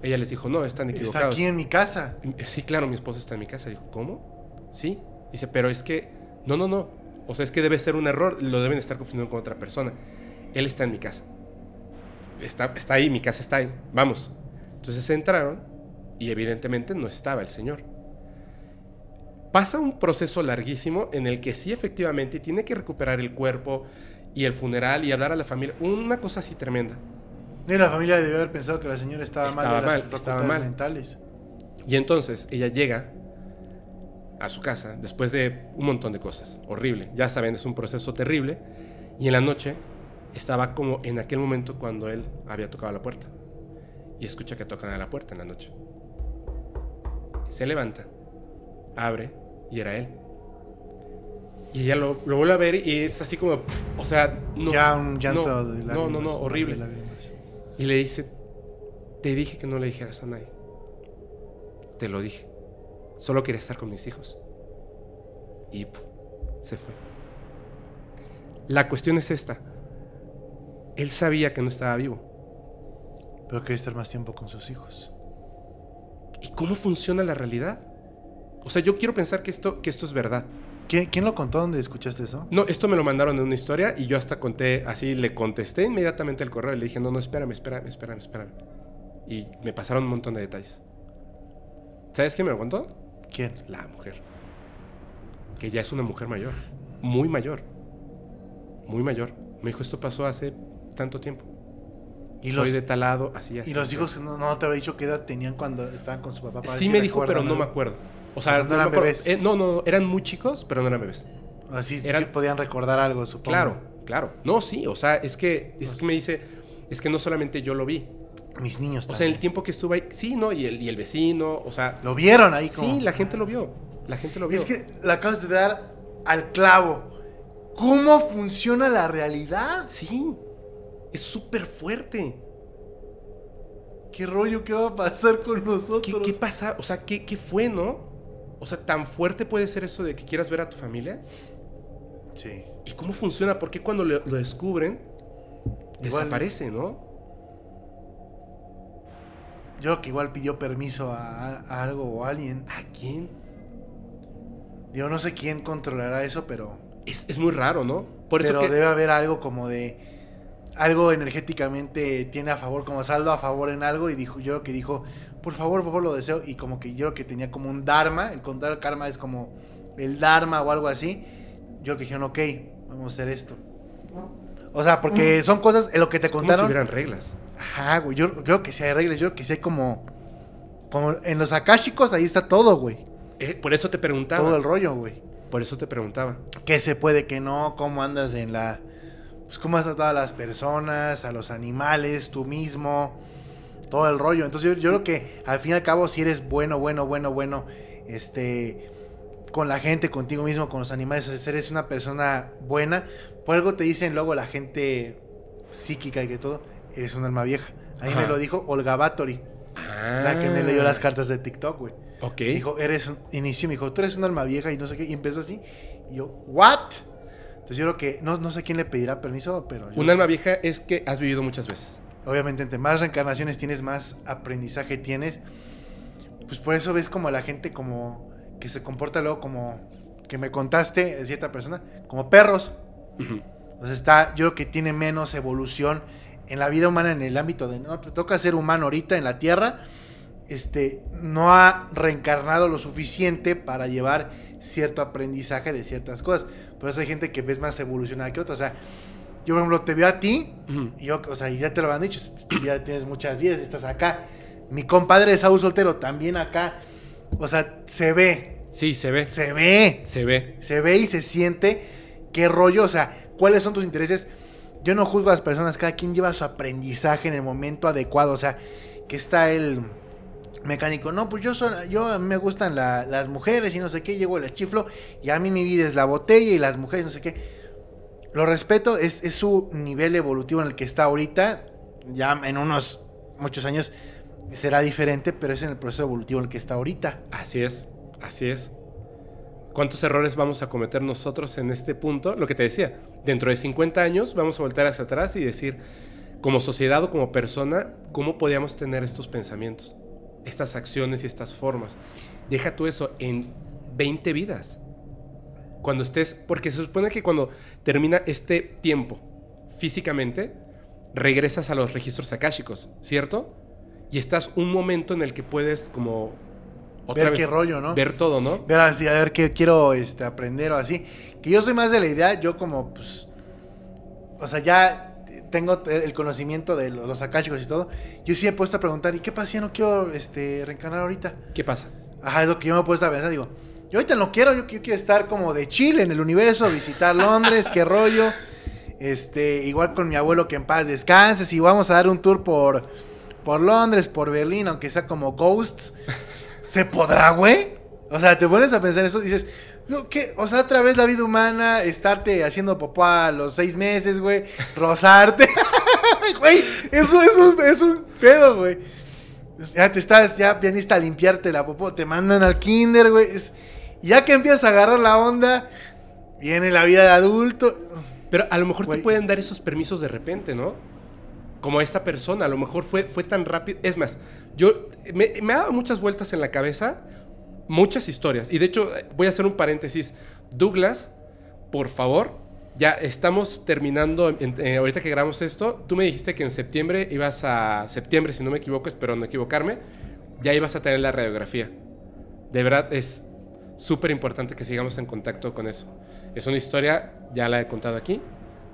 Ella les dijo, no, están equivocados. Está aquí en mi casa. Mm, eh, sí, claro, mi esposo está en mi casa. Dijo, ¿cómo? Sí. Dice, pero es que, no, no, no. O sea, es que debe ser un error, lo deben estar confundiendo con otra persona. Él está en mi casa. Está, está ahí, mi casa está ahí. Vamos. Entonces entraron y evidentemente no estaba el señor. Pasa un proceso larguísimo en el que sí efectivamente tiene que recuperar el cuerpo y el funeral y hablar a la familia. Una cosa así tremenda ni la familia debió haber pensado que la señora estaba, mal, estaba mal estaba mal. mentales. Y entonces ella llega a su casa después de un montón de cosas, horrible. Ya saben, es un proceso terrible. Y en la noche estaba como en aquel momento cuando él había tocado la puerta. Y escucha que tocan a la puerta en la noche. Se levanta, abre y era él. Y ella lo, vuelve a ver y es así como, o sea, no. Ya un llanto la No, no, no, horrible. Y le dice, te dije que no le dijeras a nadie. Te lo dije. Solo quería estar con mis hijos. Y se fue. La cuestión es esta. Él sabía que no estaba vivo. Pero quería estar más tiempo con sus hijos. ¿Y cómo funciona la realidad? O sea, yo quiero pensar que esto, que esto es verdad. ¿Quién, lo contó? ¿Dónde escuchaste eso? No, esto me lo mandaron en una historia y yo hasta conté, así le contesté inmediatamente el correo y le dije, no, no, espérame, espérame, espérame, espérame. Y me pasaron un montón de detalles. ¿Sabes quién me lo contó? ¿Quién? La mujer. Que ya es una mujer mayor, muy mayor, muy mayor. Me dijo, esto pasó hace tanto tiempo. Y Soy los, de así, así. ¿Y los hijos no, no te había dicho qué edad tenían cuando estaban con su papá? sí me dijo, pero no me acuerdo. O sea, no eran bebés. Eh, no, no, eran muy chicos, pero no eran bebés. Así eran... podían recordar algo, supongo. Claro, claro. No, sí, o sea, es que, es que me dice, es que no solamente yo lo vi. Mis niños también. O sea, el tiempo que estuve ahí, sí, ¿no? Y el, y el vecino, o sea. Lo vieron ahí como. Sí, la gente ah". lo vio. La gente lo vio. Es que la acabas de dar al clavo. ¿Cómo funciona la realidad? Sí. Es súper fuerte. ¿Qué rollo? ¿Qué va a pasar con nosotros? ¿Qué, qué pasa? O sea, ¿qué, ¿qué, fue, no? O sea, tan fuerte puede ser eso de que quieras ver a tu familia. Sí. ¿Y cómo funciona? Porque cuando lo, descubren, desaparece, ¿no? Yo que igual pidió permiso a, algo o a alguien. ¿A quién? Yo no sé quién controlará eso, pero. Es, muy raro, ¿no? Por pero debe haber algo como de algo energéticamente tiene a favor, como saldo a favor en algo, y dijo, yo creo que dijo, por favor, por favor, lo deseo. Y como que yo creo que tenía como un dharma, el karma es como el dharma o algo así. Yo creo que dijeron, ok, vamos a hacer esto. O sea, porque son cosas en lo que te contaron. Como si hubieran reglas. Ajá, güey. Yo, creo que sí hay reglas. Yo creo que sí hay como. Como en los akashicos, ahí está todo, güey. Eh, por eso te preguntaba. Todo el rollo, güey. Por eso te preguntaba. ¿Qué se puede, qué no? ¿Cómo andas en la. Pues cómo has tratado a las personas, a los animales, tú mismo? todo el rollo. Entonces yo, creo que al fin y al cabo si eres bueno, bueno, bueno, bueno, este, con la gente, contigo mismo, con los animales, si eres una persona buena, por algo te dicen luego la gente psíquica y que todo, eres un alma vieja. Ahí me lo dijo Olga Bathory, la que me leyó las ah. cartas de TikTok, güey. Ok. Dijo, eres un, inicio, me dijo, tú eres un alma vieja y no sé qué, y empezó así. Y yo, ¿what? Entonces yo creo que, no, no sé quién le pedirá permiso, pero... Un alma vieja es que has vivido muchas veces. Obviamente, entre más reencarnaciones tienes, más aprendizaje tienes. Pues por eso ves como la gente como que se comporta luego como que me contaste de cierta persona, como perros. pues está, yo creo que tiene menos evolución en la vida humana en el ámbito de no te toca ser humano ahorita en la Tierra. Este no ha reencarnado lo suficiente para llevar cierto aprendizaje de ciertas cosas. Por eso hay gente que ves más evolucionada que otra. O sea, yo, por ejemplo, te veo a ti, y yo, o sea, ya te lo han dicho, pues, ya tienes muchas vidas, estás acá. Mi compadre Saúl Soltero también acá. O sea, se ve. Sí, se ve. Se ve. Se ve. Se ve y se siente qué rollo, o sea, cuáles son tus intereses. Yo no juzgo a las personas, cada quien lleva su aprendizaje en el momento adecuado, o sea, que está el mecánico, no, pues yo, soy. yo a mí me gustan las mujeres y no sé qué, llego el chiflo y a mí mi vida es la botella y las mujeres no sé qué. Lo respeto, es, su nivel evolutivo en el que está ahorita. Ya en unos muchos años será diferente, pero es en el proceso evolutivo en el que está ahorita. Así es, así es. ¿Cuántos errores vamos a cometer nosotros en este punto? Lo que te decía, dentro de 50 años vamos a voltar hacia atrás y decir, como sociedad o como persona, ¿cómo podíamos tener estos pensamientos, estas acciones y estas formas? Deja tú eso en 20 vidas cuando estés, porque se supone que cuando termina este tiempo físicamente, regresas a los registros akáshicos, ¿cierto? Y estás un momento en el que puedes como otra ver qué rollo, ¿no? Ver todo, ¿no? Ver así, a ver qué quiero este, aprender o así. Que yo soy más de la idea, yo como, pues, o sea, ya tengo el conocimiento de los akáshicos y todo. Yo sí he puesto a preguntar, ¿y qué pasa no quiero este, reencarnar ahorita? ¿Qué pasa? Ajá, es lo que yo me he puesto a pensar, digo, yo ahorita no quiero, yo, quiero estar como de Chile en el universo, visitar Londres, qué rollo. Este, igual con mi abuelo que en paz descanses y vamos a dar un tour por, por Londres, por Berlín, aunque sea como Ghosts. ¿Se podrá, güey? O sea, te pones a pensar eso y dices, ¿qué? O sea, otra vez la vida humana, estarte haciendo popó a los seis meses, güey, rozarte. [laughs] güey, eso, es un pedo, güey. Ya te estás, ya pianista a limpiarte la popó, te mandan al kinder, güey. Ya que empiezas a agarrar la onda, viene la vida de adulto. Pero a lo mejor te pueden dar esos permisos de repente, ¿no? Como esta persona, a lo mejor fue, fue tan rápido. Es más, yo me, me ha dado muchas vueltas en la cabeza, muchas historias. Y de hecho, voy a hacer un paréntesis. Douglas, por favor, ya estamos terminando, eh, ahorita que grabamos esto, tú me dijiste que en septiembre ibas a, septiembre si no me equivoco, espero no equivocarme, ya ibas a tener la radiografía. De verdad, es súper importante que sigamos en contacto con eso. Es una historia, ya la he contado aquí,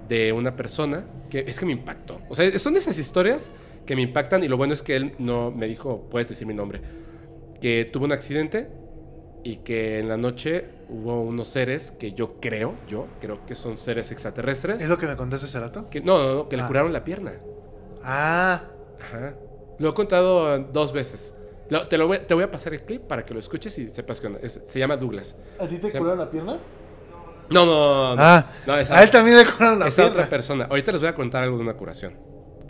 de una persona que es que me impactó. O sea, son esas historias que me impactan y lo bueno es que él no me dijo, puedes decir mi nombre, que tuvo un accidente y que en la noche hubo unos seres que yo creo, yo creo que son seres extraterrestres. ¿Es lo que me contaste hace rato? Que, no, no, que le ah. curaron la pierna. Ah. Ajá. Lo he contado dos veces te, voy, a pasar el clip para que lo escuches y sepas que se llama Douglas. ¿A ti te curaron la pierna? No, no, no. Ah, a él también le curaron la esa otra persona. Ahorita les voy a contar algo de una curación.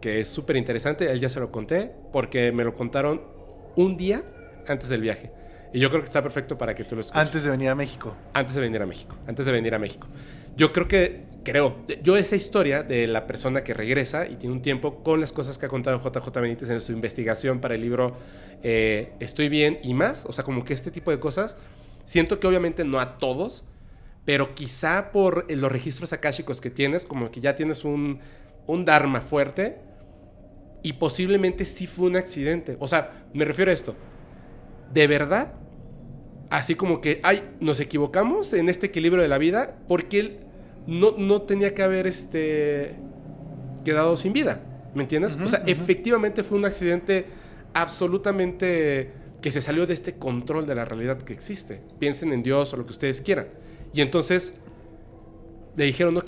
Que es súper interesante. Él ya se lo conté porque me lo contaron un día antes del viaje. Y yo creo que está perfecto para que tú lo escuches. Antes de venir a México. Antes de venir a México. Antes de venir a México. Yo creo que creo. Yo esa historia de la persona que regresa y tiene un tiempo con las cosas que ha contado JJ Benítez en su investigación para el libro eh, Estoy bien y más, o sea, como que este tipo de cosas, siento que obviamente no a todos, pero quizá por eh, los registros akáshicos que tienes, como que ya tienes un, un dharma fuerte y posiblemente sí fue un accidente. O sea, me refiero a esto. De verdad, así como que, ay, nos equivocamos en este equilibrio de la vida porque... El, no, no tenía que haber este, quedado sin vida. ¿Me entiendes? o sea, efectivamente fue un accidente absolutamente que se salió de este control de la realidad que existe. Piensen en Dios o lo que ustedes quieran. Y entonces le dijeron, ok,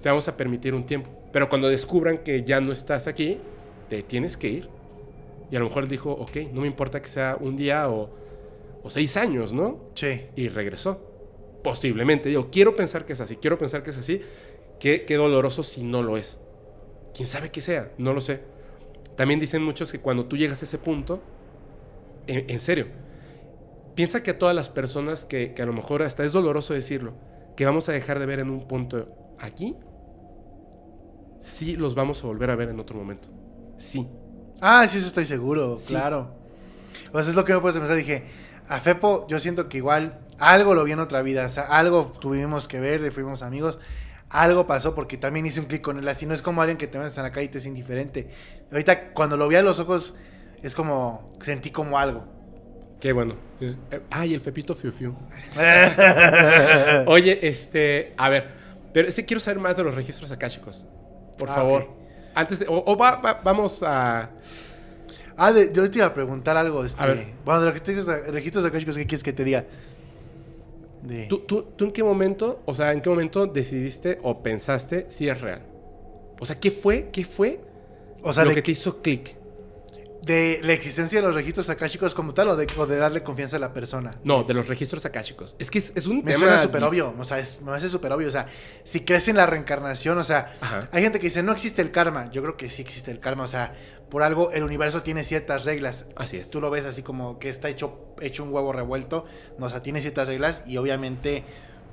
te vamos a permitir un tiempo. Pero cuando descubran que ya no estás aquí, te tienes que ir. Y a lo mejor dijo, ok, no me importa que sea un día o, o seis años, ¿no? Sí. Y regresó. Posiblemente. Yo quiero pensar que es así, quiero pensar que es así. Qué, doloroso si no lo es. ¿Quién sabe qué sea? No lo sé. También dicen muchos que cuando tú llegas a ese punto, en, serio, piensa que a todas las personas que, a lo mejor hasta es doloroso decirlo, que vamos a dejar de ver en un punto aquí, sí los vamos a volver a ver en otro momento. Sí. Ah, sí, eso estoy seguro, claro. O sea, es lo que no puedes pensar. Dije, a Fepo, yo siento que igual algo lo vi en otra vida, o sea, algo tuvimos que ver, fuimos amigos, algo pasó porque también hice un clic con él. Así no es como alguien que te ves en la calle y te es indiferente. Ahorita cuando lo vi a los ojos es como sentí como algo. Qué bueno. Eh, ay, el Fepito Fiu [laughs] Oye, este, a ver, pero este quiero saber más de los registros akáshicos. Por ah, favor. Antes de, o, vamos a Ah, yo te iba a preguntar algo. Este, Bueno, de los registros akáshicos, ¿qué quieres que te diga? ¿Tú, tú, en qué momento, o sea, en qué momento decidiste o pensaste si es real? O sea, ¿qué fue? ¿Qué fue o sea, lo que te hizo clic? de la existencia de los registros akáshicos como tal o de, o de darle confianza a la persona. No, de los registros akáshicos. Es que es, un me tema. super obvio. O sea, me parece súper obvio. O sea, si crees en la reencarnación, o sea, hay gente que dice no existe el karma. Yo creo que sí existe el karma. O sea, por algo el universo tiene ciertas reglas. Así es. Tú lo ves así como que está hecho, hecho un huevo revuelto. o sea, tiene ciertas reglas y obviamente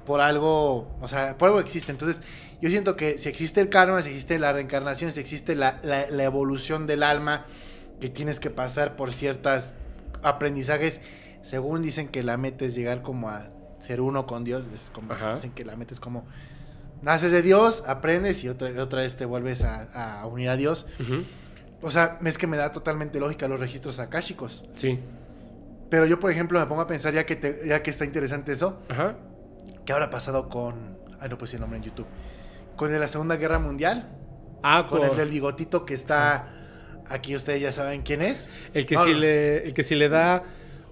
por algo, o sea, por algo existe. Entonces, yo siento que si existe el karma, si existe la reencarnación, si existe la evolución del alma que tienes que pasar por ciertos aprendizajes. Según dicen que la meta es llegar como a ser uno con Dios. dicen que la meta es como naces de Dios, aprendes y otra, vez te vuelves a, unir a Dios. O sea, es que me da totalmente lógica los registros akáshicos. Sí. Pero yo, por ejemplo, me pongo a pensar, ya que, ya que está interesante eso, Ajá. ¿qué habrá pasado con. Ay, no puse el nombre en YouTube. Con la Segunda Guerra Mundial. Ah, con, con el del bigotito que está. Aquí ustedes ya saben quién es. El que, si le, que le da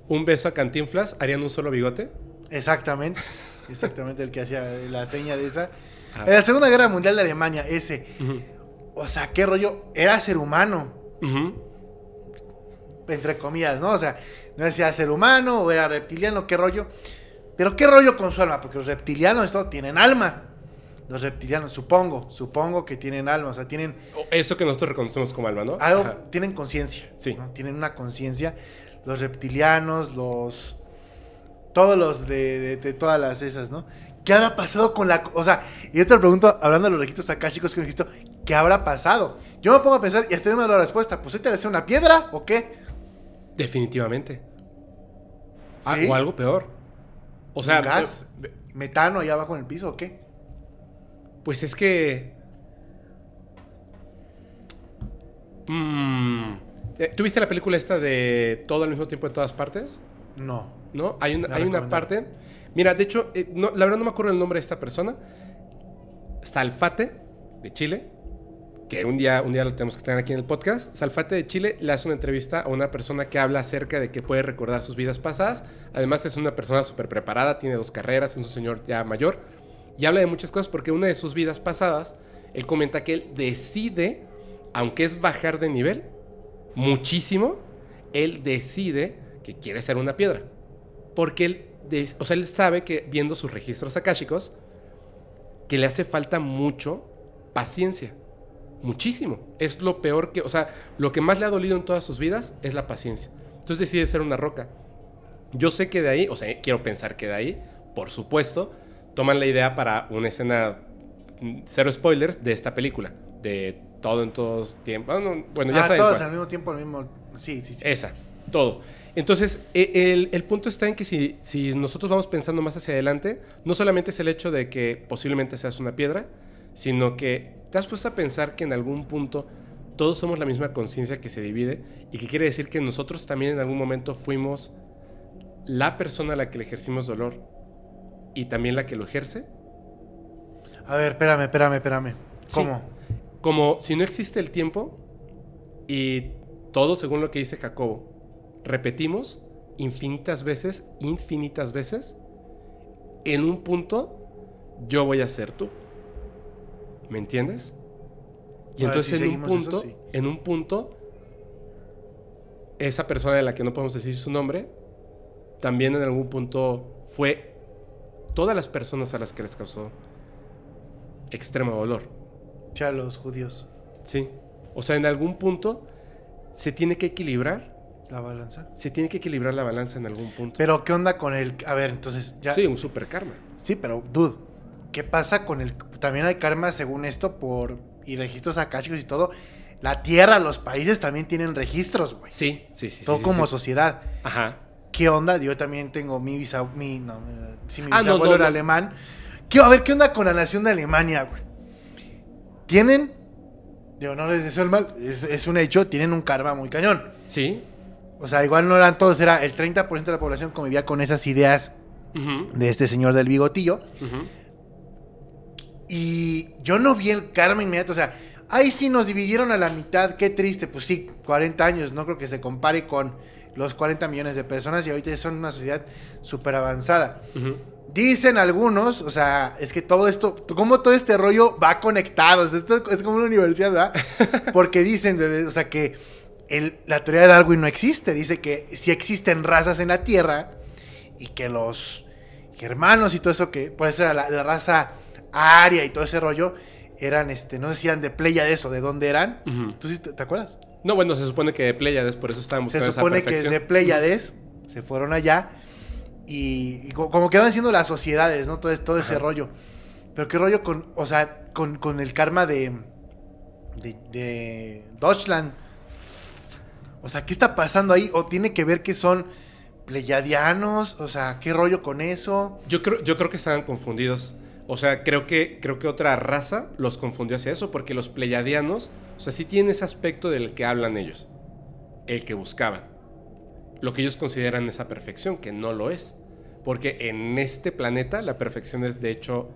un beso a Cantinflas, harían un solo bigote. Exactamente. [laughs] Exactamente el que hacía la seña de esa. En la Segunda Guerra Mundial de Alemania, ese. O sea, qué rollo. Era ser humano. Entre comillas, ¿no? O sea, no decía ser humano o era reptiliano, qué rollo. Pero qué rollo con su alma, porque los reptilianos esto tienen alma los reptilianos, supongo, supongo que tienen alma, o sea, tienen... Eso que nosotros reconocemos como alma, ¿no? tienen conciencia, sí. Tienen una conciencia. Los reptilianos, los... Todos los de, todas las esas, ¿no? ¿Qué habrá pasado con la... O sea, y yo te lo pregunto, hablando de los registros acá, chicos, que registro, ¿qué habrá pasado? Yo me pongo a pensar y estoy dando la respuesta, pues te va una piedra o qué? Definitivamente. Ah, ¿Sí? o algo peor. O sea, gas, eh, metano allá abajo en el piso o qué? Pues es que... Mm, eh, ¿Tuviste la película esta de todo al mismo tiempo en todas partes? No. ¿No? Hay, hay una parte... Mira, de hecho, eh, la verdad no me acuerdo el nombre de esta persona. Salfate, de Chile, que un día, un día lo tenemos que tener aquí en el podcast. Salfate de Chile le hace una entrevista a una persona que habla acerca de que puede recordar sus vidas pasadas. Además es una persona súper preparada, tiene dos carreras, es un señor ya mayor y habla de muchas cosas porque una de sus vidas pasadas, él comenta que él decide, aunque es bajar de nivel, muchísimo, él decide que quiere ser una piedra. Porque él, o sea, él sabe que viendo sus registros akáshicos, que le hace falta mucho paciencia. Muchísimo. Es lo peor que, o sea, lo que más le ha dolido en todas sus vidas es la paciencia. Entonces decide ser una roca. Yo sé que de ahí, o sea, quiero pensar que de ahí, por supuesto, toman la idea para una escena, mm, cero spoilers, de esta película, de todo en todos tiempos. Bueno, ya ah, Todos al mismo tiempo, al mismo. Sí, sí, sí. Esa, todo. Entonces, e, el, punto está en que si, si, nosotros vamos pensando más hacia adelante, no solamente es el hecho de que posiblemente seas una piedra, sino que te has puesto a pensar que en algún punto todos somos la misma conciencia que se divide y que quiere decir que nosotros también en algún momento fuimos la persona a la que le ejercimos dolor y también la que lo ejerce. A ver, espérame, espérame, espérame. ¿Cómo? Como si no existe el tiempo y todo según lo que dice Jacobo, repetimos infinitas veces, infinitas veces, en un punto yo voy a ser tú. ¿Me entiendes? Y entonces en, un punto, en un punto, esa persona de la que no podemos decir su nombre, también en algún punto fue todas las personas a las que les causó extremo dolor. Ya los judíos. Sí. O sea, en algún punto se tiene que equilibrar. La balanza. Se tiene que equilibrar la balanza en algún punto. Pero ¿qué onda con el... A ver, entonces ya... Sí, un super karma. Sí, pero, dude, ¿qué pasa con el... También hay karma según esto por... Y registros akáshicos y todo. La tierra, los países también tienen registros, güey. Sí, sí, sí. Todo como sociedad. Ajá. ¿qué onda? Yo también tengo mi visa, mi, sí, mi ah, bisabuelo era alemán. ¿Qué, a ver, ¿qué onda con la nación de Alemania, güey? Tienen, De no les deseo el mal, es, un hecho, tienen un karma muy cañón. Sí. O sea, igual no eran todos, era el 30% de la población convivía con esas ideas de este señor del bigotillo. Y yo no vi el karma inmediato, o sea, Ahí sí nos dividieron a la mitad, qué triste, pues sí, 40 años, no creo que se compare con los 40 millones de personas y ahorita son una sociedad súper avanzada. Dicen algunos, o sea, es que todo esto, como todo este rollo va conectado, esto es como una universidad, ¿verdad? [laughs] Porque dicen, o sea, que la teoría de Darwin no existe, dice que sí existen razas en la Tierra y que los germanos y todo eso, que por eso era la, la raza aria y todo ese rollo, eran, este, no sé si eran de Pleiades o de dónde eran. ¿Tú te, acuerdas? No, bueno, se supone que de Pleiades, por eso estábamos buscando Se supone que de Pleiades, se fueron allá y, como que van siendo las sociedades, ¿no? Todo, ese rollo. Pero qué rollo con, o sea, con, el karma de, de, de Deutschland. O sea, ¿qué está pasando ahí? ¿O tiene que ver que son pleyadianos? O sea, ¿qué rollo con eso? Yo creo, yo creo que estaban confundidos. O sea, creo que, creo que otra raza los confundió hacia eso, porque los pleyadianos, o sea, sí tienen ese aspecto del que hablan ellos, el que buscaban. Lo que ellos consideran esa perfección, que no lo es. Porque en este planeta la perfección es, de hecho,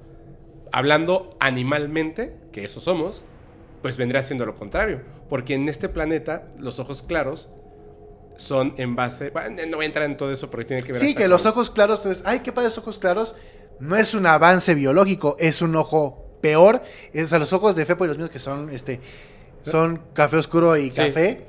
hablando animalmente, que eso somos, pues vendría siendo lo contrario. Porque en este planeta los ojos claros son en base. Bueno, no voy a entrar en todo eso porque tiene que ver. Sí, que los ojos claros, ay, qué padres ojos claros no es un avance biológico, es un ojo peor. Es a los ojos de Fepo y los míos que son este son café oscuro y café,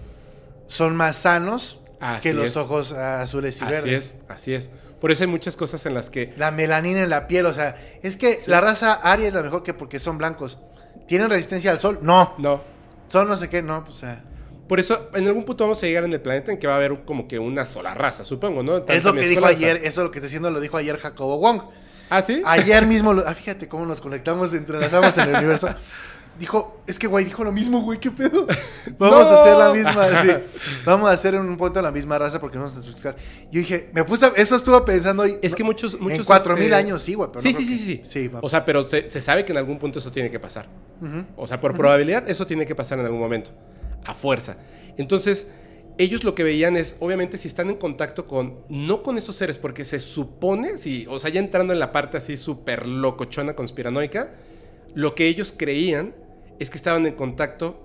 son más sanos que los ojos azules y verdes. Así es, así es. Por eso hay muchas cosas en las que... La melanina en la piel, o sea, es que la raza aria es la mejor que porque son blancos. ¿Tienen resistencia al sol? No. No. Son no sé qué, no, pues, o sea... Por eso, en algún punto vamos a llegar en el planeta en que va a haber como que una sola raza, supongo, ¿no? es lo que dijo ayer, eso es lo que está haciendo lo dijo ayer Jacobo Wong. ¿Ah, sí? Ayer [laughs] mismo, ah, fíjate cómo nos conectamos, entrelazamos en el universo. Dijo, es que güey, dijo lo mismo, güey, qué pedo. [laughs] Vamos a hacer la misma, sí. Vamos a hacer un punto la misma raza porque no a explicar. Yo dije, me puse, eso estuvo pensando hoy. Es que muchos, muchos. En cuatro mil este, años, sí, güey. Pero sí, sí, sí, sí, O sea, pero se, sabe que en algún punto eso tiene que pasar. O sea, por probabilidad, eso tiene que pasar en algún momento. A fuerza. Entonces, ellos lo que veían es, obviamente, si están en contacto con, no con esos seres, porque se supone, si, o sea, ya entrando en la parte así súper locochona, conspiranoica, lo que ellos creían es que estaban en contacto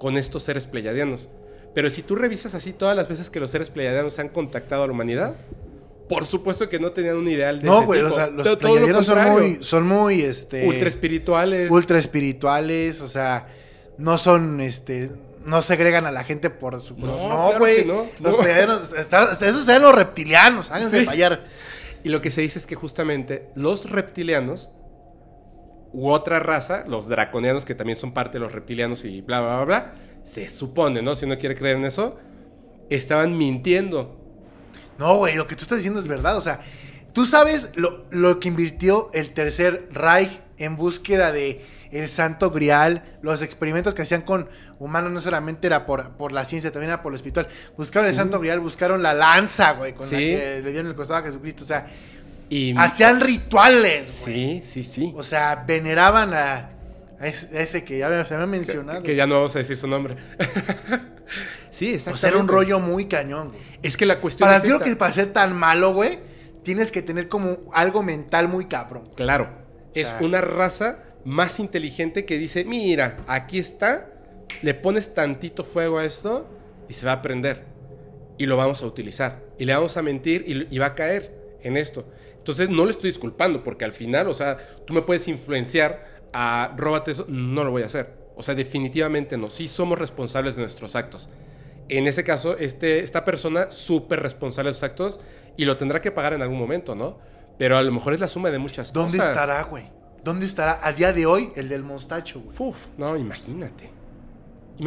con estos seres pleyadianos. Pero si tú revisas así todas las veces que los seres pleyadianos han contactado a la humanidad, por supuesto que no tenían un ideal de No, güey, o sea, los pleyadianos son muy, son muy, este... Ultra espirituales. Ultra espirituales, o sea, no son, este, no segregan a la gente por su No, güey. Los [laughs] esos eran los reptilianos, háganse de fallar. Y lo que se dice es que justamente los reptilianos u otra raza, los draconianos que también son parte de los reptilianos y bla, bla, bla, bla, se supone, ¿no? Si uno quiere creer en eso, estaban mintiendo. No, güey, lo que tú estás diciendo es verdad. O sea, tú sabes lo, lo que invirtió el tercer Reich en búsqueda de el santo grial, los experimentos que hacían con humanos no solamente era por, la ciencia, también era por lo espiritual. Buscaron el santo grial, buscaron la lanza, güey, con la que le dieron el costado a Jesucristo, o sea, hacían rituales, güey. Sí, sí, sí. O sea, veneraban a, ese que ya me, se mencionado. Que, ya no vamos a decir su nombre. [laughs] sí, exactamente. O sea, era un rollo muy cañón, Es que la cuestión para es que para ser tan malo, güey, tienes que tener como algo mental muy cabrón. Claro. es una raza más inteligente que dice, mira, aquí está, le pones tantito fuego a esto y se va a prender. Y lo vamos a utilizar. Y le vamos a mentir y, va a caer en esto. Entonces no le estoy disculpando porque al final, o sea, tú me puedes influenciar a róbate eso, no lo voy a hacer. O sea, definitivamente no. Sí somos responsables de nuestros actos. En ese caso, este, esta persona súper responsable de sus actos y lo tendrá que pagar en algún momento, ¿no? Pero a lo mejor es la suma de muchas cosas. ¿Dónde estará, güey? ¿Dónde estará a día de hoy el del mostacho, güey? Uf, no, imagínate.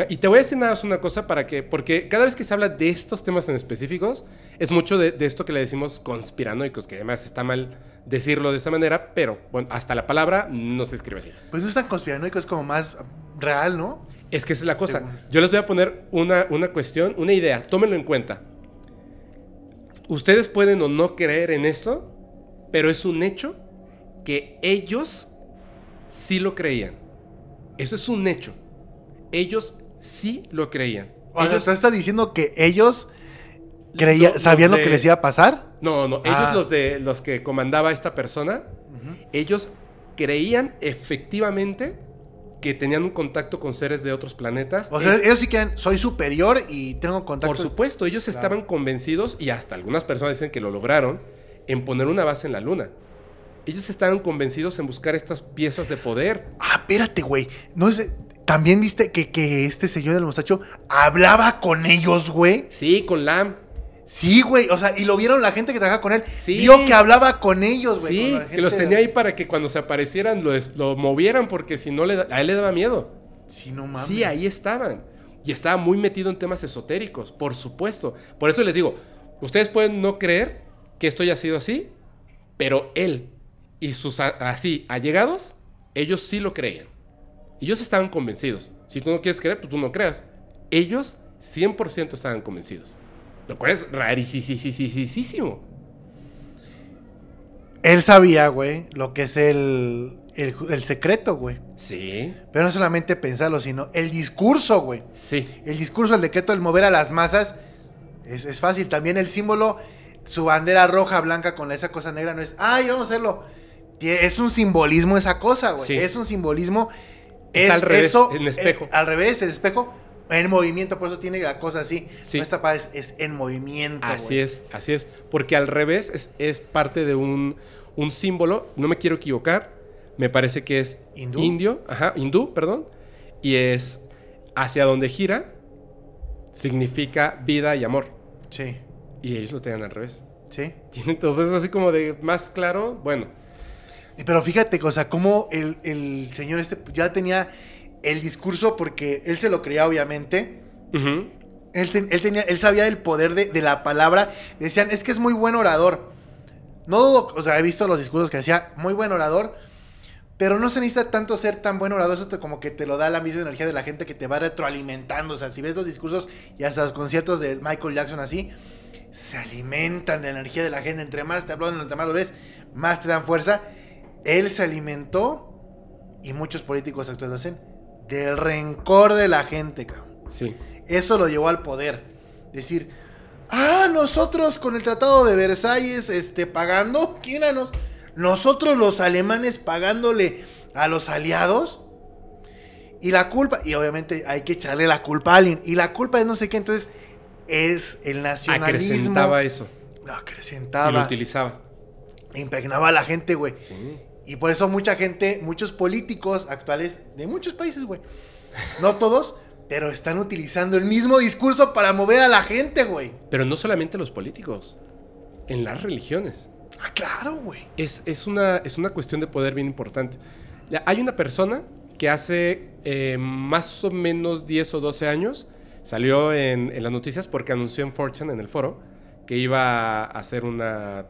Y te voy a decir nada más una cosa para que, porque cada vez que se habla de estos temas en específicos, es mucho de, esto que le decimos conspiranoicos, que además está mal decirlo de esa manera, pero bueno, hasta la palabra no se escribe así. Pues no es tan conspiranoico, es como más real, ¿no? Es que esa es la cosa. Yo les voy a poner una, cuestión, una idea, tómenlo en cuenta. Ustedes pueden o no creer en eso... pero es un hecho que ellos sí lo creían. Eso es un hecho. Ellos sí lo creían. ellos... ¿Usted está diciendo que ellos creían, sabían lo que les iba a pasar? No, no. Ellos ah. los de los que comandaba esta persona, ellos creían efectivamente que tenían un contacto con seres de otros planetas. O sea, ellos sí creen, soy superior y tengo contacto. Por supuesto, ellos estaban convencidos y hasta algunas personas dicen que lo lograron en poner una base en la Luna ellos estaban convencidos en buscar estas piezas de poder. Ah, espérate, güey. No sé. También viste que, este señor del muchacho hablaba con ellos, güey. Sí, con Lam. Sí, güey. O sea, y lo vieron la gente que trabajaba con él. Sí. Vio que hablaba con ellos, güey. Sí, que los tenía ahí para que cuando se aparecieran lo, movieran, porque si no, le a él le daba miedo. Sí, no mames. Sí, ahí estaban. Y estaba muy metido en temas esotéricos, por supuesto. Por eso les digo, ustedes pueden no creer que esto haya sido así, pero él y sus así allegados, ellos sí lo creían. Ellos estaban convencidos. Si tú no quieres creer, pues tú no creas. Ellos 100% estaban convencidos. Lo cual es rarísimo. Él sabía, güey, lo que es el, secreto, güey. Sí. Pero no solamente pensarlo, sino el discurso, güey. Sí. El discurso, el decreto, el mover a las masas, es, es fácil. También el símbolo, su bandera roja, blanca con esa cosa negra, no es, ay, vamos a hacerlo es un simbolismo esa cosa, güey. Es un simbolismo. es al revés, eso, el espejo. Eh, al revés, el espejo. En movimiento, por eso tiene la cosa así. Sí. No es es, en movimiento. Así es, así es. Porque al revés es, parte de un, símbolo. No me quiero equivocar. Me parece que es indio, ajá, hindú, perdón. Y es hacia donde gira, significa vida y amor. Sí. Y ellos lo tienen al revés. Sí. [laughs] entonces, así como de más claro, bueno pero fíjate, o sea, el, señor este ya tenía el discurso porque él se lo creía, obviamente. él, tenía, él sabía del poder de, la palabra. Decían, es que es muy buen orador. No dudo, o sea, he visto los discursos que hacía, muy buen orador. Pero no se necesita tanto ser tan buen orador, eso te, como que te lo da la misma energía de la gente que te va retroalimentando. O sea, si ves los discursos y hasta los conciertos de Michael Jackson así, se alimentan de la energía de la gente. Entre más te hablan, entre más lo ves, más te dan fuerza. Él se alimentó, y muchos políticos actuales lo hacen, del rencor de la gente, cabrón. Sí. Eso lo llevó al poder. Decir, ah, nosotros con el Tratado de Versalles este, pagando, [laughs] quíranos. Nosotros los alemanes pagándole a los aliados. Y la culpa, y obviamente hay que echarle la culpa a alguien. Y la culpa es no sé qué, entonces es el nacionalismo. Acrecentaba eso. acrecentaba. Y lo utilizaba. Impregnaba a la gente, güey. Sí. Y por eso mucha gente, muchos políticos actuales de muchos países, güey. No todos, [laughs] pero están utilizando el mismo discurso para mover a la gente, güey. Pero no solamente los políticos, en las religiones. Ah, claro, güey. Es, una, es una cuestión de poder bien importante. Hay una persona que hace eh, más o menos 10 o 12 años salió en, en las noticias porque anunció en Fortune, en el foro, que iba a hacer una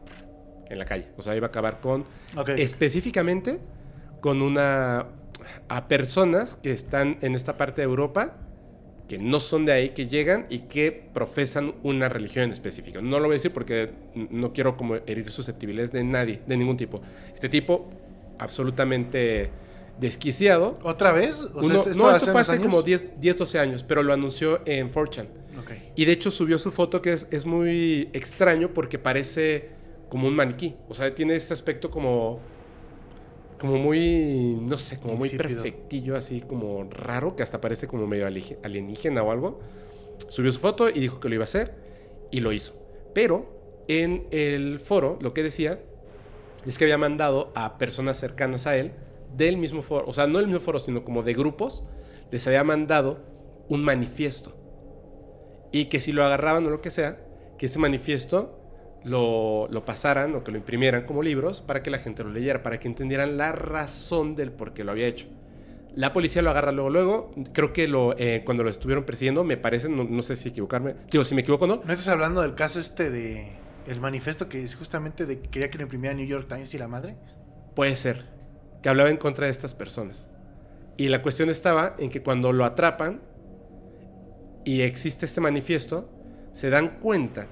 en la calle. O sea, iba a acabar con específicamente con una a personas que están en esta parte de Europa que no son de ahí, que llegan y que profesan una religión específica. No lo voy a decir porque no quiero como herir susceptibilidades de nadie, de ningún tipo. Este tipo absolutamente desquiciado. ¿Otra vez? no, eso fue hace como 10, 10, 12 años, pero lo anunció en 4 Okay. Y de hecho subió su foto que es, es muy extraño porque parece como un maniquí. O sea, tiene este aspecto como. Como muy. No sé, como muy perfectillo, así como raro, que hasta parece como medio alienígena o algo. Subió su foto y dijo que lo iba a hacer y lo hizo. Pero en el foro lo que decía es que había mandado a personas cercanas a él del mismo foro, o sea, no del mismo foro, sino como de grupos, les había mandado un manifiesto. Y que si lo agarraban o lo que sea, que ese manifiesto lo, pasaran o que lo imprimieran como libros para que la gente lo leyera, para que entendieran la razón del por qué lo había hecho. La policía lo agarra luego, luego. Creo que eh, cuando lo estuvieron persiguiendo, me parece, no, sé si equivocarme. Digo, si me equivoco, ¿no? No estás hablando del caso este de. El manifiesto que es justamente de que quería que lo imprimiera New York Times y la madre. Puede ser. Que hablaba en contra de estas personas. Y la cuestión estaba en que cuando lo atrapan y existe este manifiesto, se dan cuenta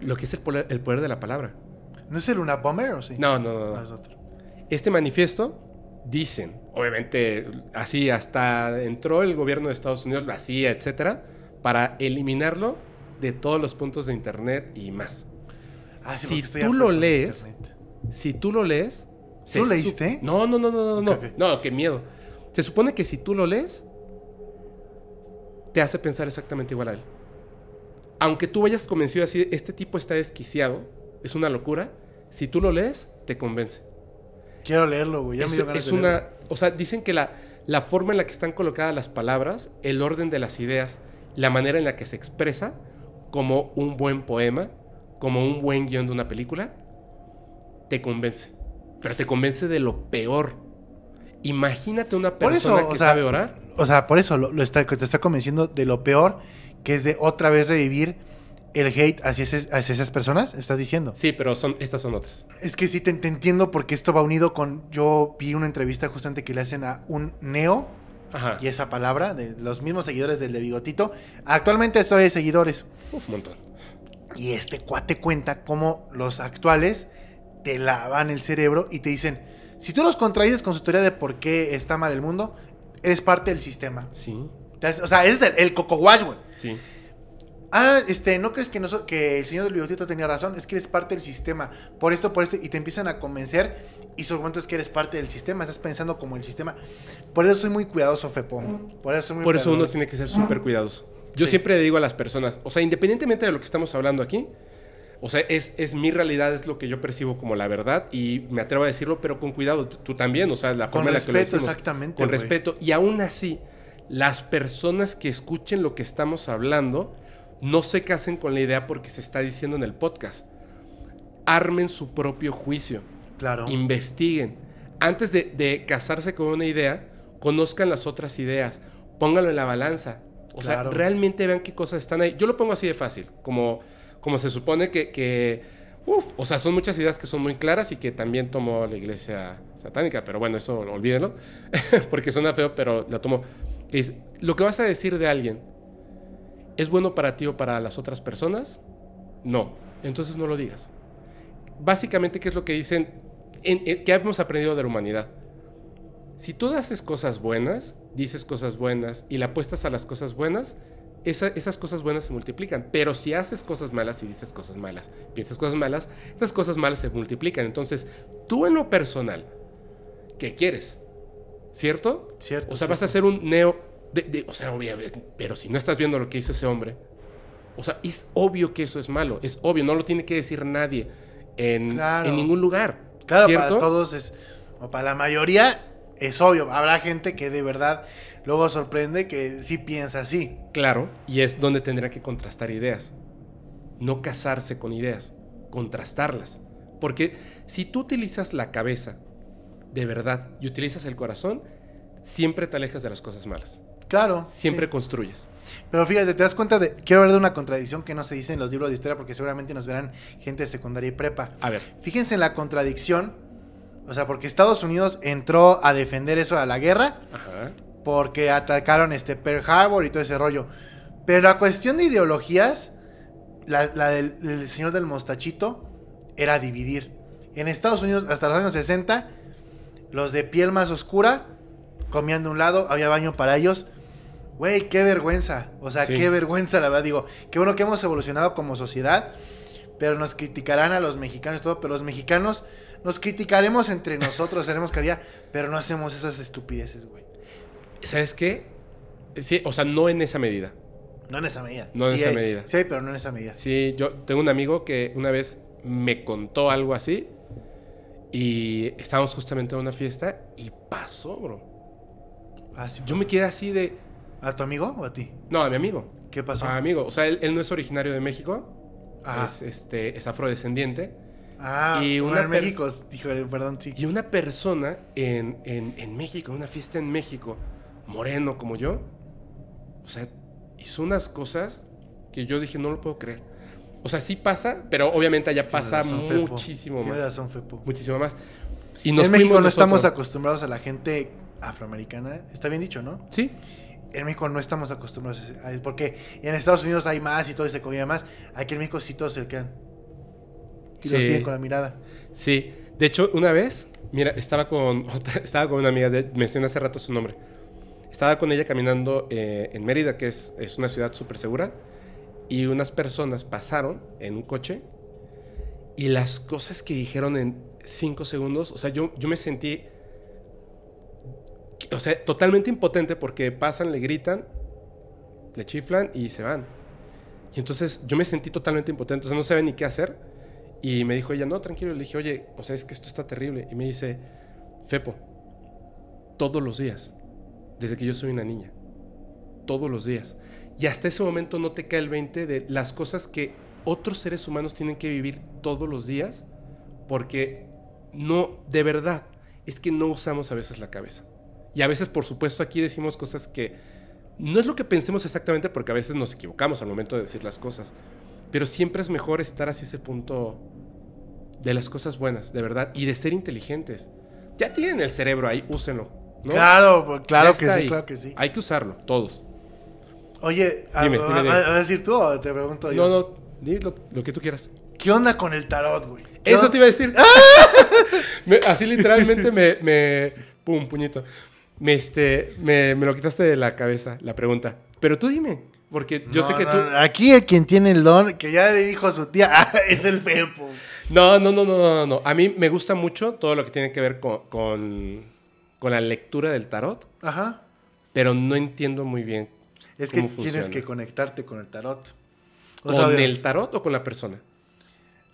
lo que es el poder, de la palabra. ¿No es el una Bomber o sí? No, no, no. Ah, este manifiesto, dicen, obviamente, así hasta entró el gobierno de Estados Unidos, la CIA, etcétera, para eliminarlo de todos los puntos de internet y más. Ah, si, tú lo lees, si tú lo lees, tú lo leíste? No, no, no, no, no, no, qué miedo. Se supone que si tú lo lees, te hace pensar exactamente igual a él aunque tú vayas convencido así, este tipo está desquiciado, es una locura, si tú lo lees, te convence. Quiero leerlo, güey. Ya es, una, O sea, dicen que la, la forma en la que están colocadas las palabras, el orden de las ideas, la manera en la que se expresa, como un buen poema, como un buen guión de una película, te convence. Pero te convence de lo peor. Imagínate una persona que sabe orar. O sea, por eso lo, está, te está convenciendo de lo peor que es de otra vez revivir el hate hacia, esas personas, estás diciendo. Sí, pero son, estas son otras. Es que sí, te, entiendo porque esto va unido con, yo vi una entrevista justamente que le hacen a un neo. Ajá. Y esa palabra, de los mismos seguidores del de Bigotito. Actualmente soy de seguidores. Uf, un montón. Y este cuate cuenta cómo los actuales te lavan el cerebro y te dicen, si tú los contradices con su teoría de por qué está mal el mundo, eres parte del sistema. Sí. O sea, ese es el, el coco Sí. Ah, este, ¿no crees que, el señor del bigotito tenía razón? Es que eres parte del sistema. Por esto, por esto. Y te empiezan a convencer. Y su argumento es que eres parte del sistema. Estás pensando como el sistema. Por eso soy muy cuidadoso, Fepo. Por eso, por eso uno tiene que ser súper cuidadoso. Yo siempre le digo a las personas, o sea, independientemente de lo que estamos hablando aquí, o sea, es, mi realidad, es lo que yo percibo como la verdad y me atrevo a decirlo, pero con cuidado, tú, también, o sea, la forma en la que lo decimos. Exactamente. Con respeto. Y aún así, las personas que escuchen lo que estamos hablando no se casen con la idea porque se está diciendo en el podcast. Armen su propio juicio. Claro. Investiguen. Antes de, casarse con una idea, conozcan las otras ideas. Pónganlo en la balanza. O sea, realmente vean qué cosas están ahí. Yo lo pongo así de fácil, como, como se supone que, o sea, son muchas ideas que son muy claras y que también tomó la iglesia satánica, pero bueno, eso olvídenlo, [laughs] porque suena feo, pero la tomo lo que vas a decir de alguien, ¿es bueno para ti o para las otras personas? No, entonces no lo digas. Básicamente, ¿qué es lo que dicen? En, que hemos aprendido de la humanidad. Si tú haces cosas buenas, dices cosas buenas y la apuestas a las cosas buenas, esas cosas buenas se multiplican. Pero si haces cosas malas y dices cosas malas, piensas cosas malas, esas cosas malas se multiplican. Entonces, tú en lo personal, ¿qué quieres? ¿Cierto? O sea, vas a hacer un neo. De, o sea, obviamente, pero si no estás viendo lo que hizo ese hombre, o sea, es obvio que eso es malo, es obvio, no lo tiene que decir nadie en, ningún lugar. Claro, para todos es, o para la mayoría es obvio, habrá gente que de verdad luego sorprende que sí piensa así. Claro, y es donde tendrá que contrastar ideas, no casarse con ideas, contrastarlas. Porque si tú utilizas la cabeza de verdad y utilizas el corazón, siempre te alejas de las cosas malas. Claro. Siempre construyes. Pero fíjate, te das cuenta de. Quiero hablar de una contradicción que no se dice en los libros de historia porque seguramente nos verán gente de secundaria y prepa. A ver. Fíjense en la contradicción. O sea, porque Estados Unidos entró a defender eso a la guerra. Ajá. Porque atacaron este Pearl Harbor y todo ese rollo. Pero la cuestión de ideologías, la, del, del señor del mostachito, era dividir. En Estados Unidos, hasta los años 60 los de piel más oscura comían de un lado, había baño para ellos. Güey, qué vergüenza. O sea, qué vergüenza, la verdad. Digo, qué bueno que hemos evolucionado como sociedad. Pero nos criticarán a los mexicanos y todo. Pero los mexicanos nos criticaremos entre nosotros, haremos caridad. Pero no hacemos esas estupideces, güey. ¿Sabes qué? Sí, o sea, no en esa medida. No en esa medida. No en esa medida. Sí, pero no en esa medida. Sí, yo tengo un amigo que una vez me contó algo así y estábamos justamente en una fiesta y pasó, bro. Ah, yo me quedé así de... ¿A tu amigo o a ti? No, a mi amigo. ¿Qué pasó? A mi amigo. O sea, él, no es originario de México. Es, este, es afrodescendiente. Ah, y una México, perdón, sí. Y una persona en, en México, en una fiesta en México, moreno como yo, o sea, hizo unas cosas que yo dije, no lo puedo creer. O sea, sí pasa, pero obviamente allá pasa muchísimo más. Muchísimo más. Y en México no estamos acostumbrados a la gente afroamericana. Está bien dicho, ¿no? Sí. En México no estamos acostumbrados a eso, porque en Estados Unidos hay más y todo se comida más. Aquí en México sí todos se quedan. Y sí. lo siguen con la mirada. Sí. De hecho, una vez, mira, estaba con, [laughs] estaba con una amiga, de, mencioné hace rato su nombre. Estaba con ella caminando eh, en Mérida, que es, es una ciudad súper segura y unas personas pasaron en un coche y las cosas que dijeron en cinco segundos, o sea, yo, yo me sentí, o sea, totalmente impotente porque pasan, le gritan, le chiflan y se van. Y entonces yo me sentí totalmente impotente, o sea, no sabía ni qué hacer. Y me dijo ella, no, tranquilo. Le dije, oye, o sea, es que esto está terrible. Y me dice, Fepo, todos los días, desde que yo soy una niña, todos los días. Y hasta ese momento no te cae el 20 de las cosas que otros seres humanos tienen que vivir todos los días, porque no, de verdad, es que no usamos a veces la cabeza. Y a veces, por supuesto, aquí decimos cosas que no es lo que pensemos exactamente, porque a veces nos equivocamos al momento de decir las cosas, pero siempre es mejor estar hacia ese punto de las cosas buenas, de verdad, y de ser inteligentes. Ya tienen el cerebro ahí, úsenlo. ¿no? Claro, pues, claro que claro que sí. Hay que usarlo, todos. Oye, dime, a, a, decir tú o te pregunto yo? No, no, di lo, que tú quieras. ¿Qué onda con el tarot, güey? Eso te iba a decir. ¡Ah! [laughs] así literalmente me, me, Pum, puñito. Me, este, me, lo quitaste de la cabeza, la pregunta. Pero tú dime, porque yo sé que tú... Aquí el quien tiene el don, que ya le dijo a su tía, [laughs] ah, es el Pepo. No, no, no, no, no, no. A mí me gusta mucho todo lo que tiene que ver con, con la lectura del tarot. Ajá. Pero no entiendo muy bien es que tienes que conectarte con el tarot. O ¿Con el tarot o con la persona?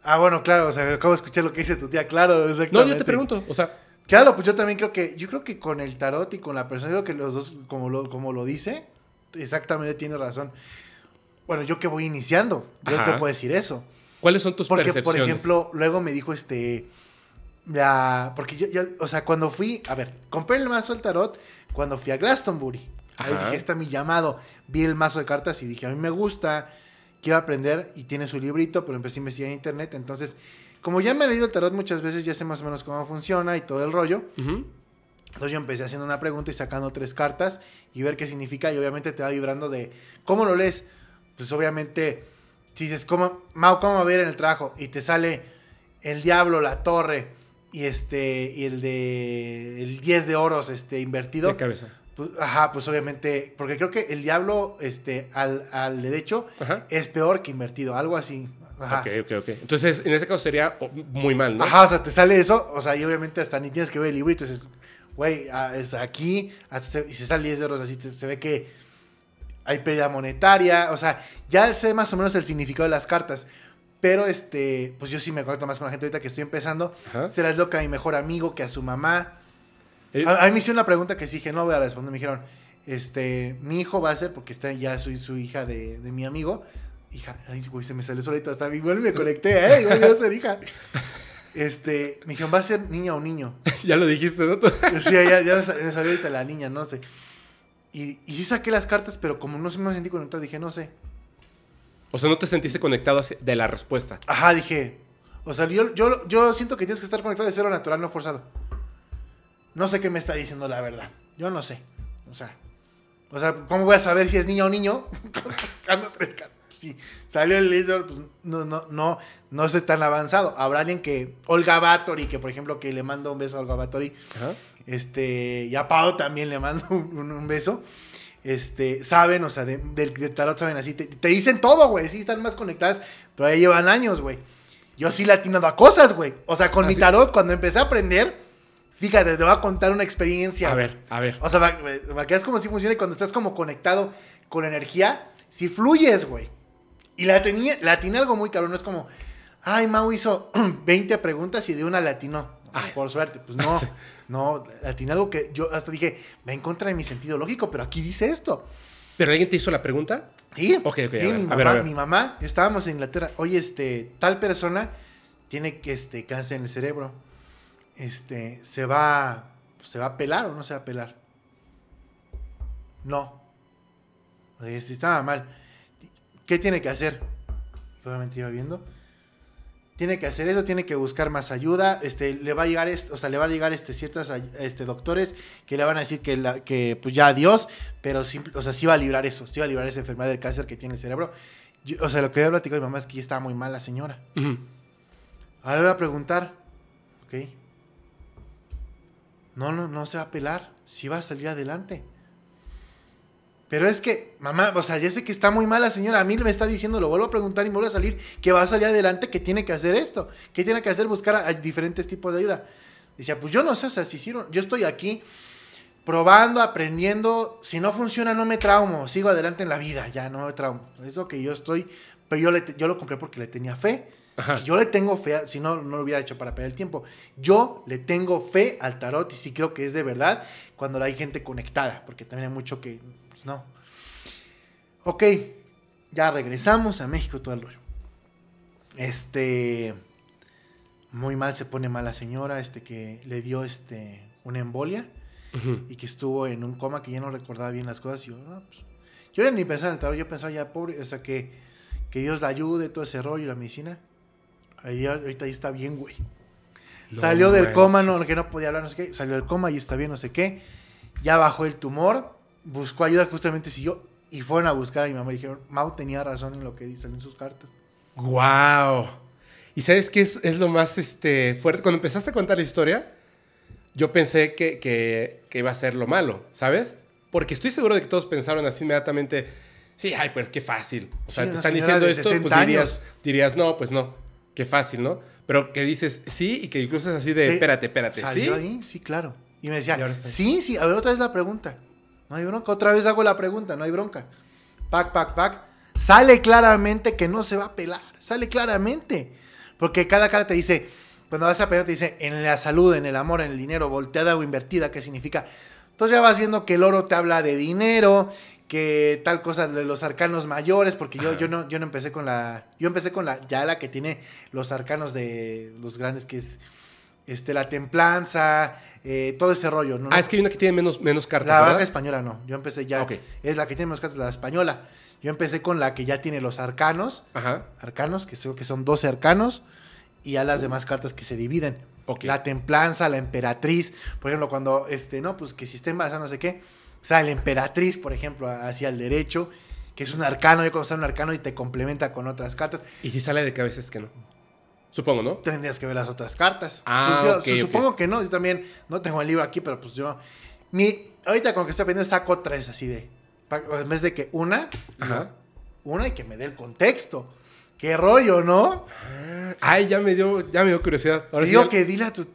Ah, bueno, claro, o sea, acabo de escuchar lo que dice tu tía, claro, exactamente. No, yo te pregunto, o sea. Claro, pues yo también creo que, yo creo que con el tarot y con la persona, creo que los dos, como lo, como lo dice, exactamente tiene razón. Bueno, yo que voy iniciando, yo te puedo decir eso. ¿Cuáles son tus porque, percepciones? Porque, por ejemplo, luego me dijo este, la, porque yo, o sea, cuando fui, a ver, compré el mazo del tarot cuando fui a Glastonbury. Ahí dije, está mi llamado. Vi el mazo de cartas y dije, a mí me gusta, quiero aprender y tiene su librito, pero empecé a investigar en internet. Entonces, como ya me he leído el tarot muchas veces, ya sé más o menos cómo funciona y todo el rollo. Entonces yo empecé haciendo una pregunta y sacando tres cartas y ver qué significa y obviamente te va vibrando de cómo lo lees. Pues obviamente, si dices, ¿cómo, Mau, ¿cómo va a ir en el trabajo? Y te sale el diablo, la torre y este y el de el 10 de oros este invertido. De cabeza. Pues, ajá, pues obviamente, porque creo que el diablo este, al, derecho es peor que invertido, algo así. Ajá. Ok, ok, ok. Entonces, en ese caso sería muy mal, ¿no? Ajá, o sea, te sale eso, o sea, y obviamente hasta ni tienes que ver el libro y entonces, güey, ah, es aquí, se, y se sale 10 euros, así se, ve que hay pérdida monetaria, o sea, ya sé más o menos el significado de las cartas. Pero este, pues yo sí me conecto más con la gente ahorita que estoy empezando. Se las loca a mi mejor amigo que a su mamá. Eh, Ahí me hicieron una pregunta que sí dije, no voy a responder. Me dijeron, este, mi hijo va a ser, porque está, ya soy su hija de, mi amigo. Hija, ay, güey, se me salió solito hasta igual me conecté, ¿eh? Igual a ser hija. [laughs] Este, me dijeron, ¿va a ser niña o niño? [laughs] ya lo dijiste, ¿no? [laughs] sí, ya, me salió ahorita la niña, no sé. Y, sí saqué las cartas, pero como no me sentí conectado, dije, no sé. O sea, no te sentiste conectado de la respuesta. Ajá, dije. O sea, yo, yo, yo siento que tienes que estar conectado de cero natural, no forzado no sé qué me está diciendo la verdad. Yo no sé. O sea, o sea ¿cómo voy a saber si es niña o niño? [laughs] tres salió el Lizard, pues no, no, no, no sé tan avanzado. Habrá alguien que, Olga Batory, que por ejemplo, que le mando un beso a Olga Battori. Este, y a Pau también le mando un, beso. Este, saben, o sea, de, del tarot saben así. Te, dicen todo, güey. Sí, están más conectadas, pero ahí llevan años, güey. Yo sí le a cosas, güey. O sea, con mi tarot, cuando empecé a aprender Fíjate, te voy a contar una experiencia. A ver, a ver. O sea, para, que cómo sí funciona cuando estás como conectado con energía, si fluyes, güey. Y la tenía, tenía algo muy cabrón, no es como, ay, Mau hizo 20 [clears throat] preguntas y de una latinó. Ah, por suerte, pues no, [laughs] no, tenía algo que yo hasta dije, va en contra de mi sentido lógico, pero aquí dice esto. ¿Pero alguien te hizo la pregunta? Sí, Ok, ok. mi, mamá, estábamos en Inglaterra, oye, este, tal persona tiene que, este, cáncer en el cerebro este, se va, se va a pelar o no se va a pelar. No. Este, estaba mal. ¿Qué tiene que hacer? Obviamente iba viendo. Tiene que hacer eso, tiene que buscar más ayuda. Este, le va a llegar, o sea, le va a llegar este, ciertos este, doctores que le van a decir que, que pues ya adiós, pero o sea, sí va a librar eso, sí va a librar esa enfermedad del cáncer que tiene el cerebro. o sea, lo que había platicado mi mamá es que ya estaba muy mal la señora. Ahora voy a preguntar, ok, no, no, no se va a pelar. Sí va a salir adelante. Pero es que, mamá, o sea, ya sé que está muy mala señora. A mí me está diciendo, lo vuelvo a preguntar y me vuelve a salir, que va a salir adelante, que tiene que hacer esto, que tiene que hacer buscar a, diferentes tipos de ayuda. Decía, pues yo no sé, o sea, si hicieron, yo estoy aquí probando, aprendiendo. Si no funciona, no me traumo, sigo adelante en la vida, ya no me traumo. Es lo que yo estoy, pero yo, le, yo lo compré porque le tenía fe yo le tengo fe, si no, no lo hubiera hecho para perder el tiempo. Yo le tengo fe al tarot y sí creo que es de verdad cuando hay gente conectada, porque también hay mucho que pues, no. Ok, ya regresamos a México todo el rollo. Este. Muy mal se pone mala señora, este que le dio este, una embolia y que estuvo en un coma que ya no recordaba bien las cosas. Y yo, ah, pues, ni pensaba en el tarot, yo pensaba ya, pobre, o sea, que, que Dios la ayude, todo ese rollo, y la medicina ahorita ahí está bien, güey. salió del coma, no, que no podía hablar, no sé qué. Salió del coma y está bien, no sé qué. Ya bajó el tumor, buscó ayuda, justamente siguió. Y fueron a buscar a mi mamá y dijeron, Mau tenía razón en lo que dicen en sus cartas. Wow. ¿Y sabes qué es, es, lo más este, fuerte? Cuando empezaste a contar la historia, yo pensé que, iba a ser lo malo, ¿sabes? Porque estoy seguro de que todos pensaron así inmediatamente, sí, ay, pues qué fácil. O sea, te están diciendo esto, pues dirías, dirías, no, pues no. Qué fácil, ¿no? Pero que dices sí y que incluso es así de, espérate, espérate, ¿sí? Ahí? Sí, claro. Y me decía, sí, sí, a ver, otra vez la pregunta. No hay bronca, otra vez hago la pregunta, no hay bronca. Pac, pac, pack. Sale claramente que no se va a pelar, sale claramente. Porque cada cara te dice, cuando vas a pelar te dice, en la salud, en el amor, en el dinero, volteada o invertida, ¿qué significa? Entonces ya vas viendo que el oro te habla de dinero que tal cosa de los arcanos mayores, porque yo, yo, no, yo no empecé con la. Yo empecé con la. Ya la que tiene los arcanos de los grandes, que es. Este, la templanza, eh, todo ese rollo. ¿no? Ah, es que hay una que tiene menos, menos cartas. La ¿verdad? española no. Yo empecé ya. Es la que tiene menos cartas, la española. Yo empecé con la que ya tiene los arcanos. Ajá. Arcanos, que creo que son 12 arcanos. Y a las uh. demás cartas que se dividen. La templanza, la emperatriz. Por ejemplo, cuando este, no, pues que sistema, o no sé qué o sea, la emperatriz, por ejemplo, hacia el derecho, que es un arcano, yo conozco un arcano y te complementa con otras cartas. Y si sale de cabeza veces que no. Supongo, ¿no? Tendrías que ver las otras cartas. Ah, Supongo que no. Yo también no tengo el libro aquí, pero pues yo. Mi, ahorita con que estoy aprendiendo saco tres así de. En vez de que una, una y que me dé el contexto. Qué rollo, ¿no? Ah, ay, ya me dio, ya me dio curiosidad. Digo que dile a tu,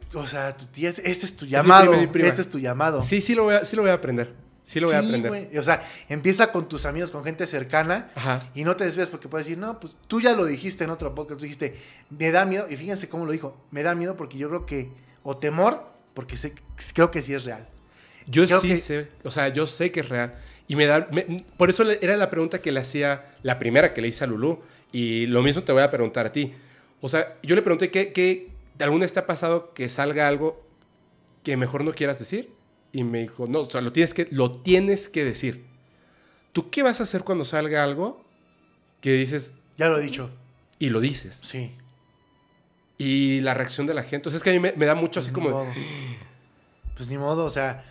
tía, este es tu llamado. Este es tu llamado. Sí, sí lo voy sí lo voy a aprender. Sí lo voy a aprender. O sea, empieza con tus amigos, con gente cercana y no te desvías porque puedes decir, no, pues tú ya lo dijiste en otro podcast, tú dijiste, me da miedo, y fíjense cómo lo dijo, me da miedo porque yo creo que, o temor, porque sé, creo que sí es real. Yo sí sé, o sea, yo sé que es real. Y me da, por eso era la pregunta que le hacía, la primera que le hice a Lulú, y lo mismo te voy a preguntar a ti. O sea, yo le pregunté que, que alguna vez te ha pasado que salga algo que mejor no quieras decir y me dijo, no, o sea, lo tienes que, lo tienes que decir. ¿Tú qué vas a hacer cuando salga algo que dices... Ya lo he dicho. Y lo dices. Sí. Y la reacción de la gente. O sea, es que a mí me, da mucho así pues como... Pues ni modo, o sea,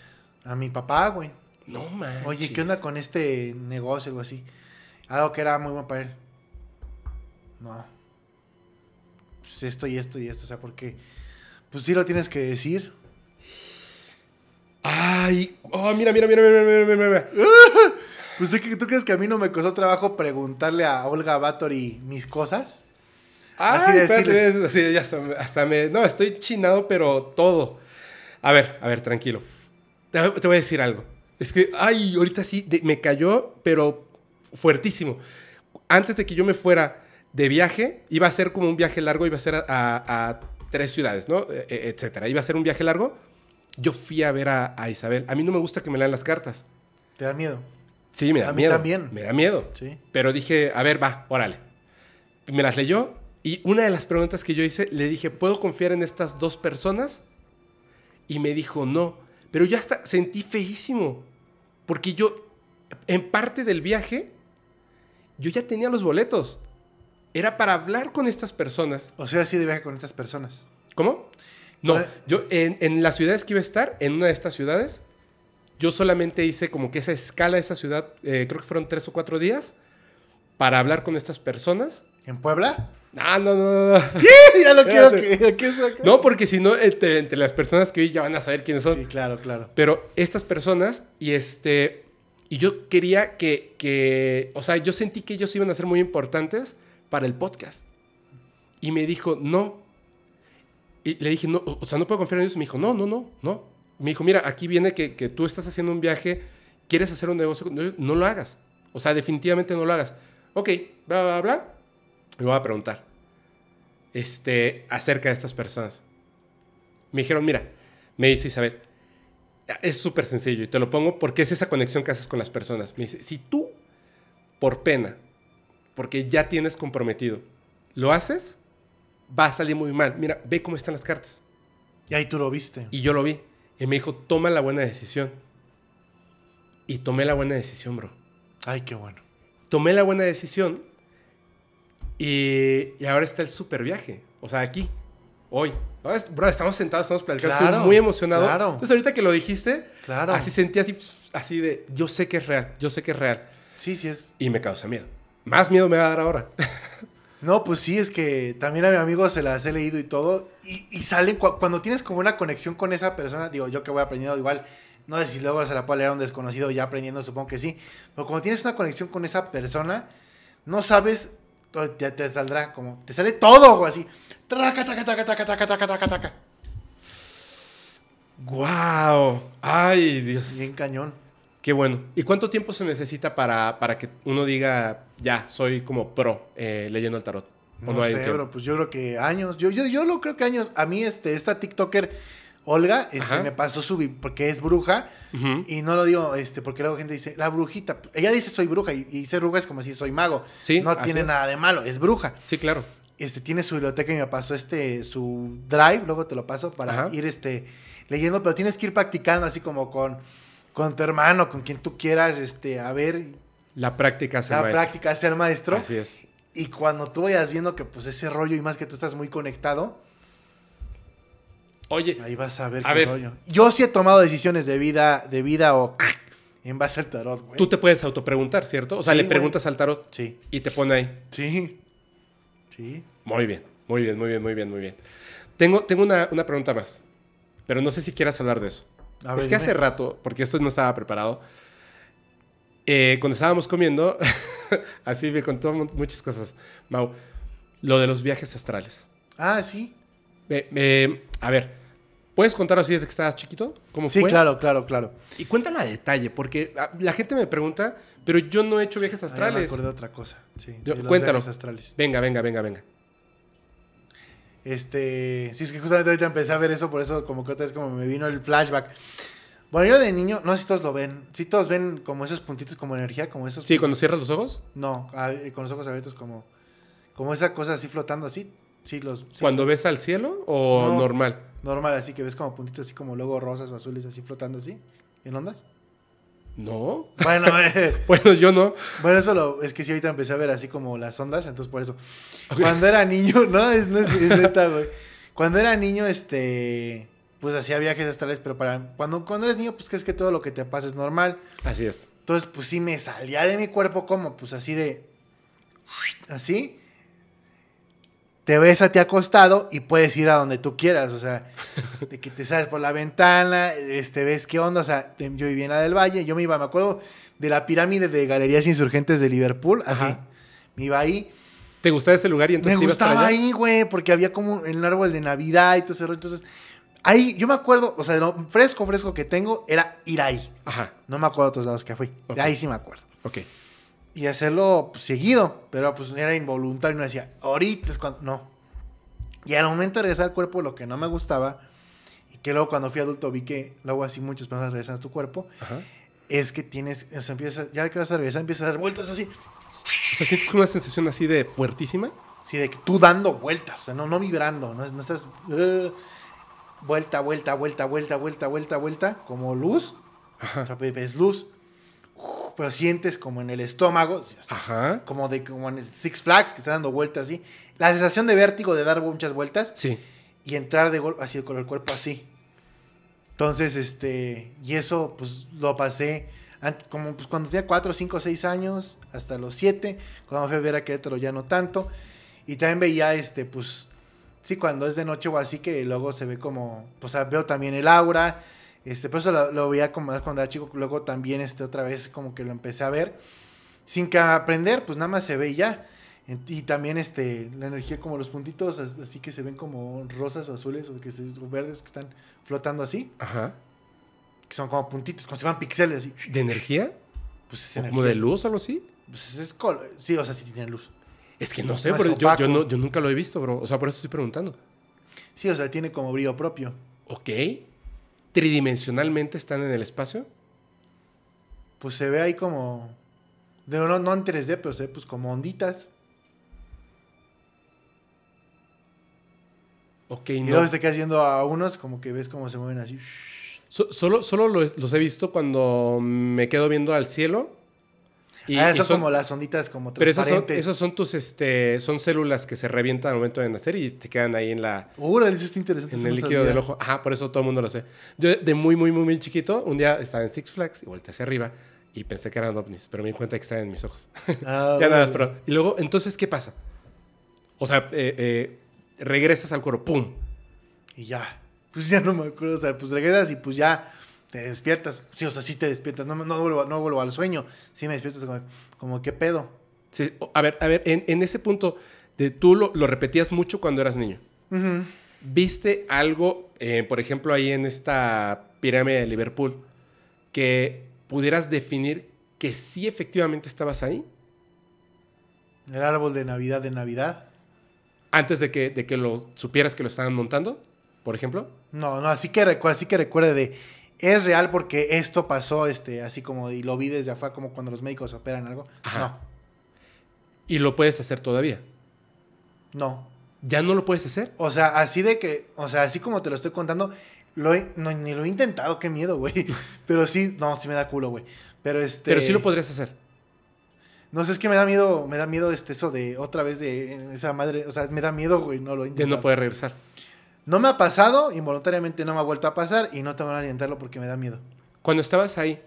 a mi papá, güey. No manches. Oye, ¿qué onda con este negocio o así? Algo que era muy bueno para él. No. Pues esto y esto y esto, o sea, porque... Pues sí lo tienes que decir. Ay, oh, mira, mira, mira, mira, mira, mira, mira. [laughs] Pues tú crees que a mí no me costó trabajo preguntarle a Olga Vatori mis cosas. Ay, así de espérate, ya hasta, me. No, estoy chinado, pero todo. A ver, a ver, tranquilo. Te, voy a decir algo. Es que, ay, ahorita sí me cayó, pero fuertísimo. Antes de que yo me fuera de viaje, iba a ser como un viaje largo, iba a ser a, tres ciudades, ¿no? E, e, etcétera. Iba a ser un viaje largo yo fui a ver a, Isabel. A mí no me gusta que me lean las cartas. ¿Te da miedo? Sí, me da miedo. a Mí también. Me da miedo. Sí. Pero dije, a ver, va, órale. Me las leyó y una de las preguntas que yo hice, le dije, ¿puedo confiar en estas dos personas? Y me dijo, no. Pero yo hasta sentí feísimo. Porque yo, en parte del viaje, yo ya tenía los boletos. Era para hablar con estas personas. O sea, sí de viaje con estas personas. ¿Cómo? No, yo en, las ciudades que iba a estar, en una de estas ciudades, yo solamente hice como que esa escala de esa ciudad, eh, creo que fueron tres o cuatro días, para hablar con estas personas. ¿En Puebla? Ah, no, no, no. No, [laughs] ¡Eh! porque si no, entre, las personas que vi ya van a saber quiénes son. Sí, claro, claro. Pero estas personas, y este. Y yo quería que, que. O sea, yo sentí que ellos iban a ser muy importantes para el podcast. Y me dijo, no, y le dije, no, o sea, no puedo confiar en ellos. Me dijo, no, no, no, no. Me dijo, mira, aquí viene que, tú estás haciendo un viaje, quieres hacer un negocio, no, lo hagas. O sea, definitivamente no lo hagas. Ok, bla, bla, bla. Me voy a preguntar este, acerca de estas personas. Me dijeron, mira, me dice Isabel, es súper sencillo y te lo pongo porque es esa conexión que haces con las personas. Me dice, si tú, por pena, porque ya tienes comprometido, lo haces, va a salir muy mal. Mira, ve cómo están las cartas. Y ahí tú lo viste. Y yo lo vi. Y me dijo, toma la buena decisión. Y tomé la buena decisión, bro. Ay, qué bueno. Tomé la buena decisión y, y ahora está el super viaje. O sea, aquí, hoy. Bro, estamos sentados, estamos platicando. muy emocionado. Claro. Entonces, ahorita que lo dijiste, claro. así sentí así, así de, yo sé que es real, yo sé que es real. Sí, sí es. Y me causa miedo. Más miedo me va a dar ahora. [laughs] No, pues sí, es que también a mi amigo se las he leído y todo. Y, salen, cuando tienes como una conexión con esa persona, digo, yo que voy aprendiendo igual, no sé si luego se la puedo leer a un desconocido ya aprendiendo, supongo que sí. Pero cuando tienes una conexión con esa persona, no sabes, te, saldrá como, te sale todo, o así. Traca, ¡Guau! ¡Ay, Dios! Bien cañón. Qué bueno. ¿Y cuánto tiempo se necesita para, que uno diga, ya, soy como pro eh, leyendo el tarot? no, sé, pues yo creo que años. Yo, yo, yo lo creo que años. A mí, este, esta TikToker, Olga, este, me pasó su porque es bruja. Y no lo digo, este, porque luego gente dice, la brujita. Ella dice soy bruja y, ser bruja es como si soy mago. Sí, no tiene nada de malo, es bruja. Sí, claro. Este, tiene su biblioteca y me pasó este, su drive, luego te lo paso para ir, este, leyendo, pero tienes que ir practicando así como con con tu hermano, con quien tú quieras, este, a ver. La práctica es ser maestro. La práctica ser maestro. Así es. Y cuando tú vayas viendo que pues ese rollo y más que tú estás muy conectado, Oye. Ahí vas a ver a ver. rollo. Yo sí he tomado decisiones de vida, de vida o [laughs] en base al tarot, güey. Tú te puedes autopreguntar, ¿cierto? O sea, le preguntas al tarot. Sí. Y te pone ahí. Sí. Sí. Muy bien, muy bien, muy bien, muy bien, muy bien. Tengo, tengo una, una pregunta más, pero no sé si quieras hablar de eso es que hace rato, porque esto no estaba preparado, eh, cuando estábamos comiendo, [laughs] así me contó muchas cosas, Mau, lo de los viajes astrales. Ah, sí. a ver, ¿puedes contar así desde que estabas chiquito? ¿Cómo sí, claro, claro, claro. Y cuéntala a detalle, porque ah, la gente me pregunta, pero yo no he hecho viajes ah, astrales. me acordé de otra cosa, sí. astrales. Venga, venga, venga, venga. Este, sí, es que justamente ahorita empecé a ver eso, por eso como que otra vez como me vino el flashback. Bueno, yo de niño, no sé si todos lo ven. Si todos ven como esos puntitos como energía, como esos. Sí, cuando cierras los ojos. No, eh, con los ojos abiertos como como esa cosa así flotando así. Sí, los Cuando ves al cielo o normal. Normal, así que ves como puntitos así como luego rosas o azules así flotando así en ondas. No. Eh. [laughs] Bueno, yo no. Bueno, eso es que sí, ahorita empecé a ver así como las ondas, entonces por eso. Cuando era niño, [laughs] no, es, no es, güey. Cuando era niño, este, pues hacía viajes astrales, pero para, cuando, cuando eres niño, pues crees que todo lo que te pasa es normal. Así es. Entonces, pues sí me salía de mi cuerpo como, pues así de, así te ves a ti acostado y puedes ir a donde tú quieras, o sea, [laughs] de que te sales por la ventana, este, ves qué onda, o sea, yo vivía en la del Valle, yo me iba, me acuerdo, de la pirámide de Galerías Insurgentes de Liverpool, así, me iba ahí. ¿Te gustaba ese lugar y entonces Me gustaba ahí, güey, porque había como un árbol de Navidad y todo eso, entonces, ahí, yo me acuerdo, o sea, lo fresco, fresco que tengo era ir ahí. Ajá. No me acuerdo de otros lados que fui, ahí sí me acuerdo. Ok y hacerlo pues, seguido, pero pues era involuntario, no decía, ahorita es cuando, no. Y al momento de regresar al cuerpo lo que no me gustaba, y que luego cuando fui adulto vi que luego así muchas personas regresan a tu cuerpo, es que tienes, o sea, empieza, ya que vas a regresar, empiezas a dar vueltas así. O sea, sientes una sensación así de fuertísima. Sí, de que tú dando vueltas, o sea, no, vibrando, no, estás... vuelta, uh, vuelta, vuelta, vuelta, vuelta, vuelta, vuelta, como luz. O sea, ves luz pero sientes como en el estómago, como de como en Six Flags que está dando vueltas así, la sensación de vértigo de dar muchas vueltas, y entrar de golpe así con el cuerpo así. Entonces, este, y eso pues lo pasé como pues, cuando tenía 4, 5, 6 años, hasta los 7, cuando me a ver a Querétaro ya no tanto, y también veía este, pues, sí, cuando es de noche o así que luego se ve como, pues veo también el aura, este, por eso lo, veía como más cuando era chico. Luego también este, otra vez como que lo empecé a ver. Sin que aprender, pues nada más se ve ya. Y también este, la energía como los puntitos, así que se ven como rosas o azules o, que verdes que están flotando así. Ajá. Que son como puntitos, como si fueran píxeles así. ¿De energía? Pues es energía. ¿Como de luz o algo así? Pues es color. Sí, o sea, sí tiene luz. Es que no, sé, pero yo, yo nunca lo he visto, bro. O sea, por eso estoy preguntando. Sí, o sea, tiene como brillo propio. Ok tridimensionalmente están en el espacio? Pues se ve ahí como. No, no en 3D, pero se pues como onditas. Ok, y luego te quedas a unos, como que ves cómo se mueven así. solo solo los he visto cuando me quedo viendo al cielo ah, son, como las onditas como transparentes. Pero esos son, tus este, son células que se revientan al momento de nacer y te quedan ahí en la. Ura, eso está interesante. En el líquido del ojo. Ajá, por eso todo el mundo las ve. Yo de muy, muy, muy, muy chiquito, un día estaba en Six Flags y volteé hacia arriba y pensé que eran ovnis, pero me di cuenta que estaban en mis ojos. [laughs] Ah, ya nada más, pero. Y luego, entonces, ¿qué pasa? O sea, eh, eh, regresas al cuero, ¡pum! Y ya. Pues ya no me acuerdo. O sea, pues regresas y pues ya te despiertas. Sí, o sea, sí te despiertas. No, no, vuelvo, no vuelvo al sueño. Sí me despiertas como, ¿qué pedo? a ver, a ver, en, ese punto, de, tú lo, repetías mucho cuando eras niño. ¿Viste algo, eh, por ejemplo, ahí en esta pirámide de Liverpool, que pudieras definir que sí efectivamente estabas ahí? El árbol de Navidad de Navidad. Antes de que, de que lo supieras que lo estaban montando, por ejemplo. No, no, así que, así que recuerde de es real porque esto pasó, este, así como, y lo vi desde afuera, como cuando los médicos operan algo. No. ¿Y lo puedes hacer todavía? No. ¿Ya no lo puedes hacer? O sea, así de que, o sea, así como te lo estoy contando, lo no, ni lo he intentado, qué miedo, güey. [laughs] Pero sí, no, sí me da culo, güey. Pero este. Pero sí lo podrías hacer. No sé, es que me da miedo, me da miedo este, eso de otra vez de esa madre. O sea, me da miedo, güey, no lo he intentado. no poder regresar. No me ha pasado, involuntariamente no me ha vuelto a pasar y no te van a orientarlo porque me da miedo. Cuando estabas ahí,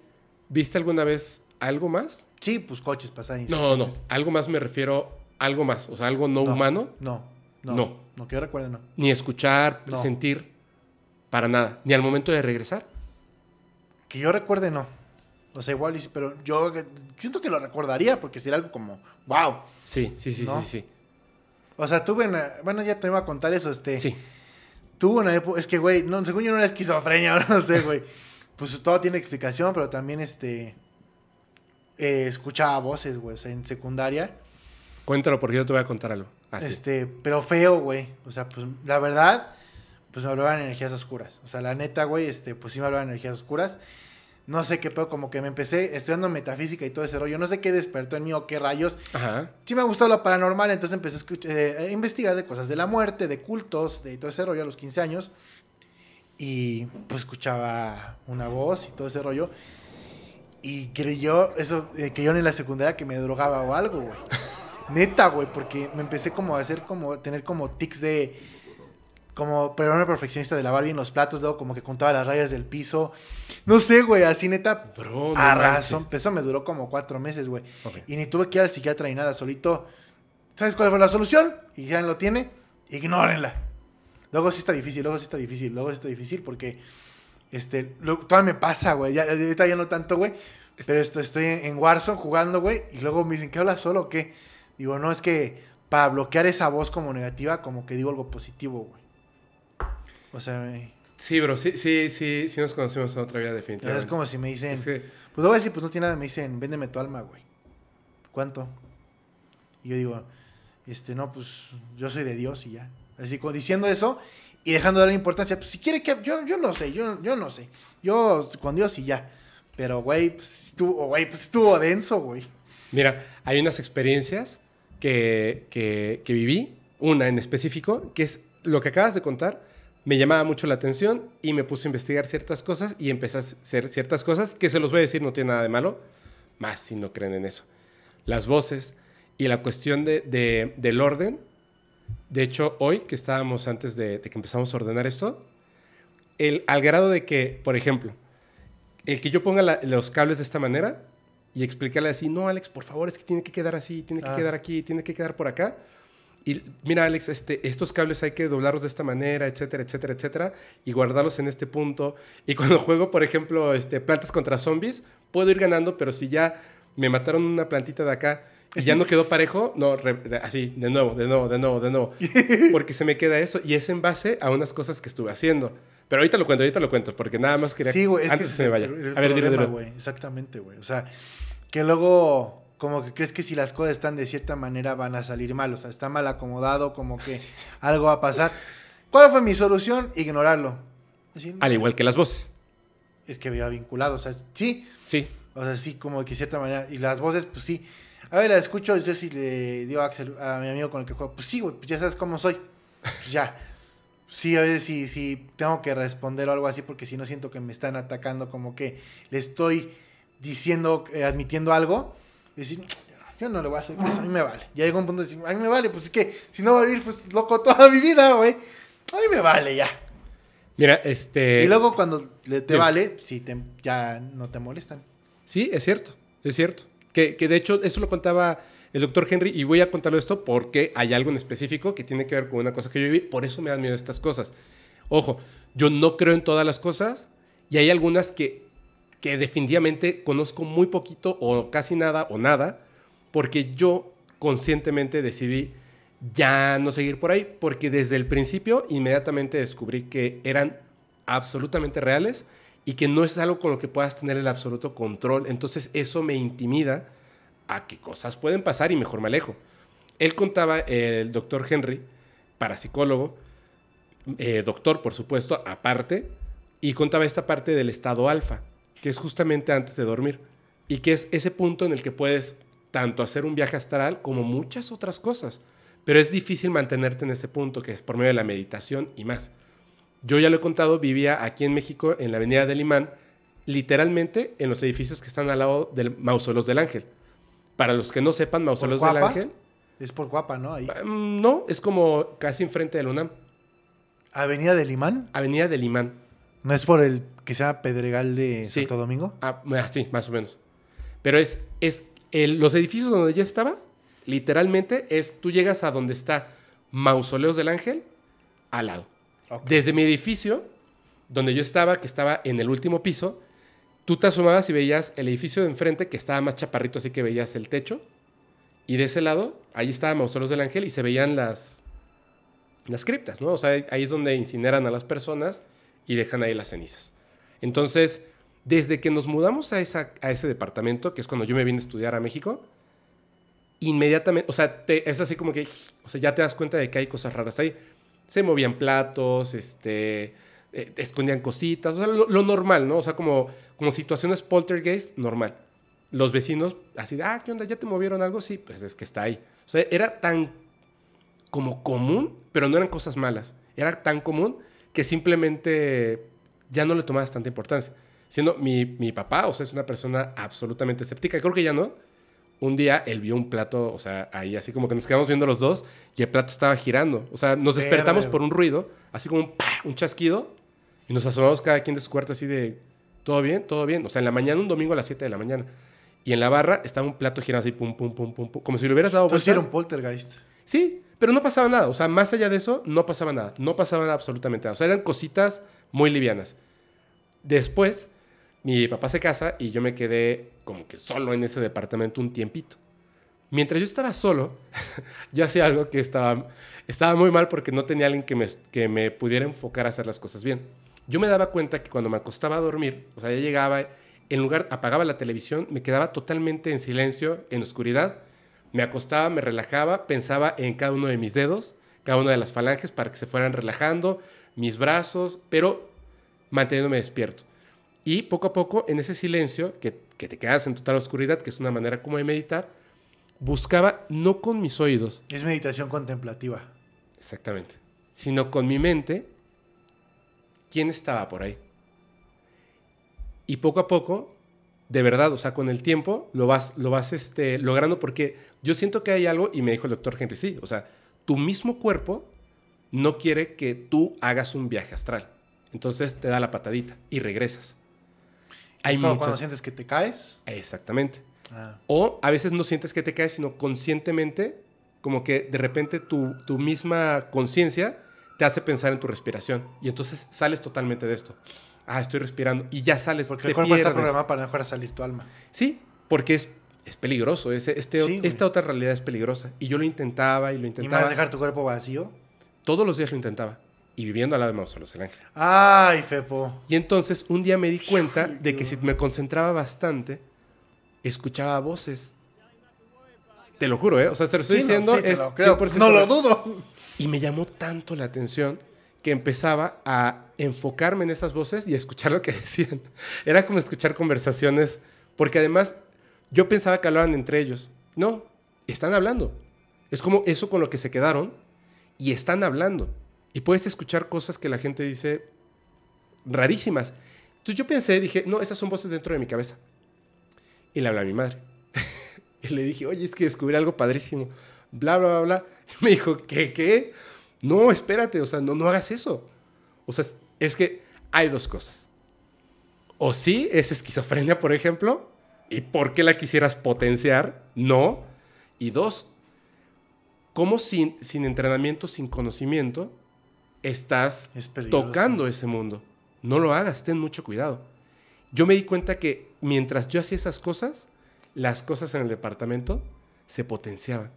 ¿viste alguna vez algo más? Sí, pues coches pasan. No, no, no. Algo más me refiero, algo más. O sea, algo no, humano. No, no. No. No, que yo recuerde, no. Ni escuchar, ni sentir, para nada. Ni al momento de regresar. Que yo recuerde, no. O sea, igual, pero yo siento que lo recordaría porque sería algo como, wow. Sí, sí, sí, sí, sí. O sea, tuve bueno, ya te iba a contar eso, este. Sí tuvo una época, es que, güey, no, según yo no era esquizofrenia, [laughs] no sé, güey. Pues todo tiene explicación, pero también este... Eh, escuchaba voces, güey, o sea, en secundaria. Cuéntalo porque yo te voy a contar algo. Ah, este, pero feo, güey. O sea, pues la verdad, pues me hablaban de energías oscuras. O sea, la neta, güey, este, pues sí me hablaban de energías oscuras no sé qué, pero como que me empecé estudiando metafísica y todo ese rollo, no sé qué despertó en mí o qué rayos. Ajá. Sí me gustado lo paranormal, entonces empecé eh, a, investigar de cosas de la muerte, de cultos, de todo ese rollo a los 15 años. Y pues escuchaba una voz y todo ese rollo. Y creyó, eso, eh, que yo en la secundaria que me drogaba o algo, güey. [laughs] Neta, güey, porque me empecé como a hacer como, tener como tics de como, pero era perfeccionista de lavar bien los platos, luego como que contaba las rayas del piso. No sé, güey, así neta, Bro, a razón. Eso me duró como cuatro meses, güey. Y ni tuve que ir al psiquiatra ni nada, solito. ¿Sabes cuál fue la solución? Y ya lo tiene, ignórenla. Luego sí está difícil, luego sí está difícil, luego sí está difícil porque, este, todavía me pasa, güey. Ya, ahorita ya no tanto, güey. Pero esto, estoy en, en Warzone jugando, güey. Y luego me dicen, ¿qué hablas solo o qué? Digo, no, es que para bloquear esa voz como negativa, como que digo algo positivo, güey. O sea, Sí, bro, sí, sí, sí, sí nos conocimos en otra vida, definitivamente. Es como si me dicen, no pues luego decir, pues no tiene nada, me dicen, véndeme tu alma, güey. ¿Cuánto? Y yo digo, este, no, pues yo soy de Dios y ya. Así como diciendo eso y dejando de darle importancia, pues si quiere que, yo, no sé, yo, yo no sé. Yo con Dios y ya. Pero, güey, pues estuvo, pues estuvo denso, güey. Mira, hay unas experiencias que, que viví, una en específico, que es lo que acabas de contar me llamaba mucho la atención y me puse a investigar ciertas cosas y empecé a hacer ciertas cosas que se los voy a decir, no tiene nada de malo, más si no creen en eso. Las voces y la cuestión del orden. De hecho, hoy que estábamos antes de, que empezamos a ordenar esto, el, al grado de que, por ejemplo, el que yo ponga los cables de esta manera y explicarle así, no, Alex, por favor, es que tiene que quedar así, tiene que ah. quedar aquí, tiene que quedar por acá y mira, Alex, este, estos cables hay que doblarlos de esta manera, etcétera, etcétera, etcétera, y guardarlos en este punto. Y cuando [laughs] juego, por ejemplo, este, plantas contra zombies, puedo ir ganando, pero si ya me mataron una plantita de acá y ya no quedó parejo, no, así, de nuevo, de nuevo, de nuevo, de nuevo. [laughs] Porque se me queda eso y es en base a unas cosas que estuve haciendo. Pero ahorita lo cuento, ahorita lo cuento, porque nada más quería sí, güey, es que se vaya. Güey, exactamente, güey. O sea, que luego como que crees que si las cosas están de cierta manera van a salir mal, o sea, está mal acomodado, como que algo va a pasar. ¿Cuál fue mi solución? Ignorarlo. Al igual que las voces. Es que veo vinculado, o sea, sí. Sí. O sea, sí, como que de cierta manera. Y las voces, pues sí. A ver, la escucho, yo sí le digo a a mi amigo con el que juego, pues sí, pues ya sabes cómo soy. Pues ya. Sí, a veces sí, sí, tengo que responder o algo así, porque si no siento que me están atacando, como que le estoy diciendo, eh, admitiendo algo decir, yo no le voy a hacer eso, a mí me vale. Ya llegó un punto de decir, a mí me vale, pues es que si no va a vivir, pues loco toda mi vida, güey. A mí me vale ya. Mira, este. Y luego cuando te vale, sí, te, ya no te molestan. Sí, es cierto, es cierto. Que, que de hecho, eso lo contaba el doctor Henry, y voy a contarlo esto porque hay algo en específico que tiene que ver con una cosa que yo viví, por eso me dan miedo estas cosas. Ojo, yo no creo en todas las cosas y hay algunas que que definitivamente conozco muy poquito o casi nada o nada, porque yo conscientemente decidí ya no seguir por ahí, porque desde el principio inmediatamente descubrí que eran absolutamente reales y que no es algo con lo que puedas tener el absoluto control. Entonces eso me intimida a qué cosas pueden pasar y mejor me alejo. Él contaba, el doctor Henry, parapsicólogo, eh, doctor por supuesto, aparte, y contaba esta parte del estado alfa que es justamente antes de dormir, y que es ese punto en el que puedes tanto hacer un viaje astral como muchas otras cosas, pero es difícil mantenerte en ese punto, que es por medio de la meditación y más. Yo ya lo he contado, vivía aquí en México, en la Avenida del Imán, literalmente en los edificios que están al lado del Mausolos del Ángel. Para los que no sepan, Mausolos del Ángel. Es por Guapa, ¿no? Mm, no, es como casi enfrente del UNAM. ¿Avenida del Imán? Avenida del Imán. ¿No es por el que sea Pedregal de Santo Domingo? Ah, ah, sí, más o menos. Pero es, es los edificios donde yo estaba, literalmente es tú llegas a donde está Mausoleos del Ángel al lado. Desde mi edificio, donde yo estaba, que estaba en el último piso, tú te asomabas y veías el edificio de enfrente, que estaba más chaparrito, así que veías el techo. Y de ese lado, ahí estaba Mausoleos del Ángel y se veían las, las criptas, ¿no? O sea, ahí es donde incineran a las personas y dejan ahí las cenizas. Entonces, desde que nos mudamos a, esa, a ese departamento, que es cuando yo me vine a estudiar a México, inmediatamente, o sea, es así como que, o sea, ya te das cuenta de que hay cosas raras ahí. Se movían platos, este, eh, escondían cositas, o sea, lo, normal, ¿no? O sea, como, como situaciones poltergeist, normal. Los vecinos, así de, ah, ¿qué onda? ¿Ya te movieron algo? Sí, pues es que está ahí. O sea, era tan como común, pero no eran cosas malas. Era tan común que simplemente ya no le tomaba tanta importancia. Siendo mi, mi papá, o sea, es una persona absolutamente escéptica, creo que ya no. Un día él vio un plato, o sea, ahí así como que nos quedamos viendo los dos y el plato estaba girando. O sea, nos despertamos por un ruido, así como un, chasquido y nos asomamos cada quien de su cuarto así de, ¿todo bien? ¿Todo bien? O sea, en la mañana, un domingo a las 7 de la mañana. Y en la barra estaba un plato girando así, pum, pum, pum, pum, pum como si le hubieras dado por era un poltergeist. Sí, pero no pasaba nada, o sea, más allá de eso, no pasaba nada, no pasaba absolutamente nada. O sea, eran cositas muy livianas. Después, mi papá se casa y yo me quedé como que solo en ese departamento un tiempito. Mientras yo estaba solo, [laughs] ya hacía algo que estaba, estaba muy mal porque no tenía alguien que me, que me pudiera enfocar a hacer las cosas bien. Yo me daba cuenta que cuando me acostaba a dormir, o sea, ya llegaba, en lugar, apagaba la televisión, me quedaba totalmente en silencio, en oscuridad, me acostaba, me relajaba, pensaba en cada uno de mis dedos, cada una de las falanges para que se fueran relajando, mis brazos, pero manteniéndome despierto. Y poco a poco, en ese silencio, que, te quedas en total oscuridad, que es una manera como de meditar, buscaba no con mis oídos. Es meditación contemplativa. Exactamente. Sino con mi mente, quién estaba por ahí. Y poco a poco de verdad, o sea, con el tiempo lo vas, lo vas este, logrando porque yo siento que hay algo, y me dijo el doctor Henry, sí, o sea, tu mismo cuerpo no quiere que tú hagas un viaje astral. Entonces te da la patadita y regresas. Hay cuando sientes que te caes. Exactamente. Ah. O a veces no sientes que te caes, sino conscientemente, como que de repente tu, tu misma conciencia te hace pensar en tu respiración. Y entonces sales totalmente de esto ah, estoy respirando, y ya sales. Porque te el cuerpo pierdes. está programado para dejar salir tu alma. Sí, porque es, es peligroso. Es, este, esta otra realidad es peligrosa. Y yo lo intentaba y lo intentaba. ¿Y a dejar tu cuerpo vacío? Todos los días lo intentaba. Y viviendo al lado de Mausoleos el Ángel. ¡Ay, Fepo! Y entonces un día me di cuenta de que si me concentraba bastante, escuchaba voces. Te lo juro, ¿eh? O sea, te lo estoy diciendo. es creo, 100%, No lo dudo. Y me llamó tanto la atención empezaba a enfocarme en esas voces y a escuchar lo que [laughs] decían. Era como escuchar conversaciones, porque además yo pensaba que hablaban entre ellos. No, están hablando. Es como eso con lo que se quedaron y están hablando. Y puedes escuchar cosas que la gente dice rarísimas. Entonces yo pensé, dije, no, esas son voces dentro de mi cabeza. Y le hablé a mi madre. [laughs] y le dije, oye, es que descubrí algo padrísimo. Bla, bla, bla, bla. [laughs] Y me dijo, ¿qué, qué? No, espérate, o sea, no, no hagas eso. O sea, es que hay dos cosas. O sí, es esquizofrenia, por ejemplo, y por qué la quisieras potenciar, no. Y dos, ¿cómo sin, sin entrenamiento, sin conocimiento, estás tocando ese mundo? No lo hagas, ten mucho cuidado. Yo me di cuenta que mientras yo hacía esas cosas, las cosas en el departamento se potenciaban.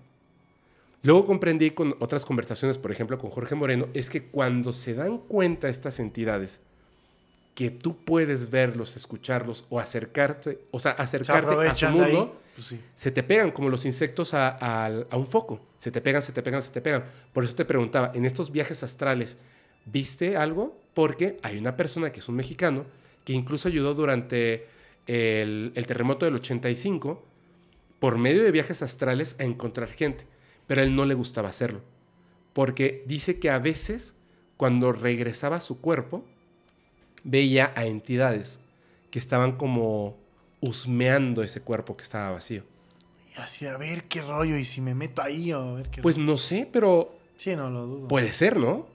Luego comprendí con otras conversaciones, por ejemplo, con Jorge Moreno, es que cuando se dan cuenta estas entidades que tú puedes verlos, escucharlos o acercarte, o sea, acercarte a su mundo, pues se te pegan como los insectos a, un foco. Se te pegan, se te pegan, se te pegan. Por eso te preguntaba, en estos viajes astrales, ¿viste algo? Porque hay una persona que es un mexicano que incluso ayudó durante el, el terremoto del 85 por medio de viajes astrales a encontrar gente pero a él no le gustaba hacerlo, porque dice que a veces cuando regresaba a su cuerpo, veía a entidades que estaban como husmeando ese cuerpo que estaba vacío. Y así, a ver qué rollo, y si me meto ahí, o a ver qué Pues no sé, pero... Sí, no lo dudo. Puede ser, ¿no?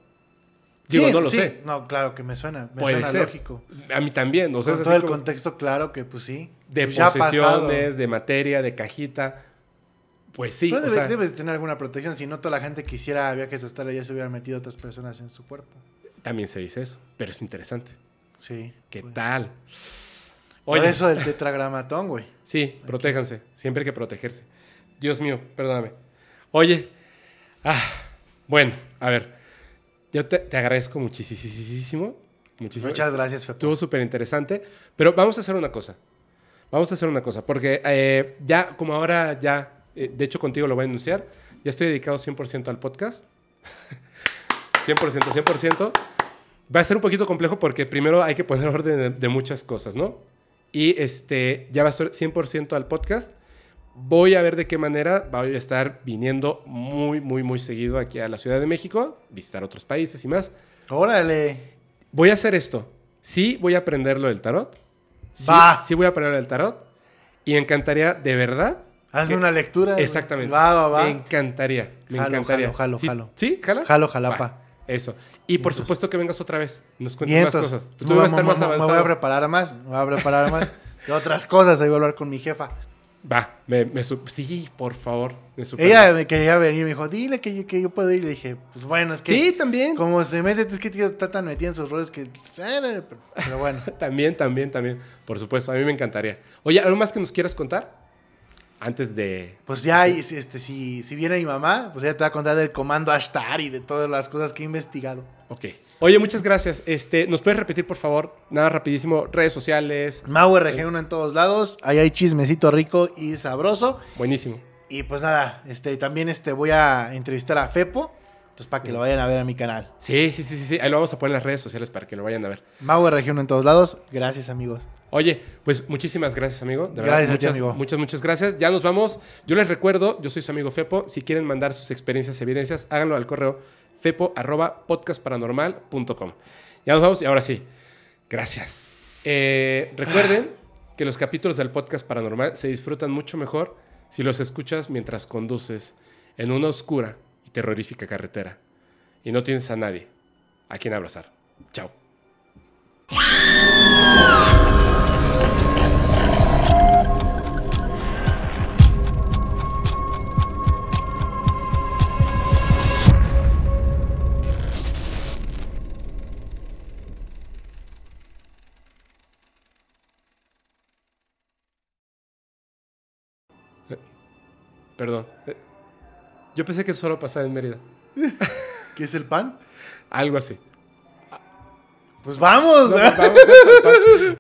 Digo, no lo sé. No, claro que me suena. Me Puede suena ser. lógico. A mí también. O sea, Con todo el contexto, claro que pues sí. De pues de materia, de cajita. Pues sí. debes tener alguna protección, si no toda la gente quisiera hiciera viajes hasta allá se hubieran metido otras personas en su cuerpo. También se dice eso, pero es interesante. Sí. ¿Qué pues. tal? Oye. eso del tetragramatón, güey. Sí, protéjanse. Siempre hay que protegerse. Dios mío, perdóname. Oye, ah, bueno, a ver. Yo te, agradezco muchísimo. Muchísimas Muchas gracias. Estuvo súper interesante. Pero vamos a hacer una cosa. Vamos a hacer una cosa. Porque eh, ya, como ahora ya eh, de hecho contigo lo voy a anunciar, ya estoy dedicado 100% al podcast. 100%, [laughs] 100%. Va a ser un poquito complejo porque primero hay que poner [laughs] orden de, muchas cosas, ¿no? Y este, ya va a ser 100% al podcast. Voy a ver de qué manera voy a estar viniendo muy, muy, muy seguido aquí a la Ciudad de México, visitar otros países y más. Órale. Voy a hacer esto. Sí, voy a aprender lo del tarot. Sí, sí voy a aprender el tarot. Y me encantaría de verdad Hazme una lectura. Exactamente. Va, va, va. Me encantaría. Me encantaría. Jalo, jalo, ¿Sí? jalo. ¿Sí? ¿Jalas? Jalo, jalapa. Eso. Y por supuesto que vengas otra vez. Nos cuentes más cosas. Tú vas a estar más avanzado. Me voy a preparar más. Me voy a preparar más. de otras cosas. Ahí voy a hablar con mi jefa. Va, me, me sí, por favor. Ella me quería venir, me dijo, dile que yo, que yo puedo ir. Le dije, pues bueno, es que. Sí, también. Como se mete. es que tío está tan metido en sus roles que. Pero bueno. [laughs] también, también, también. Por supuesto, a mí me encantaría. Oye, ¿algo más que nos quieras contar? antes de... Pues ya, este, si, si viene mi mamá, pues ya te va a contar del comando Ashtar y de todas las cosas que he investigado. Ok. Oye, muchas gracias. Este, ¿Nos puedes repetir, por favor? Nada rapidísimo, redes sociales. MauRG1 en todos lados. Ahí hay chismecito rico y sabroso. Buenísimo. Y pues nada, este, también este, voy a entrevistar a Fepo. Entonces, para que lo vayan a ver a mi canal. Sí, sí, sí, sí, Ahí lo vamos a poner en las redes sociales para que lo vayan a ver. Mago de Región en todos lados. Gracias, amigos. Oye, pues muchísimas gracias, amigo. De verdad, muchas, Muchas, muchas gracias. Ya nos vamos. Yo les recuerdo, yo soy su amigo Fepo. Si quieren mandar sus experiencias, evidencias, háganlo al correo fepo.podcastparanormal.com. Ya nos vamos y ahora sí. Gracias. Eh, recuerden que los capítulos del podcast paranormal se disfrutan mucho mejor si los escuchas mientras conduces en una oscura terrorífica carretera y no tienes a nadie a quien abrazar. Chao. Eh, perdón. Eh, yo pensé que eso solo pasaba en Mérida. [laughs] ¿Qué es el pan? Algo así. Pues vamos. ¿eh? Pues vamos